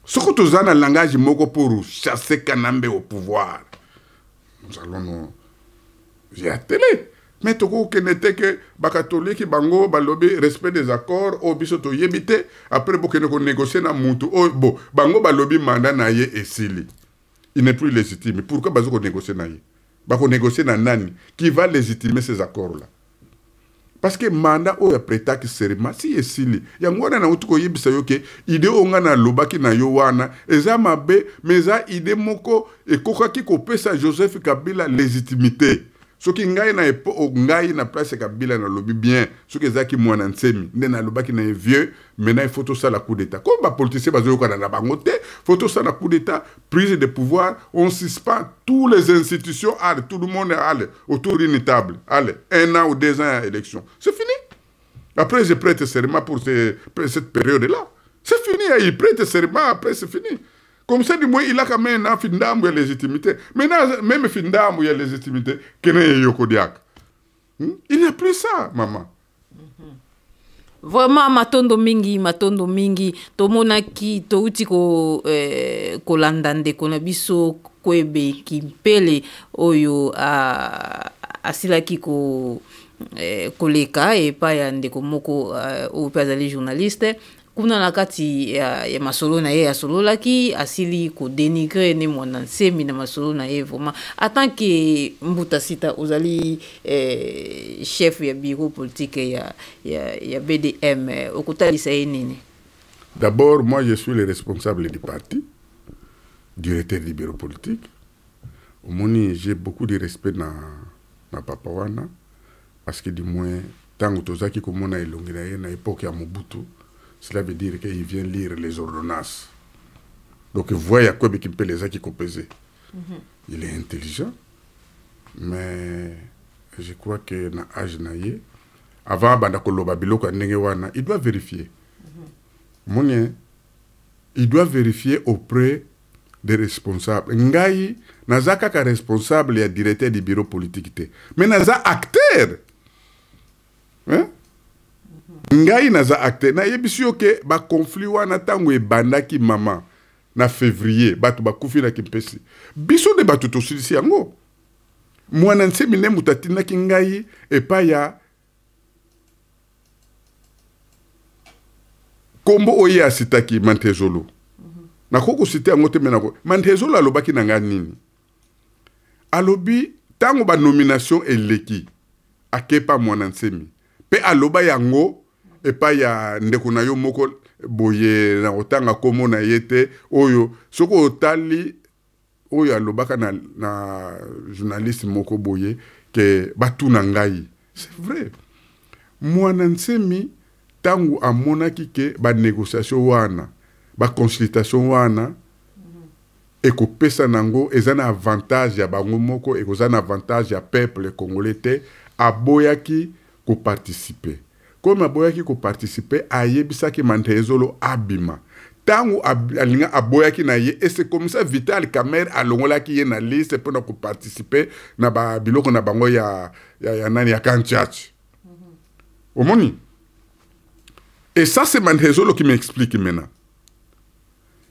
soko toza na langage moko mpo chasse kanambe au pouvoir nous allons nous y atteler me tokokende te ke bakatoliki bango balobi respect des accords oyo biso toyebi te après bokende konégocie na mutu oyo bo bango balobi manda na ye esili il n'est plus légitime pourquoi baza konégocie na ye bakonégocie na nani qui va légitimer ces accords là parceke manda oyo ya pretake serema si esili yango wana nauti koyebisa yo ke ide oyo ngai nalobaki na yo wana eza mabe me eza ide moko ekokaki kopesa joseph kabila legitimité Ce qui na epo oh, ngai na place kabila nalobi bien Ce qui qui mwana vieux, nde nalobaki na tout ça ça la coup d'état komi bapolitisien bazoyokana na tout ça ça la coup d'état prise de pouvoir on suspend Toutes les institutions Allez, tout le monde allé autour d'une table Allez, un an ou deux ans à élection c'est fini après je prête serment pour, cette période là c'est fini hein, il prête serment après c'est fini comme ça du moins il a quand même na fi ndambu ya légitimité maintenant même fi ndambu ya légitimité kene ye yokodiaka hmm? il n'y a plus ça mama mhm. vraiment matondo mingi matondo mingi tomonaki touti ko, eh, kolanda ndeko na biso koyebeki mpele oyo asilaki ko eh, koleka epai ya ndeko moko eh, oyo uh, mpe azali journaliste kuna na kati ya, ya masolo na ye asololaki asili kodenigre ne mwana nsembi na masolo na ye vraiment atanke mbuta sita ozali eh, chef ya bureau politique ya, ya, ya bdm eh, okotalisa ye nini d'abord moi je suis le responsable du parti directeur du bureau politique omoni j'ai beaucoup de respect na, na papa wana parce que du moins ntango tozalaki komona elongi na ye na epoke ya mobutu Cela veut dire qu'il vient lire les ordonnances. Donc il voit quoi qui peut les qui Il est intelligent, mais je crois que na l'âge naie avant Bandakolo Babilo, il doit vérifier. Mhm. il doit vérifier auprès des responsables. Ngai naza kaka responsable et directeur du bureau politique Mais Mais naza acteur. Hein? ngai naza acteur nayebisi yo ke baconflit wana ntango ebandaki mama na février bato bakufi na kimpesi biso nde bato tosilisi yango mwana nsemi nde moto atindaki ngai epai ya kombo oyo asitaki mantezolo mhm. nakoki kosita yango te menako mantezolo alobaki na ngai nini alobi ntango banomination eleki akepa mwana nsemi mpe aloba yango epai ya ndeko na yo moko boye na kotanga nkombo na ye te oyo soki otali oyo alobaka na, na journaliste moko boye ke batuna ngai c'est vrai mwana nsemi ntango amonaki ke banégociation wana baconsultation wana ekopesa nango eza na avantage ya bango moko ekozala na avantage ya peuple congolais te aboyaki koparticipe komi aboyaki kopartisipe ayebisaki manteyezolo abima ntango alingi aboyaki na ye ese komisa vital camer alongolaki ye na liste mpona kopartisipe na babiloko na bango ya, ya, ya nani ya kantiache mm -hmm. omoni e ça c'est manteyezolo qui m'explique maintenant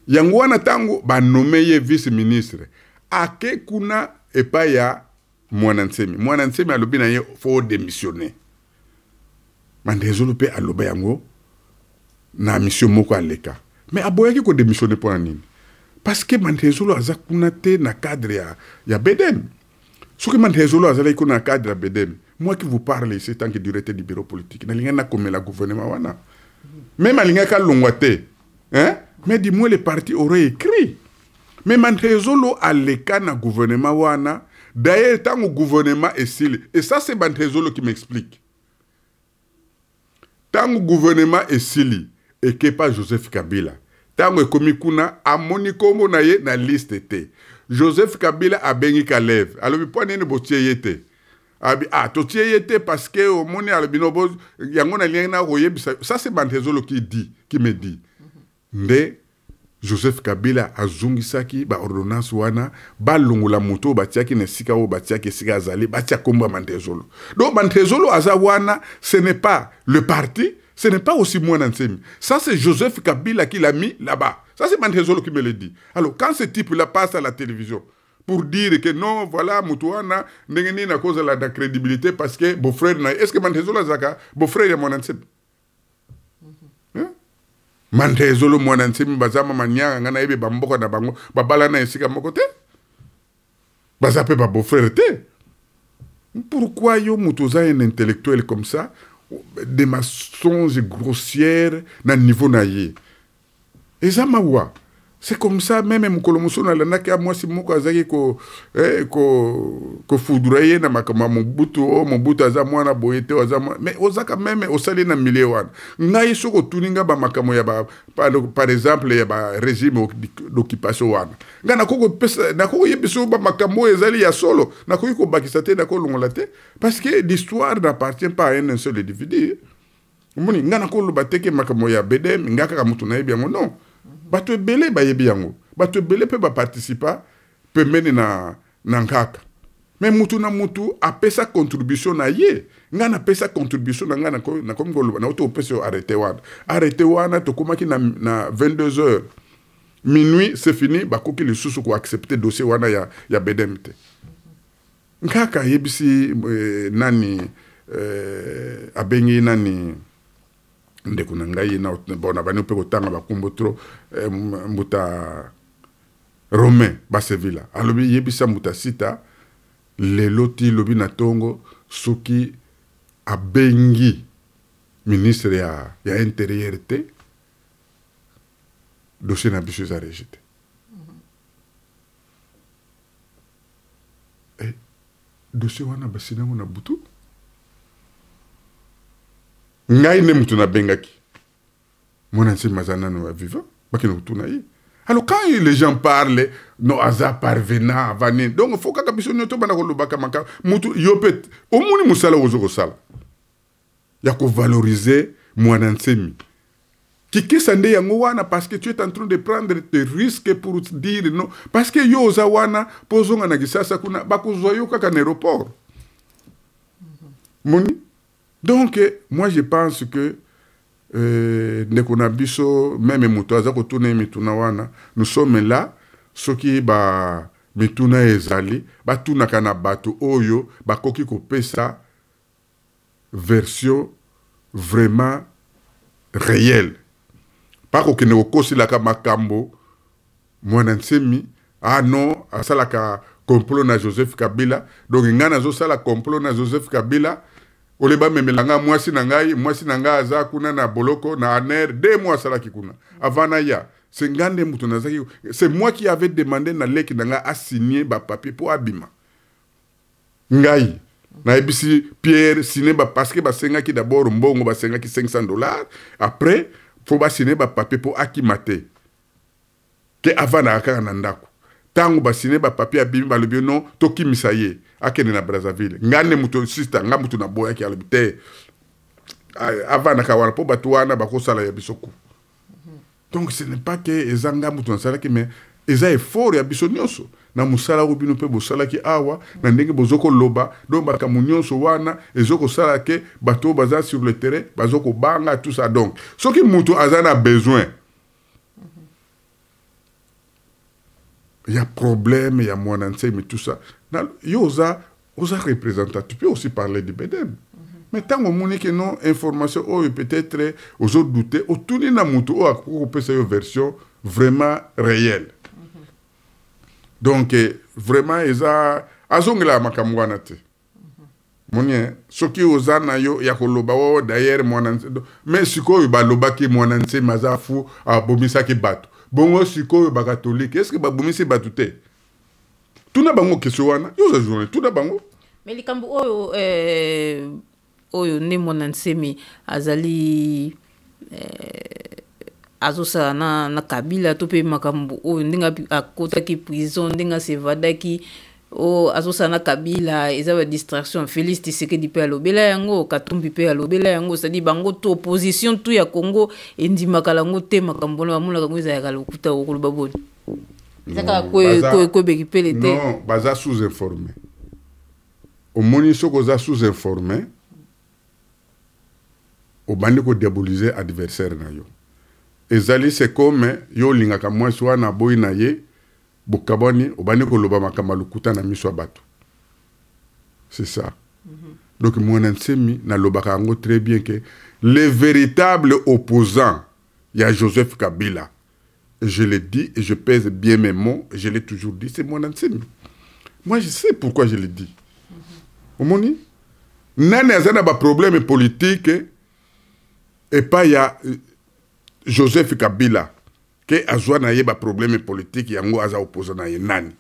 yango wana ntango banome ye vice ministre ake kuna epai ya mwana nsemi mwana nsemi alobi na ye fo démissionner mandezulu mpe aloba yango na mission moko aleka me aboyaki kodemissione mpo na nini parceke mandezulu aza kuna te na cadre ya, ya bedem soki mandezulu azalaki kuna na cadre ya bedem moi qui vous parle ici tant que directeur du bureau politique nalingaki nakomela gouvernement wana même alingaki alongwa te hein? mais du moins le parti aurait écrit me mandezulu aleka na gouvernement wana d'ailleurs ntango gouvernement esili e ça c'est bandezulu qui m'explique ntango guvernema esili ekepa joseph kabila ntango ekomi kuna amoni nkombo na ye na liste te joseph kabila abengi kaleve alobi mpo nini botie ye te abi ah totie ye te parce que omoni alobi no yango nalingi nakoyebisa sa se bantu ezoloki di kime di nde joseph kabila Ba ordonnance wana la moto batiaki na sikao ba batiaki sika Zali, batia tia mantezolo donc mantezolo aza wana ce n'est pas le parti ce n'est pas aussi moi Nansemi. ça c'est joseph kabila qui l'a mis là-bas ça c'est mantezolo qui me le dit alors quand ce type là passe à la télévision pour dire que non, voilà, Mutuana, nest à cause de la crédibilité parce que beau-frère, est-ce que Mantezolo Zaka, beau-frère est mon manda ezolomwana nsimi baza mamanianga ngai nayebi bamboka na bango babala na esika moko te baza mpe babofrere te pourquoi yo moto oza un intellectuel comme ça de masonge grossière na niveau na ye eza mawa c'est comme ça meme mokolo mosusu nalandaki ya mwasi moko azalaki kofudura eh, ye na makambo ya mobutu o oh, mobutu aza mwana boye te aza mwana mais ozaka meme osali na milie wana ngai soki otuni nga bamakambo ya par exemple ya barégime d'occupation wana ngai nakokoyebiso bamakambo oyo ezali ya solo nakoki kobakisa te nakolongola te parce que l'histoire n'appartient pas à un seul individu omoni ngai nakoloba te ke makambo ya bdm ngai kaka motu nayebi yango non bato ebele bayebi yango bato ebele mpe baparticipa pembeni na, na nkaka me mutu na mutu apesa contribution na ye ngai napesa contribution na ngai nakomi koloba nauti kopesa yo arrete wana arrete wana tokomaki na, na 22 heures minuit c'est fini bakoki lisusu koaccepte dossier wana ya, ya bedem te nkaka ayebisi eh, nani eh, abengi nani ndeko na ngai ye bon na bani mpe kotanga bakombo tro eh, mbuta romain basevilla alobi yebisa mbuta sita lelo ti lobi na ntongo soki abengi ministre ya, ya intérieur te dossier na biso eza rejete eh, dossier wana basinango na butu mm -hmm. ngai nde mutu nabengaki mwana nsima aza nano avivant bakende kotuna ye alors quand les gens parlent no aza parvenant ava nini donc fo kaka biso nyonso tobanda kolobaka makambo mutu yo mpe omoni mosala ozo kosala ya kovalorize mwana nsemi kikesa nde yango wana parce que tu es en train de prendre te risque pour dire non parce que yo oza wana mpo ozonga na kisasa kuna bakozwa yo kaka na aéroport moni mm -hmm. donc moi je pense que euh, ndeko na biso meme moto aza kotuna ye mituna wana nous sommes là soki ba mituna ezali batunaka na bato oyo bakoki kopesa version vraiment réelle mpa kokende kokosilaka makambo mwana nsemi ah non asalaka complot na joseph kabila donc ngai nazosala complot na joseph kabila oleba amemela nga mwasi na ngai mwasi na ngai aza kuna na boloko na aner de mois asalaki kuna avant naya se nga nde moto nazalaki se moi qui avait demande na leki na ngai asigne bapapier mpo abima ngai nayebisi pierre sine baparceke basengaki dabord mbongo basengaki 500 dollar après fo basine bapapier mpo akima te te avant naka kaka na ndako ntango basine bapapier abimi balobi no tokimisa ye akende na brazzaville nga nde moto sista nga moto naboyaki alobi te avandaka wana mpo bato wana bakosala ya biso ku donc ce n'est pas ke eza nga moto nasalaki mais eza effort ya biso nyonso na mosala oyo bino mpe bosalaki awa na ndenge bozokoloba don makambo nyonso wana ezokosala ke bato oyo baza sur le terrain bazokobanga tout ça donc soki moto aza na besoin ya problème ya mwana ntsemi tout ça yo oza oza représentant tu peux aussi parler du bedem me mhm. ntango omoni ke non information oyo peut-être ozodute otuni na motu oyo akoki kopesa yo version vraiment réelle mhm. donc eh, vraiment eza azongelaka makambo wana te mhm. moni eh, soki oza na yo ya koloba o oh, oh, dayere mwana nzembo mais sikoyo balobaki mwana nzembo aza fu abomisaki bato bongo sikoyo bakatolike estce babomisi bato te tuna bango kestio wana yo oza journaliste tuna bango me likambo oyo eh, oyo nde mwana nsemi azali eh, azosala na, na kabila to mpe makambo oyo ndenge akotaki prison ndenge asevadaki oyo azosala na kabila eza badistraction félix tisekedi mpe alobela yango katumbi mpe alobela yango sadi bango to opposition tu ya congo endimaka yango te makambo wana bamonaka yango ezalaka lokuta kokolo baboni eza kaka koebeki pele te non baza sous informe omoni soki oza sous informe obandi kodéabolize adversaire na yo ezali sekome yo olingaka mwasi wana aboyi na ye bokabwani obandi koloba makambo lokuta na miso ya bato c'est ça mm -hmm. donc mwana nsemi nalobaka yango très bien ke le véritable opposant ya joseph kabila je l'ai dit et je pèse bien mes mots, je l'ai toujours dit, c'est mon enseigne. Moi, je sais pourquoi je l'ai dit. Mhm. Omoni Nani azana ba problème politique et pas ya euh, Joseph Kabila ke azwa na ye ba problème politique yango aza opposa na ye nani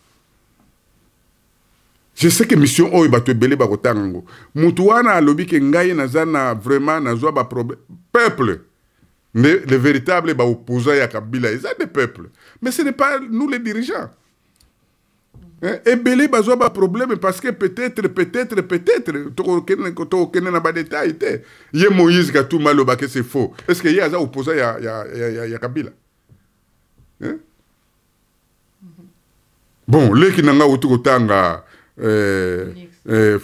je sais que mission oyo bato ebele bakotanga yango motu wana alobi ke ngai naza na vraiment nazwa baproblème peuple Mais les véritables bah, opposants à Kabila, ils ont des peuples. Mais ce n'est pas nous les dirigeants. Hein? Et Belé, bah, a un problème parce que peut-être, peut-être, peut-être, y a des détail. Il y a Moïse qui a tout mal au bac, c'est faux. Est-ce qu'il y a un opposant à Kabila hein? Bon, les qui n'ont pas autour de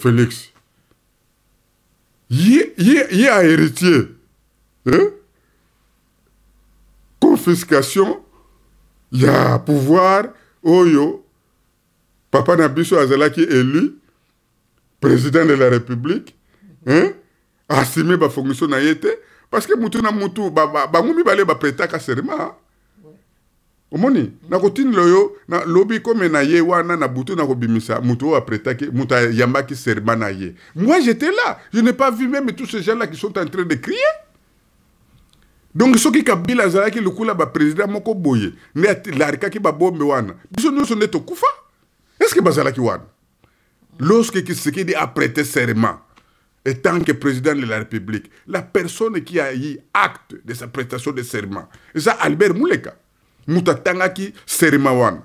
Félix. Euh, Il y a un héritier. Hein? confiscation a pouvoir oyo oh papa na biso azalaki élu président de la république hein? asime bafonction na ye te parce que mutu na mutu ba ba bapretaka serma hein. omoni nakotinela na nalobi kome na ye wana na butu nakobimisa mutu oyo apretaki mutu ki serba na ye moi j'étais là je n'ai pas vu même tous ces gens là qui sont en train de crier donc soki kabila azalaki lokula bapresident moko boye nde alarikaki babombe wana biso nyonso nde tokufa estce bazalaki wana lorsque kisekedi aprete serment étant que président de la république la personne qui a eu acte de sa prestation de serment eza albert muleka moto atangaki serment wana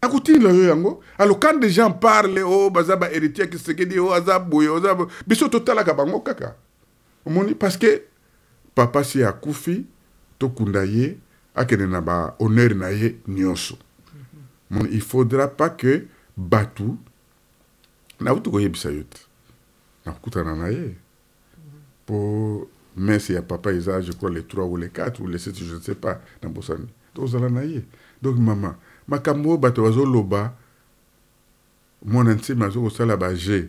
akotindela yo yango alors quand des gens parle o oh, baza baheritier kisekedi o oh, aza boye oza biso totalaka bango kaka omoni parce que papa si akufi tokunda ye akende na bahonneur na ye nyonso mm -hmm. il faudra pas que bato nauti koyebisa yo te nakokutana na ye mpo mhm. mese ya papa eza je crois le 3 ou le 4 ou le 7 je ne sais pas na bosani tozala na ye donc mama makambo oyo bato bazoloba mwana ntima azokosala baje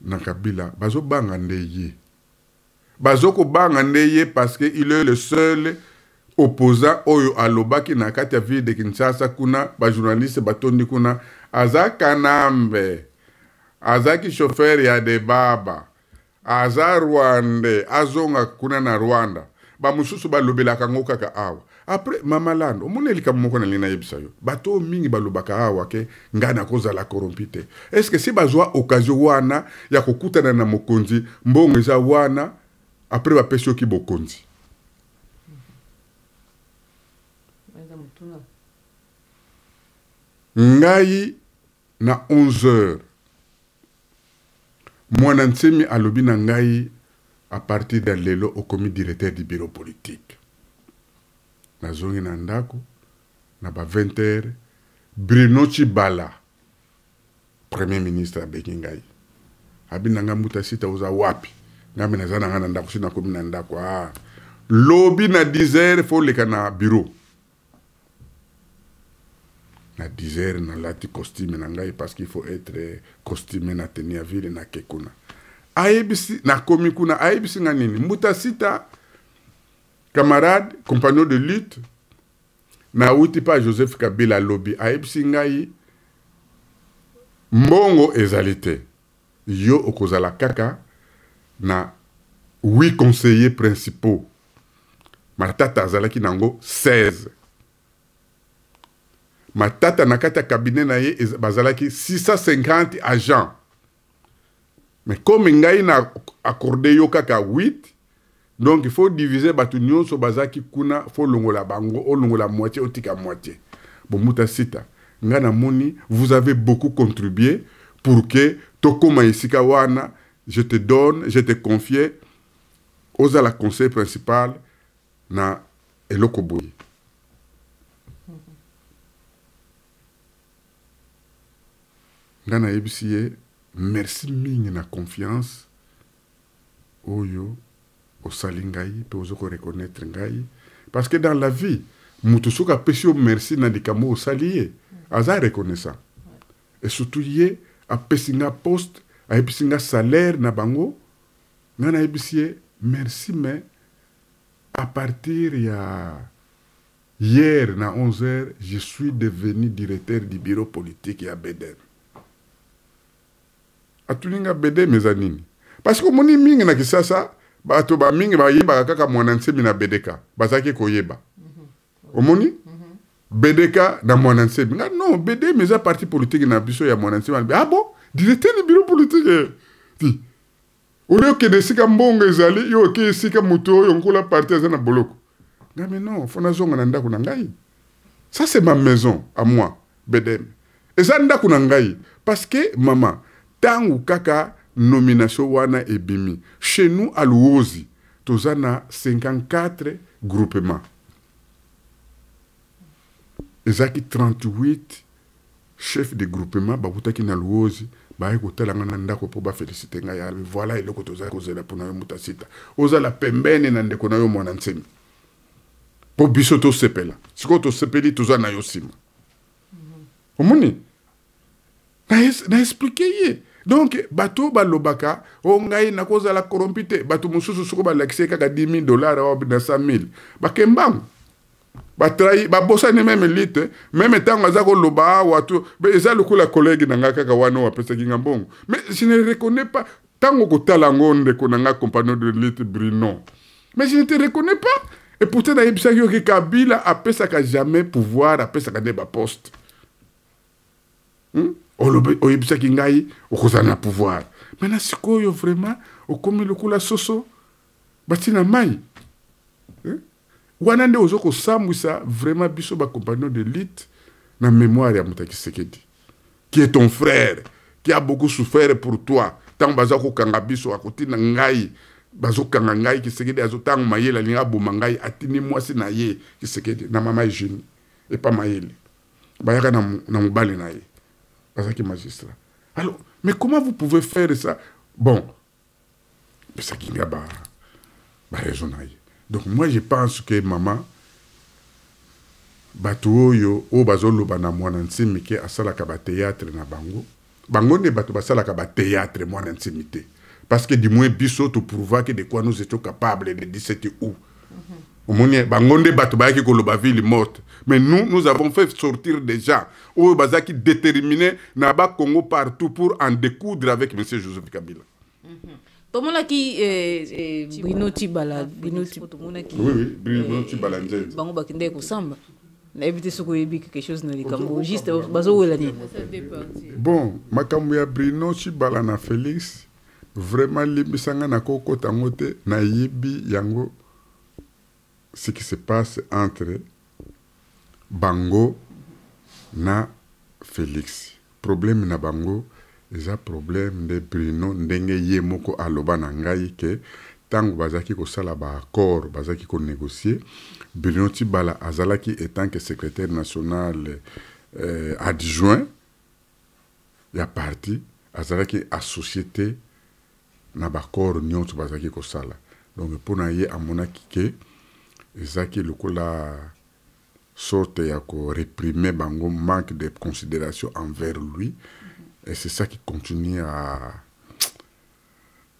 na kabila bazobanga nde ye bazokobanga nde ye parce que il est le seul opposant oyo alobaki na kati ya ville de kinshasa kuna bajournaliste batondi kuna aza kanambe azalaki shofere ya debaba aza rwande azonga kuna na rwanda bamosusu balobelaka yango kaka awa apres mamalando omona likambo moko nalingi nayebisa yo bato oyo mingi balobaka awa ke ngai nakozala korompi te estce si bazwa okazio wana ya kokutana na mokonzi mbongo eza wana apres bapesi yoki bokonzi ngai na 11 heures mwana ntsemi alobi na ngai apartir ya lelo okomi directeur du bureau politique nazongi na ndako na ba 20 heures bruno cibala premier ministre abengi ngai abi na ngai mbuta sita oza wapi ngambi naza na nga na ndako soki nakomi na ndako a ah. lobi na 10 heures fo leka na bureau na 10 heures nalati costume na ngai parce qu'il faut être eh, costume na teni ya ville nake kuna ayebisi nakomi kuna ayebisi nga nini mbuta sita camarade compagnon de lutte nauti mpa joseph kabila alobi ayebisi ngai mbongo ezali te yo okozala kaka na huit conseillers principaux matata azalaki nango 16 matata na kati ya kabine na ye bazalaki 650 agents mais comme ngai na accorde yo kaka 8 donc il faut diviser bato nyonso bazalaki kuna fo longola bango olongola moitié otika moitié bomuta sita ngai namoni vous avez beaucoup contribué pour que tokóma esika wana je te donne je te confie ozala conseil principal na eloko boye ngai nayebisi ye merci mingi na confiance oyo osali ngai mpe oza koreconnaitre ngai parce que dans la vie moto soki apesi yo merci na likambo osali ye aza reconnaissant e surtout ye apesi nga poste ayebisi nga salaire na bango nga nayebisi ye merci me à partir ya hier na 11 heures je suis devenu directeur du bureau politique ya bedem atuni nga bedem eza nini parce que omoni mingi na kisasa bato bamingi bayebaka kaka mwana nsemi na bedeka bazalaki koyeba mhm. omoni mhm. bedeka na mwana nsemi nga non bedem eza parti politique na biso ya mwana nsemi ah bon direteni biro politike eh. ti olia okende esika mbongo ezali yo oke esika moto oyo nkula parti aza na boloko ngai me non fo nazonga na ndako na ngai ça c'est ma maison à moi bedem eza ndako na ngai parce que mama ntango kaka nomination wana ebimi chez nous à luozi toza na 54 groupement ezalaki 38 chef de groupement bakutaki na luozi baye kotalanga na ndako mpo bafélicité ngai yabe voilà eloko tozali kozela mpona yo moto asita ozala pembene na ndeko na yo mwana ntsemi mpo biso tosepela sikoyo tosepeli toza na yo nsima mhm. omoni naexplike ye donc bato balobaka o ngai nakozala korompi te bato mosusu soko balakisi ye kaka 10 000 dollar na 100 000 bakembango batrahi babosani meme li te meme ntango aza koloba awa to eza lokola kolege na ngai kaka wana oyo apesaki nga mbongo mais je ne reconnais pas ntango kotala yango ndeko na ngai compagnon de lit bruno mais je ne te reconnais pas et pourtant nayebisaki yoki kabila apesaka jamais pouvoir apesaka nde baposte hmm? oyebisaki ngai okozala na pouvoir mai na sikoyo vraiment okomi lokola soso batina mai wana nde oza kosambwisa vraiment biso bacompagnon de lite na mémoire ya moto ya kisekedi qui est ton frère qui a beaucoup souffert pour toi ntango baza kokanga biso akotinda ngai bazokanga ngai kisekedi azotango mayele alingi aboma ngai atindi mwasi na ye kisekedi na mama eugénie epa mayele bayaka na, na mobali na ye bazalaki magistrat alors mais comment vous pouvez faire ça bon pesaki nga baraison ba na ye donc moi je pense que mama bato oyo Bazolo, bazoloba na miki nsimi ke théâtre, na bango bango nde bato basalaka bateatre mwana nsimi parce que du moins biso que de quoi nous étions capables le 17 août omoni mhm. bango nde bato bayaki koloba ville morte mais nous nous avons fait sortir des gens oyo bazalaki déterminé na Congo partout pour en découdre avec monsieur joseph kabila mm -hmm. tomonaki eh, eh, brino tibala brino ah, tomonaki eh, eh, bango bakendaki kosamba nayebi te soki oyebi quelque chose na likambo juste bazowela nini bon makambo ya brino tibala na félix vraiment limbisanga na kokota yango te nayebi yango ce qui se passe entre bango na félix problème na bango eza problème nde brino ndenge ye moko aloba na ngai ke ntango bazalaki kosala baaccord bazalaki konégocie Bruno tibala azalaki etant que secrétaire national euh, adjoint ya parti azalaki associé te na baaccord nyonso bazalaki kosala donc mpona ye amonaki ke ezalaki lokola sorte ya koréprime bango manque de considération envers lui et c'est ça qui continue à,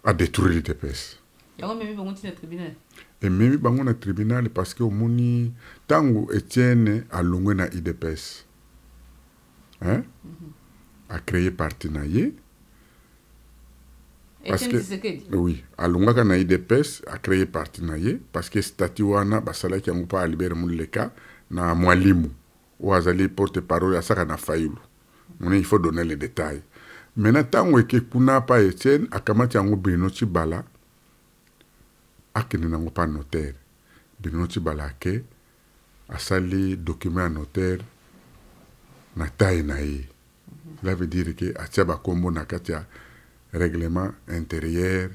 à détruire les TPS. Et même dans le tribunal parce que tant tango Etienne longué na IDPS. Hein? Mhm. A créé partenariat parce que oui a na ye depes acréé parti na ye parce que stati qui basalaki yango mpo alibere moleka na mwalimu oyo azali porte parole à ça qu'on a failli. il faut donner les détails maintenant ntango eke kuna pa etienne akamati yango benino tshibala akende nango mpa notaire benino tshibala ake asali document ya notaire na taille na ye cela veut dire ke atia bakombo na kati ya règlement intérieur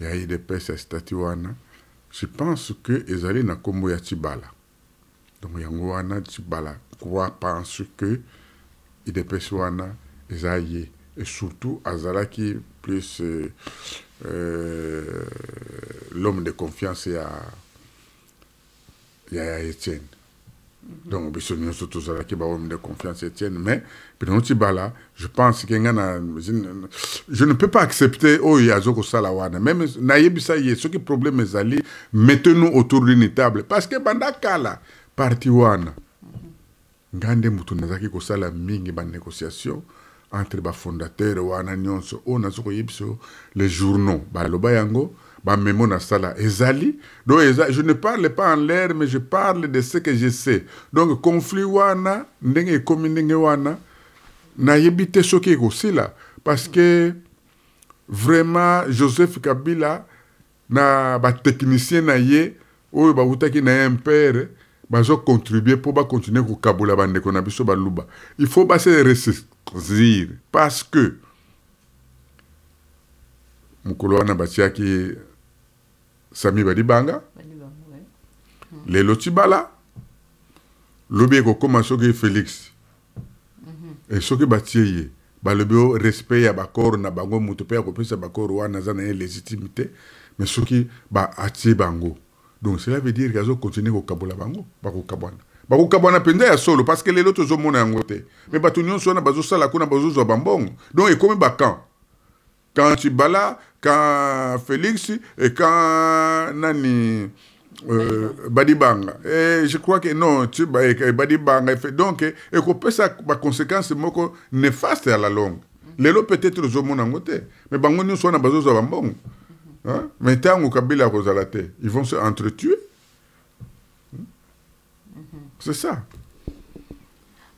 ya idps ya stati wana je pense ke ezali na kombo ya tshibala donc yango wana tshibala croit pense que idps e e wana eza ye e surtout azalaki plus euh, euh, l'homme de confiance ya ya ya etienne mm -hmm. donc biso nyonso tozalaki bahomme de confiance etienne mais bino ti bala je pense ke nga na je ne peux pas accepter oyo aza kosala wana même nayebisa ye soki problème ezali mettez nous autour d'une table parce que banda kala parti wana nga nde mutu nazalaki kosala mingi banégociation entre bafondateur wana nyonso oyo nazo koyei biso les journaux baloba yango bamemo nasala ezali donc eza je ne parle pas en l'air mais je parle de ce que je sais donc conflit wana ndenge ekomi ndenge wana nayebi te soki ekosila parce que vraiment joseph kabila na batechnicien na ye oyo bawutaki na ye impere bazocontribue mpo bakontinue kokabola bandeko na biso baluba il faut base ressaisir parce que mokolo wana batiaki sami balibanga mm. lelo tibala lobi ekokóma soki félix e soki batie ye balobi o respect ya bakore na bango moto mpe akopesa bakore wana aza na ye légitime te mais soki baatie bango donc cela veut dire azokontinue kokabola bango bakokabwana bakokabwana mpenza ya solo parce que lelo tozomona yango te me bato nyonso wana bazosala kuna bazozwa bambongo donc ekomi bacamp quand tibala quand félix et quand nani euh, badibanga et je crois que non tiba e, badibanga e, donc ekopesa baconséquence moko néfaste à la longue mm. lelo peut-être ozomona yango te me bango nyonso wana bazozwa bambongo mais ntango kabila akozala te ils vont se entretuer c'est ça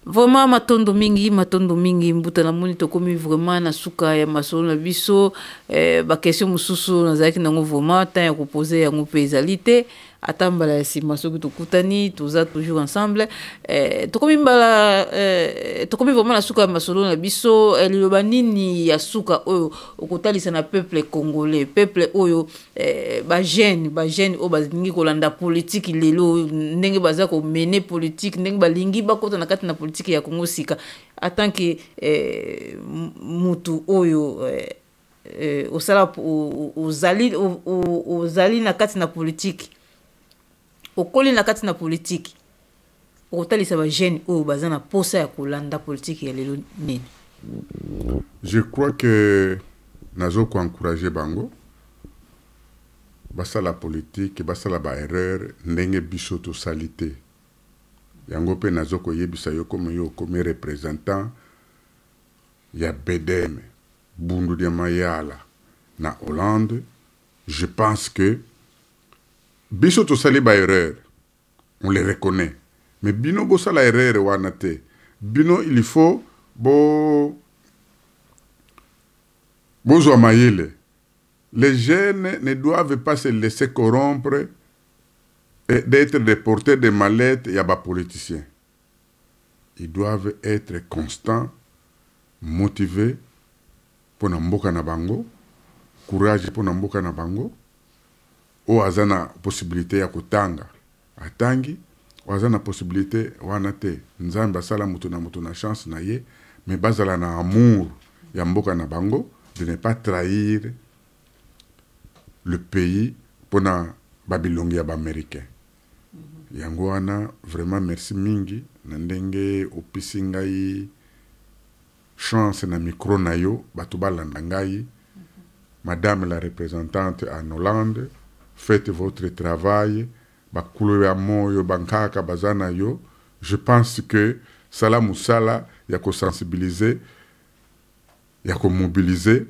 vraiment matondo mingi matondo mingi mbuta namoni tokómi vraiment na suka ya masolo na biso eh, bakestion mosusu nazalaki nango vraiment ntan ya kopose yango mpe ezali te ata mbala ya nsima soki tokutani toza toujours ensemble eh, tokomi mbala eh, tokomi vraiment na suka ya masolo na biso eh, liloba nini ya suka oyo okotalisa na peuple congolais peuple oyo eh, bagene bagene oyo balingi kolanda politike lelo ndenge baza komene politike ndenge balingi bakota na kati na politike ya kongo sika atanke eh, mutu oyo eh, eh, osala ozali na kati na politike okoli na kati na politiki okotalisa bagene oyo baza na posa ya kolanda politiki ya lelo nini je crois que nazokoencourage bango basala politike basala baerreur ndenge biso tosali te yango mpe nazo koyebisa yo komi yo okomi représentant ya bdm bundu ya mayala na hollande je pense que biso tosali baerreur on les reconnaît mais bino bosala erreur wana te bino il faut bo bozwa mayele les jeunes ne doivent pas se laisser corrompre d'être des porteurs de mallettes ya bapoliticien ils doivent être constants motivés mpo na mboka na bango courage mpo na mboka na bango oyo aza na posibilité ya kotanga atangi oyo aza na posibilité wana te nzambe asala moto na moto na chance na ye me bazala na amour ya mboka na bango de ne pas trahir le pays mpona babilongi ya baaméricain yango wana vraiment merci mingi na ndenge opesi ngai chance na micro na yo bato balanda ngai madame la représentante en hollande faites votre travail bakulu ya moyo bankaka baza na yo je pense que sala mosala ya kosensibilize ya komobilize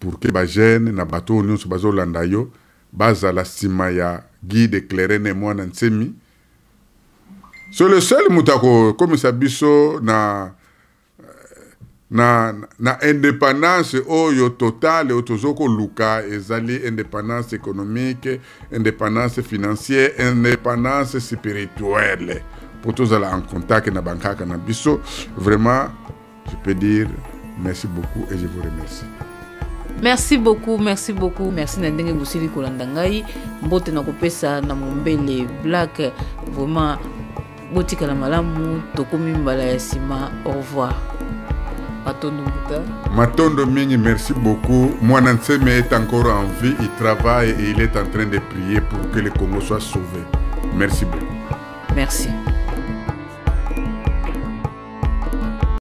pour ke bagene na bato oyo nyonso bazolanda yo bazala nsima ya guide éclaire ne mwana ntsemi so le seul moto akokomisa biso na na, na indépendance oyo totale oyo luka ezali indépendance économique indépendance financière indépendance spirituelle pour tous là en contact na bankaka na biso vraiment je peux dire merci beaucoup et je vous remercie merci beaucoup merci beaucoup merci na ndenge bosili kolanda ngai mbote na kopesa na mombele black vraiment la malamu tokomi mbala ya sima au revoir Maton Domingue, merci beaucoup. Moi, Nanseme est encore en vie, il travaille et il est en train de prier pour que le Congo soit sauvé. Merci beaucoup. Merci.